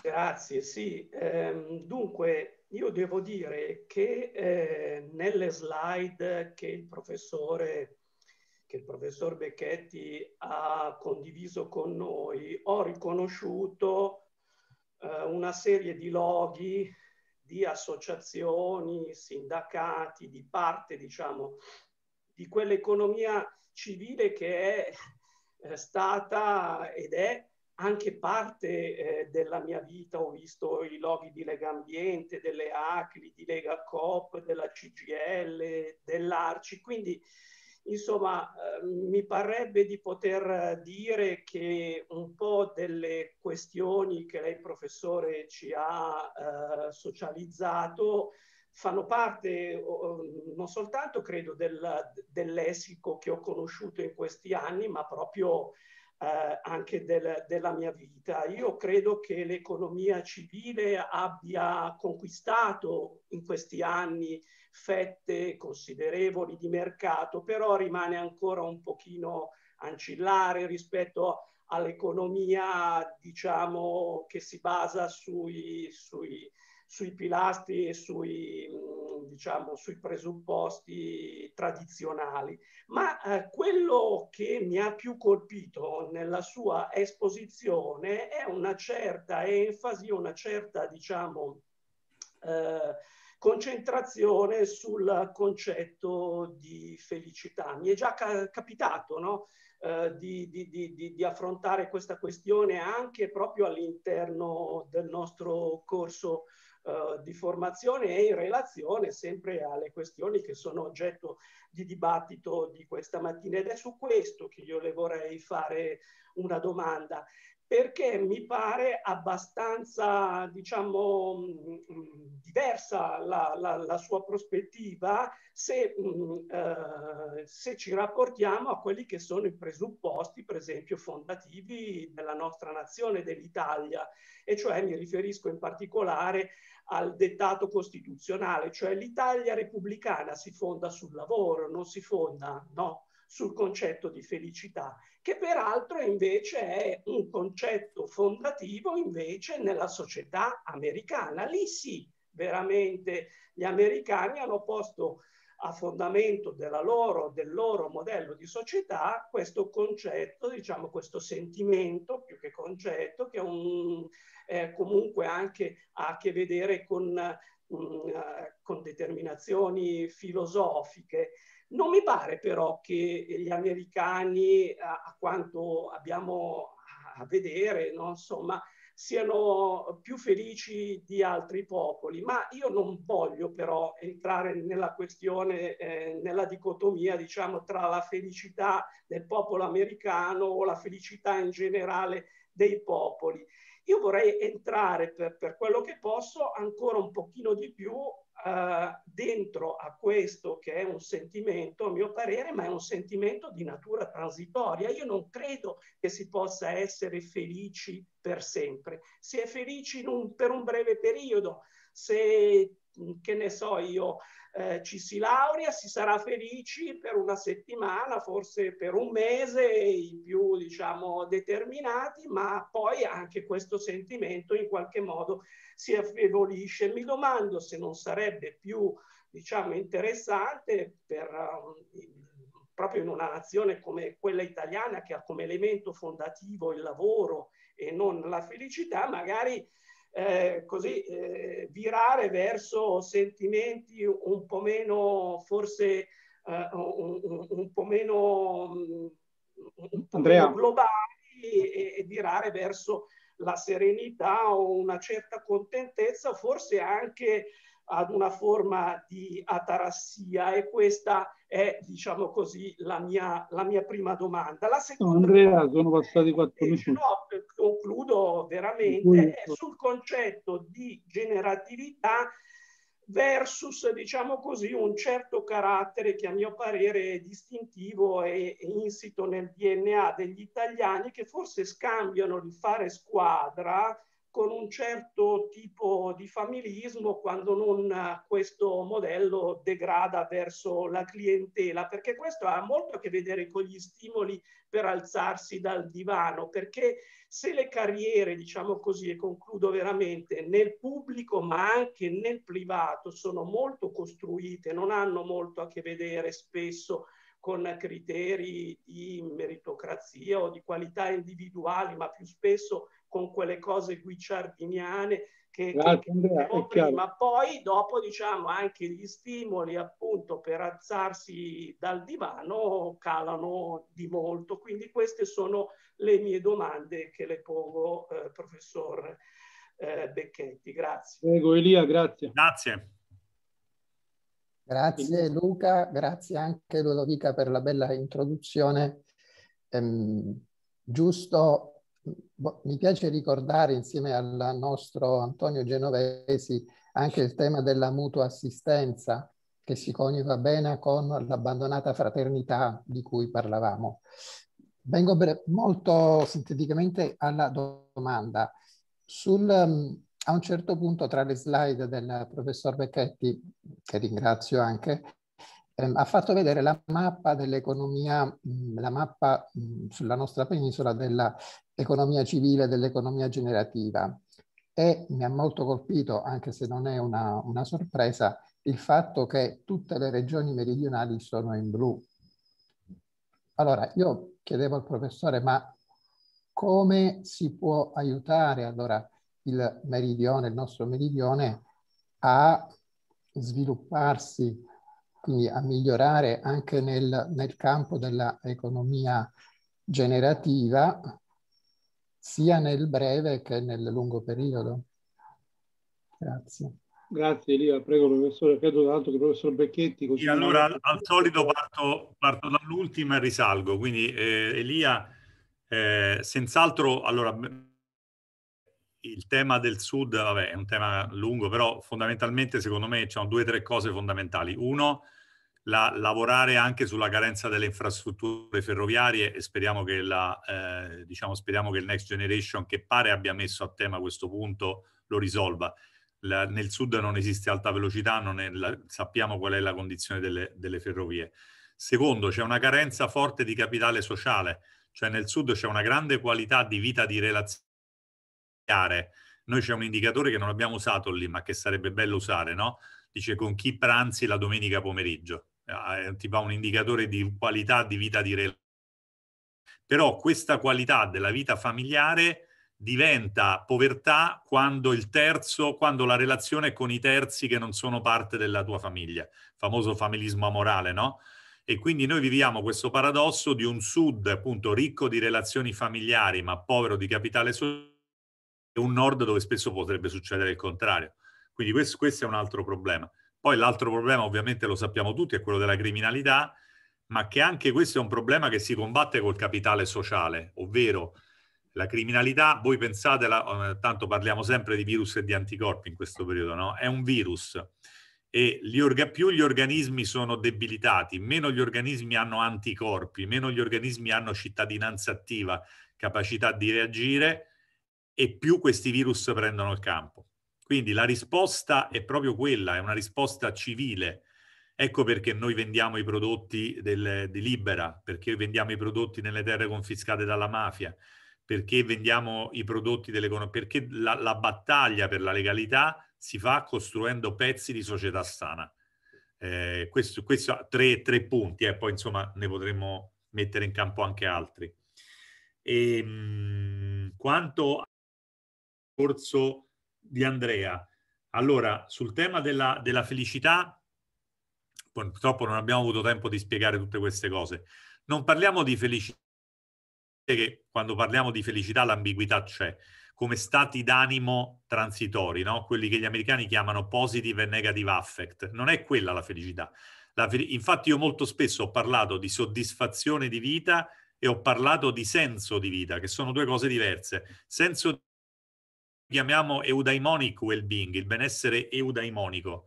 Grazie, sì. Ehm, dunque, io devo dire che eh, nelle slide che il professore che il professor Becchetti ha condiviso con noi, ho riconosciuto eh, una serie di loghi di associazioni, sindacati, di parte, diciamo, di quell'economia civile che è, è eh, stata ed è anche parte eh, della mia vita ho visto i loghi di Lega Ambiente, delle ACLI, di Lega Coop, della CGL, dell'ARCI, quindi insomma eh, mi parrebbe di poter eh, dire che un po' delle questioni che lei professore ci ha eh, socializzato fanno parte non soltanto credo del, lessico che ho conosciuto in questi anni, ma proprio eh, anche del, della mia vita. Io credo che l'economia civile abbia conquistato in questi anni fette considerevoli di mercato, però rimane ancora un pochino ancillare rispetto all'economia, diciamo, che si basa sui, sui, sui pilastri e sui, diciamo, sui presupposti tradizionali, ma eh, quello che mi ha più colpito nella sua esposizione è una certa enfasi, una certa, diciamo, eh, concentrazione sul concetto di felicità. Mi è già ca- capitato no? Eh, di, di, di, di, affrontare questa questione anche proprio all'interno del nostro corso eh, di formazione e in relazione sempre alle questioni che sono oggetto di dibattito di questa mattina. Ed è su questo che io le vorrei fare una domanda perché mi pare abbastanza, diciamo, mh, mm, mm, diversa la, la, la, sua prospettiva se, mh, mm, eh, se, ci rapportiamo a quelli che sono i presupposti, per esempio, fondativi della nostra nazione, dell'Italia, e cioè mi riferisco in particolare al dettato costituzionale, cioè l'Italia repubblicana si fonda sul lavoro, non si fonda no, sul concetto di felicità, che peraltro invece è un concetto fondativo invece nella società americana. Lì sì, veramente gli americani hanno posto a fondamento loro, del loro modello di società questo concetto, diciamo questo sentimento più che concetto, che un, eh, comunque anche ha a che vedere con, mh, mm, con determinazioni filosofiche. Non mi pare però che gli americani, a, a quanto abbiamo a vedere, no? insomma, siano più felici di altri popoli, ma io non voglio però entrare nella questione, eh, nella dicotomia diciamo tra la felicità del popolo americano o la felicità in generale dei popoli. Io vorrei entrare per, per quello che posso ancora un pochino di più eh, dentro a questo che è un sentimento, a mio parere, ma è un sentimento di natura transitoria. Io non credo che si possa essere felici per sempre. Si è felici un, per un breve periodo. Se, che ne so io, eh, ci si laurea, si sarà felici per una settimana, forse per un mese, i più diciamo determinati, ma poi anche questo sentimento in qualche modo si affievolisce. Mi domando se non sarebbe più diciamo interessante per um, proprio in una nazione come quella italiana che ha come elemento fondativo il lavoro e non la felicità, magari eh, così eh, virare verso sentimenti un po' meno, forse eh, un, un, po' meno, un po meno mm, globali e, e, virare verso la serenità o una certa contentezza, forse anche ad una forma di atarassia e questa è, diciamo così, la mia, la mia prima domanda. La seconda... No, Andrea, sono passati quattro eh, minuti. No, eh, concludo veramente, sul concetto di generatività versus, diciamo così, un certo carattere che a mio parere è distintivo e insito nel DNA degli italiani che forse scambiano di fare squadra con un certo tipo di familismo quando non eh, questo modello degrada verso la clientela, perché questo ha molto a che vedere con gli stimoli per alzarsi dal divano, perché se le carriere, diciamo così, e concludo veramente, nel pubblico ma anche nel privato sono molto costruite, non hanno molto a che vedere spesso con criteri di meritocrazia o di qualità individuali, ma più spesso con quelle cose guicciardiniane che, ah, che, che prima. Poi dopo diciamo anche gli stimoli appunto per alzarsi dal divano calano di molto. Quindi queste sono le mie domande che le pongo, eh, professor eh, Becchetti. Grazie. Prego Elia, grazie. Grazie. Grazie Luca, grazie anche Ludovica per la bella introduzione. Ehm, giusto Boh, mi piace ricordare insieme al nostro Antonio Genovesi anche il tema della mutua assistenza che si coniuga bene con l'abbandonata fraternità di cui parlavamo. Vengo molto sinteticamente alla domanda. Sul, mm, a un certo punto tra le slide del professor Becchetti, che ringrazio anche, ehm, ha fatto vedere la mappa dell'economia, la mappa mh, sulla nostra penisola dell'economia civile, dell'economia generativa e mi ha molto colpito, anche se non è una, una sorpresa, il fatto che tutte le regioni meridionali sono in blu. Allora, io chiedevo al professore, ma come si può aiutare allora il meridione, il nostro meridione, a svilupparsi quindi a migliorare anche nel, nel campo dell'economia generativa, sia nel breve che nel lungo periodo. Grazie. Grazie Elia, prego professore, credo tra l'altro che il professor Becchetti... Sì, allora al, al solito parto, parto dall'ultima e risalgo, quindi eh, Elia, eh, senz'altro, allora, il tema del sud, vabbè, è un tema lungo, però fondamentalmente secondo me ci sono due o tre cose fondamentali. Uno, la, lavorare anche sulla carenza delle infrastrutture ferroviarie e speriamo che, la, eh, diciamo, speriamo che il Next Generation, che pare abbia messo a tema questo punto, lo risolva. La, nel sud non esiste alta velocità, la, sappiamo qual è la condizione delle, delle ferrovie. Secondo, c'è una carenza forte di capitale sociale, cioè nel sud c'è una grande qualità di vita di relazione. Noi c'è un indicatore che non abbiamo usato lì, ma che sarebbe bello usare, no? Dice con chi pranzi la domenica pomeriggio eh, ti fa un indicatore di qualità di vita di relazione. Però questa qualità della vita familiare diventa povertà quando il terzo, quando la relazione è con i terzi che non sono parte della tua famiglia, famoso familismo amorale, no? E quindi noi viviamo questo paradosso di un sud appunto ricco di relazioni familiari ma povero di capitale sociale e un nord dove spesso potrebbe succedere il contrario. Quindi questo, questo è un altro problema. Poi l'altro problema, ovviamente lo sappiamo tutti, è quello della criminalità, ma che anche questo è un problema che si combatte col capitale sociale, ovvero la criminalità, voi pensate, la, eh, tanto parliamo sempre di virus e di anticorpi in questo periodo, no? È un virus e gli orga, più gli organismi sono debilitati, meno gli organismi hanno anticorpi, meno gli organismi hanno cittadinanza attiva, capacità di reagire e più questi virus prendono il campo. Quindi la risposta è proprio quella, è una risposta civile. Ecco perché noi vendiamo i prodotti del, di Libera, perché vendiamo i prodotti nelle terre confiscate dalla mafia, perché vendiamo i prodotti dell'economia, perché la, la battaglia per la legalità si fa costruendo pezzi di società sana. Eh, questo, questo tre, tre punti, eh, poi insomma ne potremmo mettere in campo anche altri. E, ehm, mh, quanto al corso di Andrea. Allora, sul tema della, della felicità, purtroppo non abbiamo avuto tempo di spiegare tutte queste cose. Non parliamo di felicità, che quando parliamo di felicità l'ambiguità c'è, come stati d'animo transitori, no? quelli che gli americani chiamano positive e negative affect. Non è quella la felicità. La infatti io molto spesso ho parlato di soddisfazione di vita e ho parlato di senso di vita, che sono due cose diverse. Senso di chiamiamo eudaimonic well-being, il benessere eudaimonico.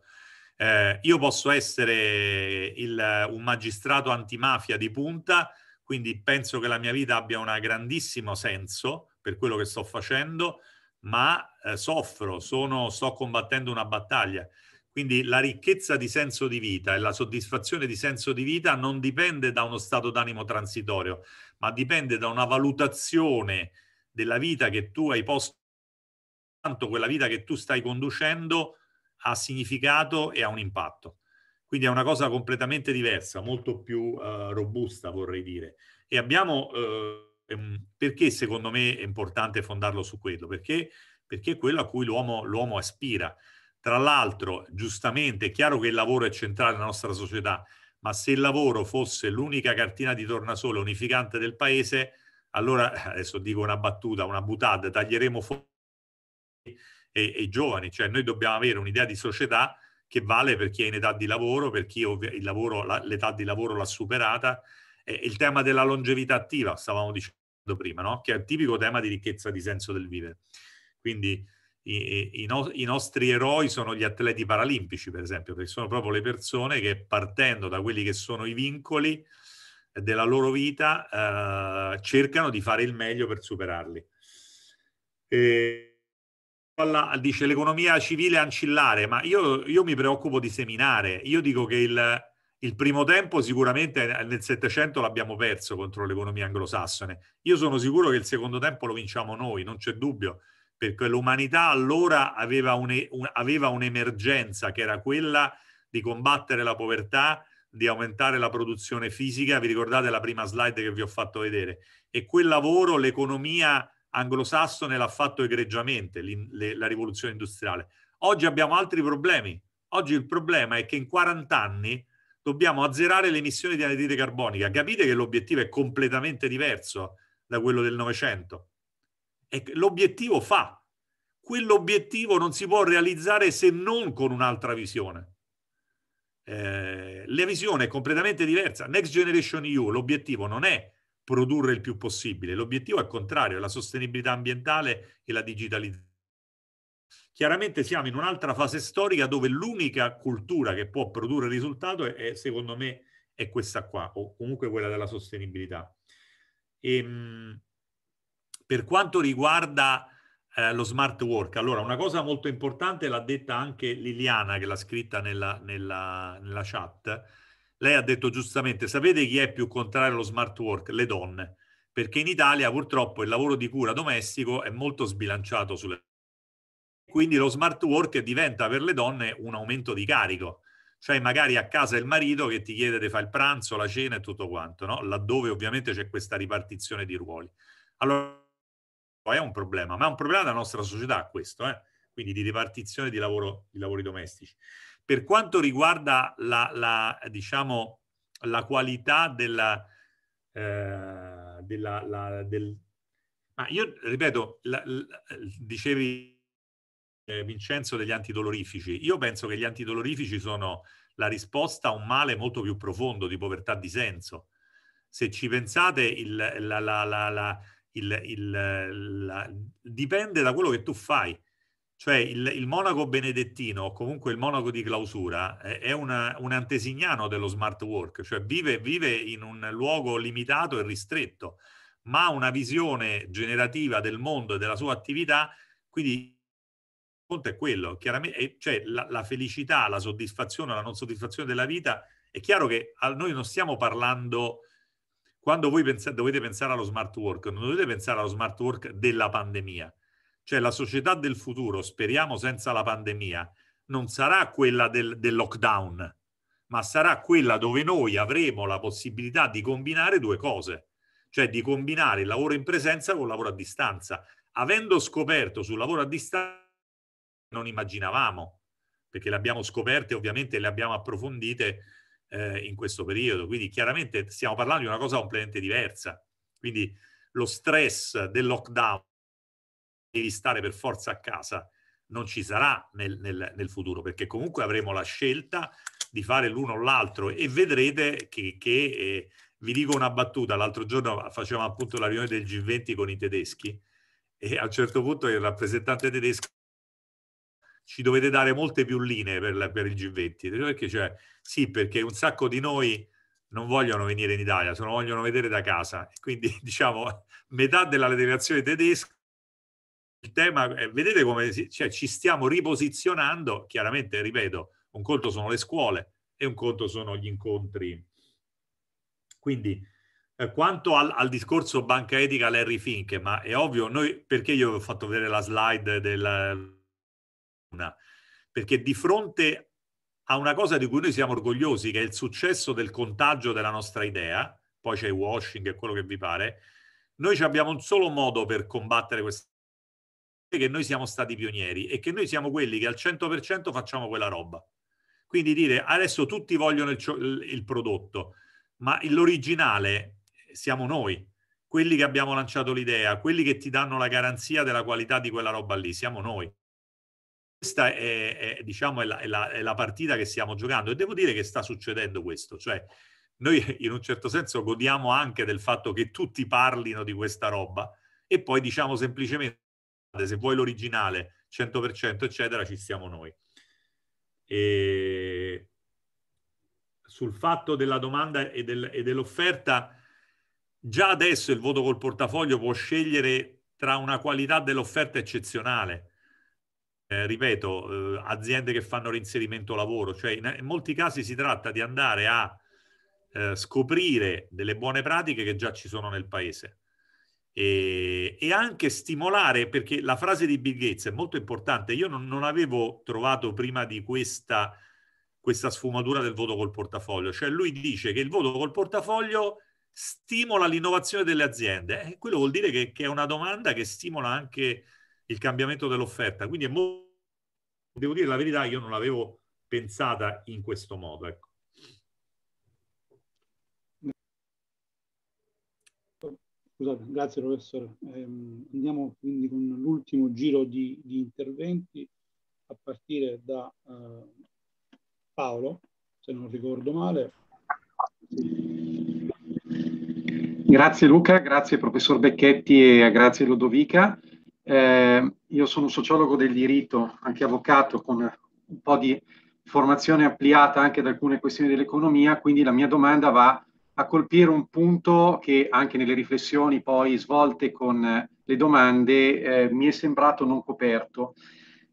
Eh, io posso essere il, un magistrato antimafia di punta, quindi penso che la mia vita abbia un grandissimo senso per quello che sto facendo, ma eh, soffro, sono, sto combattendo una battaglia. Quindi la ricchezza di senso di vita e la soddisfazione di senso di vita non dipende da uno stato d'animo transitorio, ma dipende da una valutazione della vita che tu hai posto quanto quella vita che tu stai conducendo ha significato e ha un impatto. Quindi è una cosa completamente diversa, molto più eh, robusta vorrei dire. E abbiamo, eh, ehm, perché secondo me è importante fondarlo su quello? Perché, perché è quello a cui l'uomo, l'uomo aspira. Tra l'altro, giustamente, è chiaro che il lavoro è centrale nella nostra società, ma se il lavoro fosse l'unica cartina di tornasole unificante del paese, allora eh, adesso dico una battuta, una butade, taglieremo fuori e, e i giovani, cioè noi dobbiamo avere un'idea di società che vale per chi è in età di lavoro, per chi ovvi- lavoro, la, l'età di lavoro l'ha superata. E il tema della longevità attiva, stavamo dicendo prima, no? che è il tipico tema di ricchezza di senso del vivere. Quindi i, i, no- i nostri eroi sono gli atleti paralimpici, per esempio, perché sono proprio le persone che partendo da quelli che sono i vincoli della loro vita eh, cercano di fare il meglio per superarli. E, dice l'economia civile ancillare, ma io, io, mi preoccupo di seminare. Io dico che il, il primo tempo sicuramente nel Settecento l'abbiamo perso contro l'economia anglosassone. Io sono sicuro che il secondo tempo lo vinciamo noi, non c'è dubbio, perché l'umanità allora aveva, un, un, aveva un'emergenza che era quella di combattere la povertà, di aumentare la produzione fisica. Vi ricordate la prima slide che vi ho fatto vedere? E quel lavoro, l'economia anglosassone l'ha fatto egregiamente la rivoluzione industriale. Oggi abbiamo altri problemi. Oggi il problema è che in 40 anni dobbiamo azzerare le emissioni di anidride carbonica. Capite che l'obiettivo è completamente diverso da quello del Novecento. l'obiettivo fa. Quell'obiettivo non si può realizzare se non con un'altra visione. Eh, la visione è completamente diversa. Next Generation EU, l'obiettivo non è produrre il più possibile. L'obiettivo è il contrario, la sostenibilità ambientale e la digitalizzazione. Chiaramente siamo in un'altra fase storica dove l'unica cultura che può produrre risultato è, secondo me, è questa qua, o comunque quella della sostenibilità. E, ehm, per quanto riguarda eh, lo smart work, allora una cosa molto importante l'ha detta anche Liliana, che l'ha scritta nella, nella, nella chat, lei ha detto giustamente, sapete chi è più contrario allo smart work? Le donne, perché in Italia purtroppo il lavoro di cura domestico è molto sbilanciato sulle quindi lo smart work diventa per le donne un aumento di carico, cioè magari a casa il marito che ti chiede di fare il pranzo, la cena e tutto quanto, no? laddove ovviamente c'è questa ripartizione di ruoli. Allora è un problema, ma è un problema della nostra società questo, eh? quindi di ripartizione di, lavoro, di lavori domestici. Per quanto riguarda la, la, diciamo, la qualità della, eh, della la, del... ah, io ripeto, dicevi eh, Vincenzo degli antidolorifici, io penso che gli antidolorifici sono la risposta a un male molto più profondo di povertà di senso. Se ci pensate, il, la, la, la, il, il, dipende da quello che tu fai. Cioè il, il monaco benedettino, o comunque il monaco di clausura, è, è una, un antesignano dello smart work, cioè vive, vive in un luogo limitato e ristretto, ma ha una visione generativa del mondo e della sua attività, quindi il conto è quello, chiaramente, cioè la, la, felicità, la soddisfazione, la non soddisfazione della vita, è chiaro che a, noi non stiamo parlando, quando voi pensate, dovete pensare allo smart work, non dovete pensare allo smart work della pandemia, cioè la società del futuro, speriamo senza la pandemia, non sarà quella del, del lockdown, ma sarà quella dove noi avremo la possibilità di combinare due cose, cioè di combinare il lavoro in presenza con il lavoro a distanza. Avendo scoperto sul lavoro a distanza non immaginavamo, perché le abbiamo scoperte ovviamente le abbiamo approfondite eh, in questo periodo, quindi chiaramente stiamo parlando di una cosa completamente diversa. Quindi lo stress del lockdown devi stare per forza a casa non ci sarà nel, nel, nel futuro, perché comunque avremo la scelta di fare l'uno o l'altro e vedrete che, che eh, vi dico una battuta, l'altro giorno facevamo appunto la riunione del G20 con i tedeschi e a un certo punto il rappresentante tedesco ci dovete dare molte più linee per, per il G20, perché cioè, sì, perché un sacco di noi non vogliono venire in Italia, se lo vogliono vedere da casa, quindi [laughs] diciamo metà della delegazione tedesca il tema, eh, vedete come cioè, ci stiamo riposizionando, chiaramente, ripeto, un conto sono le scuole e un conto sono gli incontri. Quindi, eh, quanto al, al, discorso banca etica Larry Fink, ma è ovvio, noi, perché io ho fatto vedere la slide del... Una, perché di fronte a una cosa di cui noi siamo orgogliosi, che è il successo del contagio della nostra idea, poi c'è il washing e quello che vi pare, noi abbiamo un solo modo per combattere questa che noi siamo stati pionieri e che noi siamo quelli che al 100% facciamo quella roba. Quindi dire adesso tutti vogliono il, il prodotto, ma l'originale siamo noi, quelli che abbiamo lanciato l'idea, quelli che ti danno la garanzia della qualità di quella roba lì, siamo noi. Questa è, è diciamo, è la, è la, è la partita che stiamo giocando e devo dire che sta succedendo questo. Cioè, noi in un certo senso godiamo anche del fatto che tutti parlino di questa roba e poi diciamo semplicemente se vuoi l'originale 100% eccetera, ci siamo noi. E sul fatto della domanda e, del, e dell'offerta, già adesso il voto col portafoglio può scegliere tra una qualità dell'offerta eccezionale. Eh, ripeto, eh, aziende che fanno reinserimento lavoro, cioè in, in, molti casi si tratta di andare a eh, scoprire delle buone pratiche che già ci sono nel paese e, ehm, e, anche stimolare, perché la frase di Bill Gates è molto importante, io non, non avevo trovato prima di questa, questa sfumatura del voto col portafoglio, cioè lui dice che il voto col portafoglio stimola l'innovazione delle aziende. E eh, quello vuol dire che, che, è una domanda che stimola anche il cambiamento dell'offerta. Quindi è molto, devo dire la verità, io non l'avevo pensata in questo modo. Ecco. Scusate, grazie professore. Eh, andiamo quindi con l'ultimo giro di, di, interventi a partire da eh, Paolo, se non ricordo male. Grazie Luca, grazie professor Becchetti e grazie Lodovica. Eh, io sono un sociologo del diritto, anche avvocato, con un po' di formazione ampliata anche da alcune questioni dell'economia, quindi la mia domanda va a a colpire un punto che anche nelle riflessioni poi svolte con eh, le domande eh, mi è sembrato non coperto,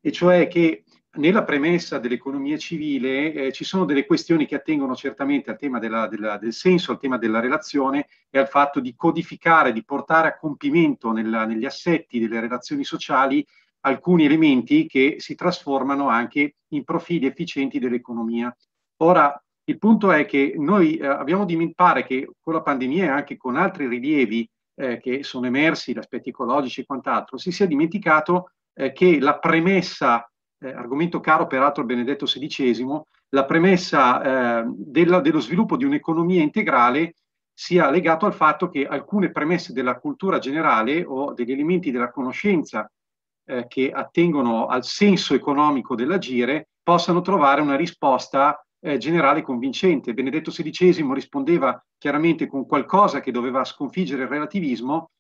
e cioè che nella premessa dell'economia civile eh, ci sono delle questioni che attengono certamente al tema della, della, del senso, al tema della relazione e al fatto di codificare, di portare a compimento nella, negli assetti delle relazioni sociali alcuni elementi che si trasformano anche in profili efficienti dell'economia. Ora, il punto è che noi eh, abbiamo di impare che con la pandemia e anche con altri rilievi eh, che sono emersi, gli aspetti ecologici e quant'altro, si sia dimenticato eh, che la premessa, eh, argomento caro peraltro al Benedetto XVI, la premessa eh, della, dello sviluppo di un'economia integrale sia legato al fatto che alcune premesse della cultura generale o degli elementi della conoscenza eh, che attengono al senso economico dell'agire possano trovare una risposta eh, generale convincente. Benedetto XVI rispondeva chiaramente con qualcosa che doveva sconfiggere il relativismo.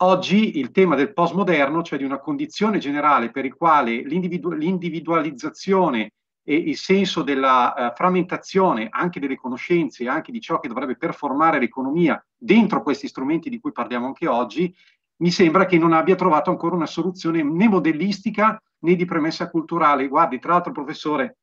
Oggi il tema del postmoderno, cioè di una condizione generale per il quale l'individu- l'individualizzazione e il senso della eh, frammentazione anche delle conoscenze, anche di ciò che dovrebbe performare l'economia dentro questi strumenti di cui parliamo anche oggi, mi sembra che non abbia trovato ancora una soluzione né modellistica né di premessa culturale. Guardi, tra l'altro, professore,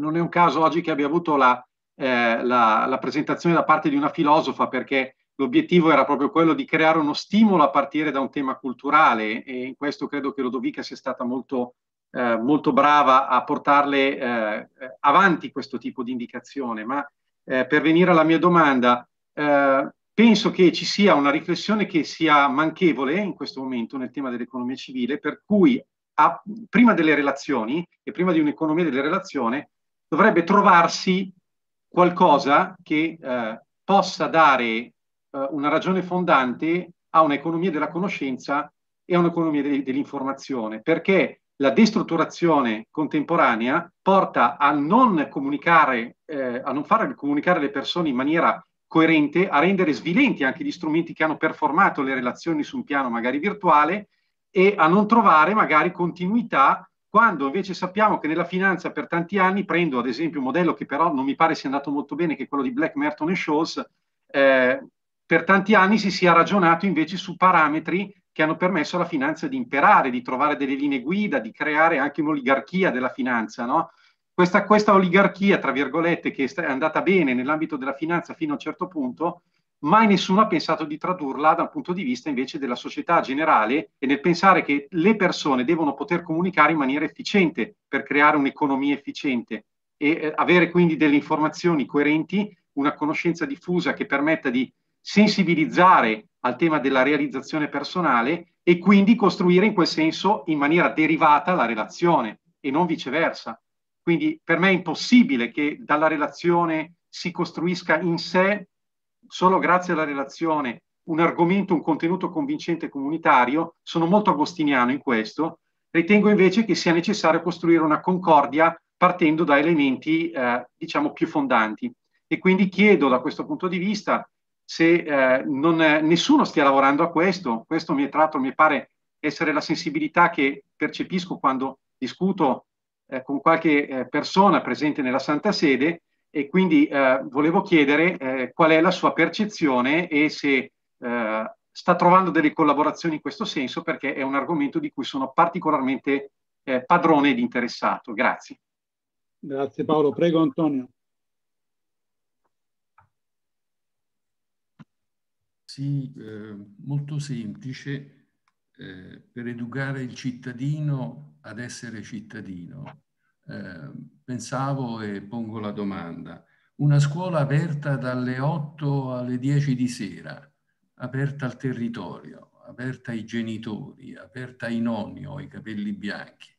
non è un caso oggi che abbia avuto la, eh, la, la presentazione da parte di una filosofa perché l'obiettivo era proprio quello di creare uno stimolo a partire da un tema culturale e in questo credo che Lodovica sia stata molto, eh, molto brava a portarle eh, avanti questo tipo di indicazione. Ma eh, per venire alla mia domanda, eh, penso che ci sia una riflessione che sia manchevole in questo momento nel tema dell'economia civile, per cui a, prima delle relazioni e prima di un'economia delle relazioni dovrebbe trovarsi qualcosa che eh, possa dare eh, una ragione fondante a un'economia della conoscenza e a un'economia de- dell'informazione, perché la destrutturazione contemporanea porta a non comunicare, eh, a non far comunicare le persone in maniera coerente, a rendere svilenti anche gli strumenti che hanno performato le relazioni su un piano magari virtuale e a non trovare magari continuità quando invece sappiamo che nella finanza per tanti anni, prendo ad esempio un modello che però non mi pare sia andato molto bene, che è quello di Black, Merton e Scholz, eh, per tanti anni si sia ragionato invece su parametri che hanno permesso alla finanza di imperare, di trovare delle linee guida, di creare anche un'oligarchia della finanza. No? Questa, questa oligarchia, tra virgolette, che è andata bene nell'ambito della finanza fino a un certo punto, mai nessuno ha pensato di tradurla dal punto di vista invece della società generale e nel pensare che le persone devono poter comunicare in maniera efficiente per creare un'economia efficiente e eh, avere quindi delle informazioni coerenti, una conoscenza diffusa che permetta di sensibilizzare al tema della realizzazione personale e quindi costruire in quel senso in maniera derivata la relazione e non viceversa. Quindi per me è impossibile che dalla relazione si costruisca in sé solo grazie alla relazione un argomento, un contenuto convincente e comunitario, sono molto agostiniano in questo, ritengo invece che sia necessario costruire una concordia partendo da elementi eh, diciamo più fondanti e quindi chiedo da questo punto di vista se eh, non, eh, nessuno stia lavorando a questo, questo mi, è, tra l'altro mi pare essere la sensibilità che percepisco quando discuto eh, con qualche eh, persona presente nella Santa Sede e quindi eh, volevo chiedere eh, qual è la sua percezione e se eh, sta trovando delle collaborazioni in questo senso perché è un argomento di cui sono particolarmente eh, padrone ed interessato. Grazie. Grazie Paolo. Prego Antonio. Sì, eh, molto semplice. Eh, per educare il cittadino ad essere cittadino eh, pensavo e pongo la domanda, una scuola aperta dalle 8 alle 10 di sera, aperta al territorio, aperta ai genitori, aperta ai nonni o ai capelli bianchi,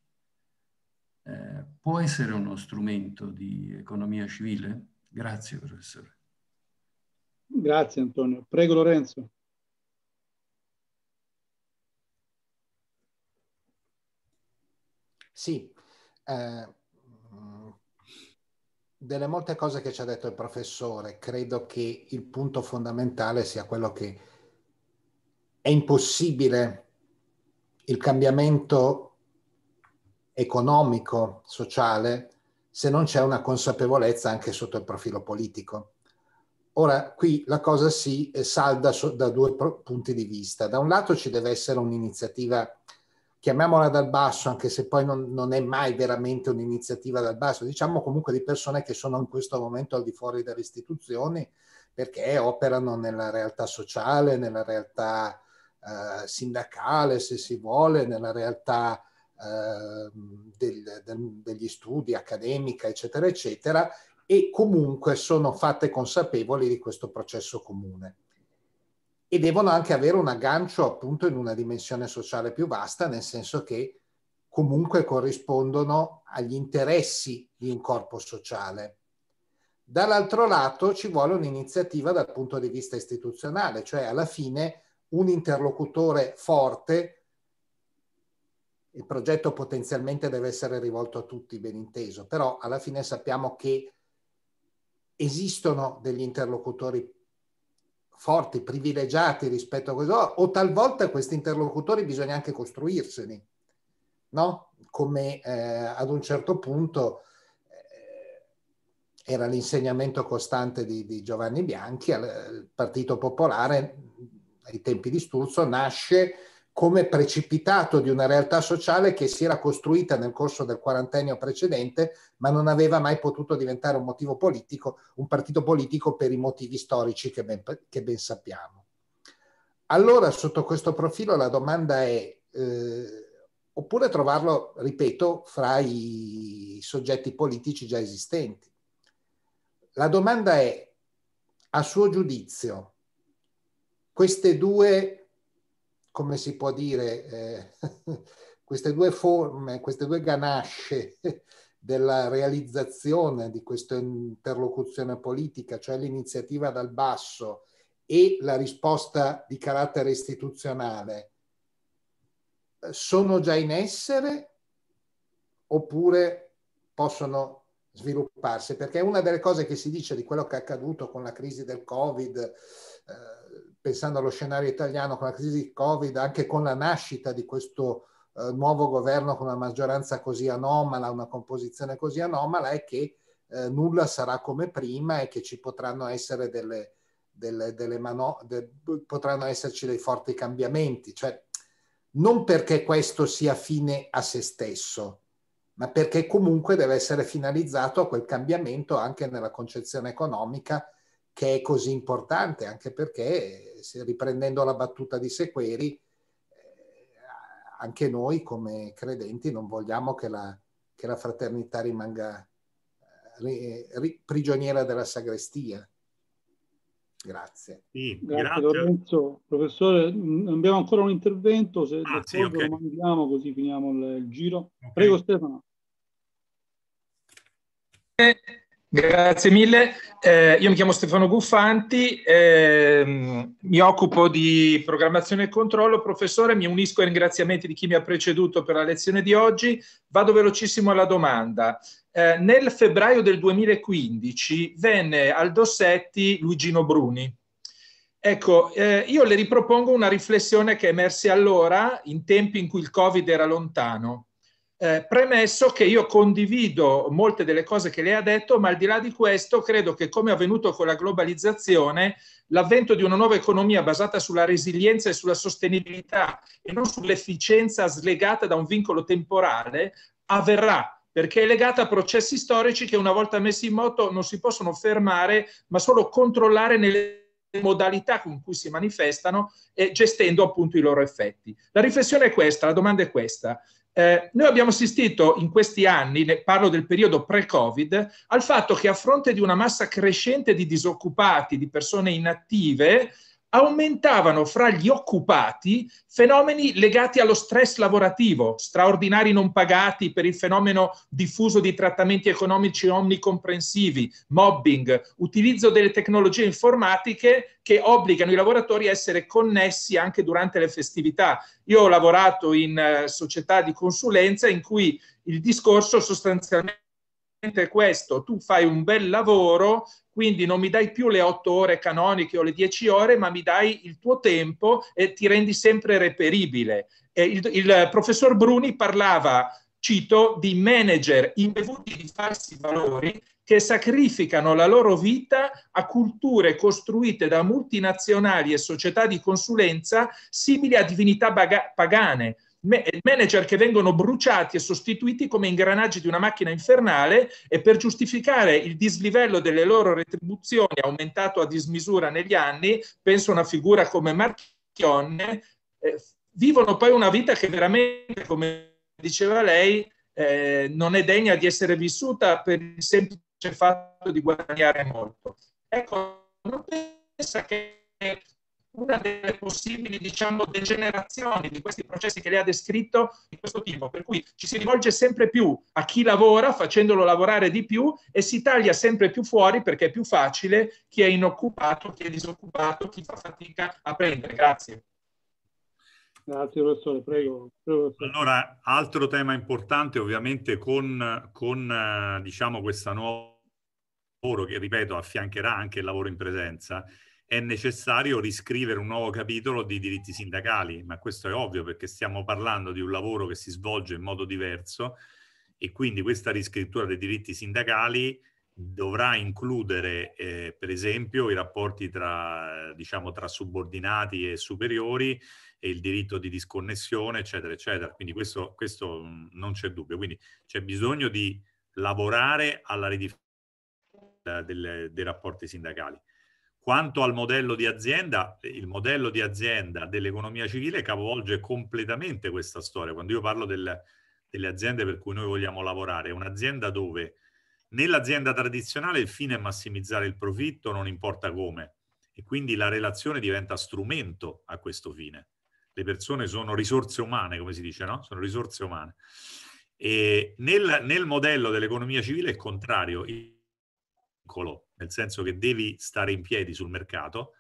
eh, può essere uno strumento di economia civile? Grazie professore. Grazie Antonio. Prego Lorenzo. Sì, eh, delle molte cose che ci ha detto il professore, credo che il punto fondamentale sia quello che è impossibile il cambiamento economico, sociale, se non c'è una consapevolezza anche sotto il profilo politico. Ora, qui la cosa si salda da due punti di vista. Da un lato ci deve essere un'iniziativa chiamiamola dal basso, anche se poi non, non, è mai veramente un'iniziativa dal basso, diciamo comunque di persone che sono in questo momento al di fuori dalle istituzioni perché operano nella realtà sociale, nella realtà eh, sindacale, se si vuole, nella realtà eh, del, del, degli studi accademica, eccetera, eccetera, e comunque sono fatte consapevoli di questo processo comune e devono anche avere un aggancio appunto in una dimensione sociale più vasta, nel senso che comunque corrispondono agli interessi di un corpo sociale. Dall'altro lato ci vuole un'iniziativa dal punto di vista istituzionale, cioè alla fine un interlocutore forte, il progetto potenzialmente deve essere rivolto a tutti, ben inteso, però alla fine sappiamo che esistono degli interlocutori forti, privilegiati rispetto a questo, o talvolta questi interlocutori bisogna anche costruirseli, no? Come eh, ad un certo punto eh, era l'insegnamento costante di, di Giovanni Bianchi, al, eh, il Partito Popolare ai tempi di Sturzo nasce come precipitato di una realtà sociale che si era costruita nel corso del quarantennio precedente, ma non aveva mai potuto diventare un motivo politico, un partito politico per i motivi storici che ben, che ben sappiamo. Allora, sotto questo profilo, la domanda è, eh, oppure trovarlo, ripeto, fra i soggetti politici già esistenti. La domanda è, a suo giudizio, queste due come si può dire, eh, [laughs] queste due forme, queste due ganasce [laughs] della realizzazione di questa interlocuzione politica, cioè l'iniziativa dal basso e la risposta di carattere istituzionale, eh, sono già in essere oppure possono svilupparsi? Perché una delle cose che si dice di quello che è accaduto con la crisi del Covid, eh, pensando allo scenario italiano con la crisi Covid, anche con la nascita di questo eh, nuovo governo con una maggioranza così anomala, una composizione così anomala, è che eh, nulla sarà come prima e che ci potranno essere delle, delle, delle mano- de- potranno esserci dei forti cambiamenti. Cioè, non perché questo sia fine a se stesso, ma perché comunque deve essere finalizzato a quel cambiamento anche nella concezione economica che è così importante, anche perché riprendendo la battuta di Sequeri, eh, anche noi come credenti non vogliamo che la, che la fraternità rimanga eh, ri, eh, ri, prigioniera della sagrestia. Grazie. Sì, grazie. grazie. Lorenzo. Professore, mm, abbiamo ancora un intervento, se ah, sì, okay. lo mandiamo così finiamo il, il giro. Okay. Prego Stefano. Eh Grazie mille, eh, io mi chiamo Stefano Guffanti, ehm, mi occupo di programmazione e controllo, professore, mi unisco ai ringraziamenti di chi mi ha preceduto per la lezione di oggi, vado velocissimo alla domanda. Eh, nel febbraio del 2015 venne al Dossetti Luigino Bruni. Ecco, eh, io le ripropongo una riflessione che emerse allora, in tempi in cui il Covid era lontano. Eh, premesso che io condivido molte delle cose che lei ha detto, ma al di là di questo credo che come è avvenuto con la globalizzazione, l'avvento di una nuova economia basata sulla resilienza e sulla sostenibilità e non sull'efficienza slegata da un vincolo temporale avverrà perché è legata a processi storici che una volta messi in moto non si possono fermare, ma solo controllare nelle modalità con cui si manifestano e gestendo appunto i loro effetti. La riflessione è questa, la domanda è questa. Eh, noi abbiamo assistito in questi anni, ne parlo del periodo pre-Covid, al fatto che a fronte di una massa crescente di disoccupati, di persone inattive, aumentavano fra gli occupati fenomeni legati allo stress lavorativo, straordinari non pagati per il fenomeno diffuso di trattamenti economici omnicomprensivi, mobbing, utilizzo delle tecnologie informatiche che obbligano i lavoratori a essere connessi anche durante le festività. Io ho lavorato in uh, società di consulenza in cui il discorso sostanzialmente questo, tu fai un bel lavoro, quindi non mi dai più le otto ore canoniche o le dieci ore, ma mi dai il tuo tempo e ti rendi sempre reperibile. Il, il, professor Bruni parlava, cito, di manager imbevuti di falsi valori che sacrificano la loro vita a culture costruite da multinazionali e società di consulenza simili a divinità baga- pagane manager che vengono bruciati e sostituiti come ingranaggi di una macchina infernale e per giustificare il dislivello delle loro retribuzioni aumentato a dismisura negli anni, penso a una figura come Marchionne, eh, vivono poi una vita che veramente, come diceva lei, eh, non è degna di essere vissuta per il semplice fatto di guadagnare molto. Ecco, non pensa che una delle possibili diciamo, degenerazioni di questi processi che lei ha descritto di questo tipo, per cui ci si rivolge sempre più a chi lavora facendolo lavorare di più e si taglia sempre più fuori perché è più facile chi è inoccupato, chi è disoccupato, chi fa fatica a prendere. Grazie. Grazie professore, prego. prego Allora, altro tema importante ovviamente con, con eh, diciamo, questa nuova lavoro che, ripeto, affiancherà anche il lavoro in presenza, è necessario riscrivere un nuovo capitolo di diritti sindacali, ma questo è ovvio perché stiamo parlando di un lavoro che si svolge in modo diverso e quindi questa riscrittura dei diritti sindacali dovrà includere eh, per esempio i rapporti tra, diciamo, tra subordinati e superiori e il diritto di disconnessione, eccetera, eccetera. Quindi questo, questo mm, non c'è dubbio. Quindi c'è bisogno di lavorare alla ridefinizione dei rapporti sindacali. Quanto al modello di azienda, il modello di azienda dell'economia civile capovolge completamente questa storia. Quando io parlo del, delle aziende per cui noi vogliamo lavorare, è un'azienda dove nell'azienda tradizionale il fine è massimizzare il profitto, non importa come, e quindi la relazione diventa strumento a questo fine. Le persone sono risorse umane, come si dice, no? Sono risorse umane. E nel, nel modello dell'economia civile è il contrario, il vincolo nel senso che devi stare in piedi sul mercato,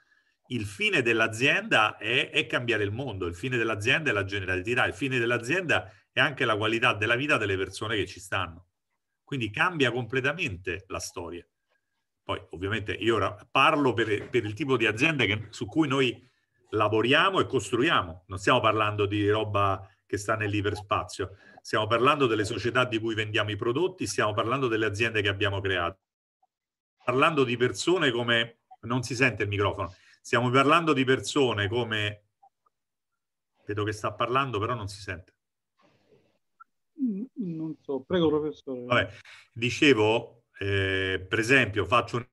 il fine dell'azienda è, è, cambiare il mondo, il fine dell'azienda è la generalità, il fine dell'azienda è anche la qualità della vita delle persone che ci stanno. Quindi cambia completamente la storia. Poi ovviamente io ora parlo per, per il tipo di azienda che, su cui noi lavoriamo e costruiamo, non stiamo parlando di roba che sta nell'iperspazio, stiamo parlando delle società di cui vendiamo i prodotti, stiamo parlando delle aziende che abbiamo creato parlando di persone come... Non si sente il microfono. Stiamo parlando di persone come... Vedo che sta parlando, però non si sente. Mm, non so, prego professore. Vabbè, dicevo, eh, per esempio, faccio un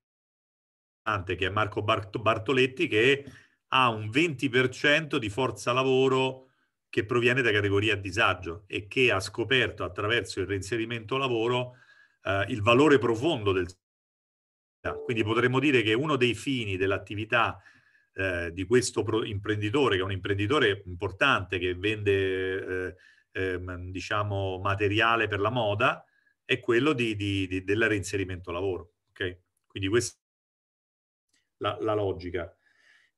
che è Marco Bartoletti che ha un 20% di forza lavoro che proviene da categoria a disagio e che ha scoperto attraverso il reinserimento lavoro eh, il valore profondo del quindi potremmo dire che uno dei fini dell'attività eh, di questo imprenditore, che è un imprenditore importante che vende eh, eh, diciamo materiale per la moda, è quello di, di, di, del reinserimento lavoro. Okay? Quindi questa è la, la logica.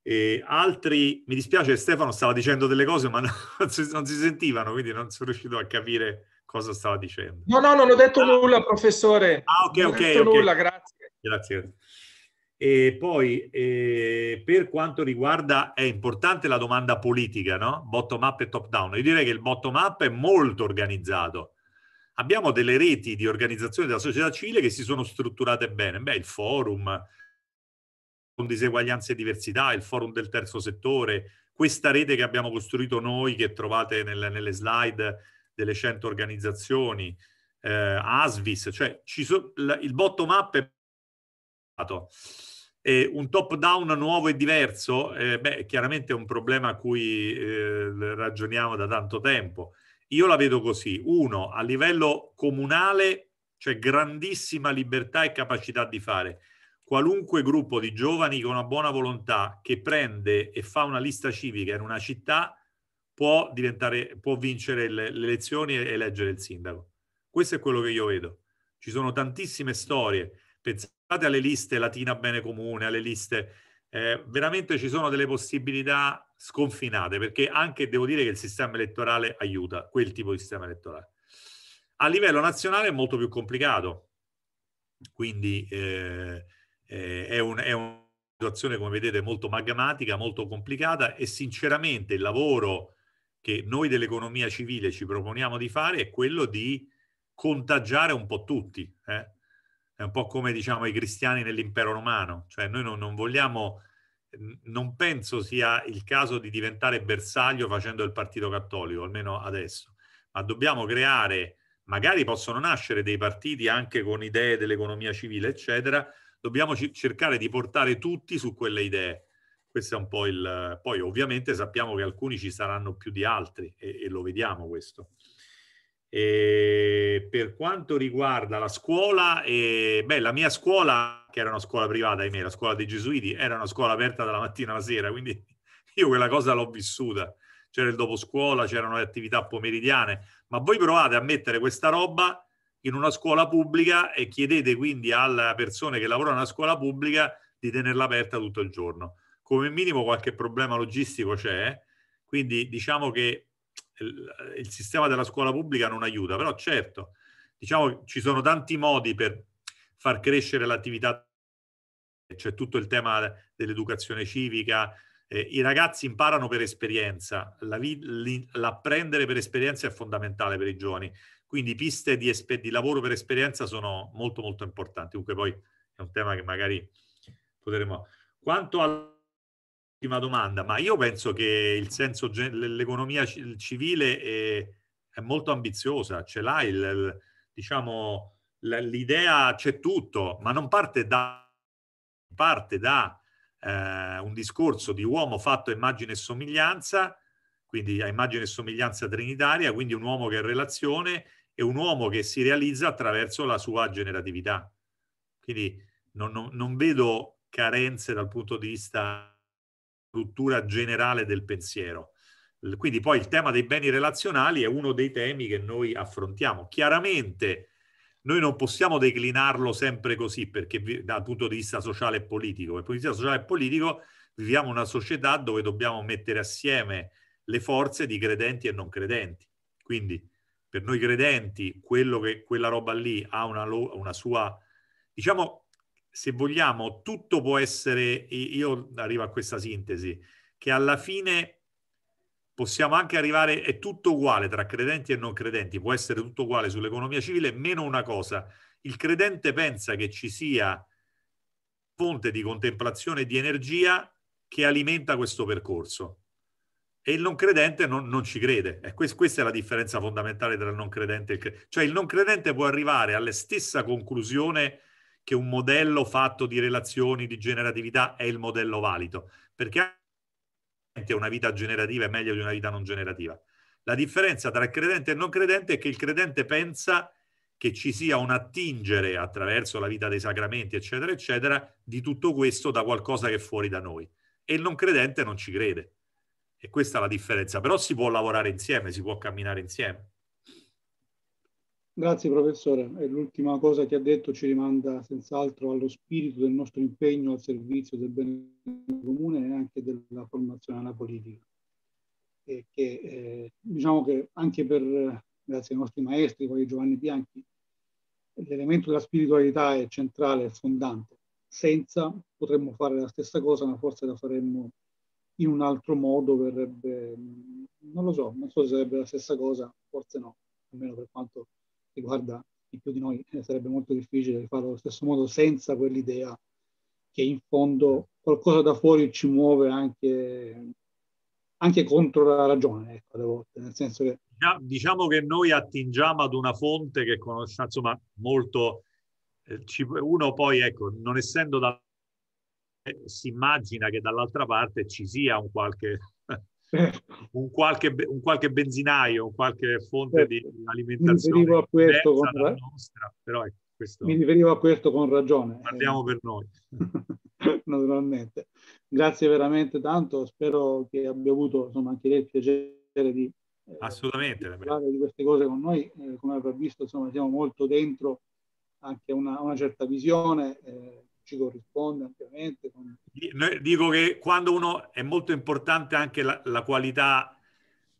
E altri, mi dispiace Stefano stava dicendo delle cose ma [laughs] non si, non si sentivano, quindi non sono riuscito a capire cosa stava dicendo. No, no, non ho detto ah. nulla, professore. Ah, ok, ok. Non ho detto okay. nulla, grazie. Grazie. E poi eh, per quanto riguarda è importante la domanda politica, no? Bottom up e top down. Io direi che il bottom up è molto organizzato. Abbiamo delle reti di organizzazione della società civile che si sono strutturate bene. Beh, il forum con diseguaglianze e diversità, il forum del terzo settore, questa rete che abbiamo costruito noi, che trovate nel, nelle slide delle 100 organizzazioni, eh, ASVIS, cioè so, il bottom up è e un top down nuovo e diverso, eh, beh, chiaramente è un problema a cui eh, ragioniamo da tanto tempo. Io la vedo così. Uno, a livello comunale c'è grandissima libertà e capacità di fare. Qualunque gruppo di giovani con una buona volontà che prende e fa una lista civica in una città può, può vincere le, le elezioni e eleggere il sindaco. Questo è quello che io vedo. Ci sono tantissime storie. Pensate alle liste Latina Bene Comune, alle liste... Eh, veramente ci sono delle possibilità sconfinate, perché anche devo dire che il sistema elettorale aiuta, quel tipo di sistema elettorale. A livello nazionale è molto più complicato, quindi eh, eh, è, un, è una situazione, come vedete, molto magmatica, molto complicata e sinceramente il lavoro che noi dell'economia civile ci proponiamo di fare è quello di contagiare un po' tutti. Eh? È un po' come diciamo i cristiani nell'impero romano, cioè noi non, non vogliamo, non penso sia il caso di diventare bersaglio facendo il partito cattolico, almeno adesso, ma dobbiamo creare, magari possono nascere dei partiti anche con idee dell'economia civile, eccetera, dobbiamo cercare di portare tutti su quelle idee questo è un po' il... Poi ovviamente sappiamo che alcuni ci saranno più di altri e, e lo vediamo questo. E per quanto riguarda la scuola, eh, beh, la mia scuola, che era una scuola privata, ahimè, la scuola dei Gesuiti, era una scuola aperta dalla mattina alla sera, quindi [laughs] io quella cosa l'ho vissuta. C'era il dopo scuola, c'erano le attività pomeridiane, ma voi provate a mettere questa roba in una scuola pubblica e chiedete quindi alle persone che lavorano nella scuola pubblica di tenerla aperta tutto il giorno come minimo qualche problema logistico c'è, quindi diciamo che il, il sistema della scuola pubblica non aiuta, però certo, diciamo ci sono tanti modi per far crescere l'attività, c'è tutto il tema dell'educazione civica, eh, I ragazzi imparano per esperienza, l'apprendere per esperienza è fondamentale per i giovani, quindi piste di, di, lavoro per esperienza sono molto molto importanti, comunque poi è un tema che magari potremo... Quanto al ultima domanda, ma io penso che il senso, l'economia civile è, è molto ambiziosa, ce l'ha il, il, diciamo, l'idea c'è tutto, ma non parte da, parte da eh, un discorso di uomo fatto a immagine e somiglianza, quindi a immagine e somiglianza trinitaria, quindi un uomo che è relazione e un uomo che si realizza attraverso la sua generatività. Quindi non, non, non vedo carenze dal punto di vista struttura generale del pensiero. Quindi poi il tema dei beni relazionali è uno dei temi che noi affrontiamo. Chiaramente noi non possiamo declinarlo sempre così perché dal punto di vista sociale e politico, dal punto di vista sociale e politico viviamo una società dove dobbiamo mettere assieme le forze di credenti e non credenti. Quindi per noi credenti quello che, quella roba lì ha una, una sua, diciamo, se vogliamo, tutto può essere, io arrivo a questa sintesi, che alla fine possiamo anche arrivare, è tutto uguale tra credenti e non credenti, può essere tutto uguale sull'economia civile, meno una cosa, il credente pensa che ci sia fonte di contemplazione e di energia che alimenta questo percorso e il non credente non, non ci crede. E quest, questa è la differenza fondamentale tra il non credente e il credente. Cioè il non credente può arrivare alla stessa conclusione che un modello fatto di relazioni, di generatività è il modello valido, perché una vita generativa è meglio di una vita non generativa. La differenza tra credente e non credente è che il credente pensa che ci sia un attingere attraverso la vita dei sacramenti, eccetera, eccetera, di tutto questo da qualcosa che è fuori da noi. E il non credente non ci crede. E questa è la differenza. Però si può lavorare insieme, si può camminare insieme. Grazie professore, e l'ultima cosa che ha detto ci rimanda senz'altro allo spirito del nostro impegno al servizio del bene comune e anche della formazione alla politica. E che, eh, diciamo che anche per, grazie ai nostri maestri, come Giovanni Bianchi, l'elemento della spiritualità è centrale, è fondante. Senza potremmo fare la stessa cosa, ma forse la faremmo in un altro modo, verrebbe, non lo so, non so se sarebbe la stessa cosa, forse no, almeno per quanto che guarda in più di noi eh, sarebbe molto difficile farlo allo stesso modo senza quell'idea che in fondo qualcosa da fuori ci muove anche, anche contro la ragione, ecco, alle volte, nel senso che... Diciamo, diciamo che noi attingiamo ad una fonte che conosciamo, insomma, molto... Eh, ci, uno poi, ecco, non essendo da... Eh, si immagina che dall'altra parte ci sia un qualche [laughs] un, qualche, un qualche benzinaio, qualche fonte certo. di alimentazione. Mi riferivo a questo con ra- nostra, però ecco, questo... Mi riferivo a questo con ragione. Eh. Parliamo eh. per noi. [laughs] Naturalmente. Grazie veramente tanto, spero che abbia avuto insomma, anche lei il piacere di eh, parlare di queste cose con noi. Eh, come avrà visto, insomma, siamo molto dentro anche a una, una certa visione. Eh, ci corrisponde ampiamente. Dico che quando uno è molto importante anche la, la qualità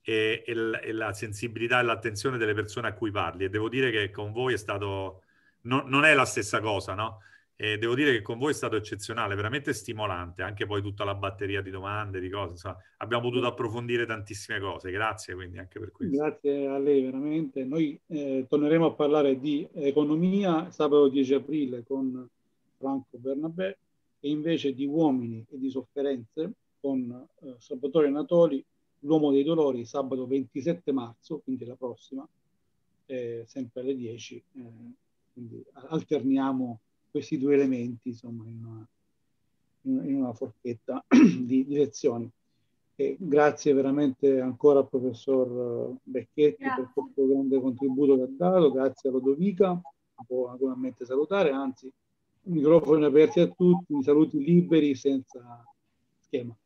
e, e, la, e, la sensibilità e l'attenzione delle persone a cui parli e devo dire che con voi è stato, no, non è la stessa cosa, no? E devo dire che con voi è stato eccezionale, veramente stimolante, anche poi tutta la batteria di domande, di cose, insomma, abbiamo potuto approfondire tantissime cose, grazie quindi anche per questo. Grazie a lei veramente, noi eh, torneremo a parlare di economia sabato 10 aprile con Franco Bernabé e invece di Uomini e di Sofferenze con eh, Salvatore Natoli, L'Uomo dei Dolori, sabato 27 marzo, quindi la prossima, eh, sempre alle 10. Eh, quindi alterniamo questi due elementi insomma, in, una, in una forchetta [clears throat] di, di lezioni. E grazie veramente ancora al professor eh, Becchetti grazie. per questo grande contributo che ha dato, grazie a Lodovica, può naturalmente salutare, anzi microfoni aperti a tutti, saluti liberi senza schema.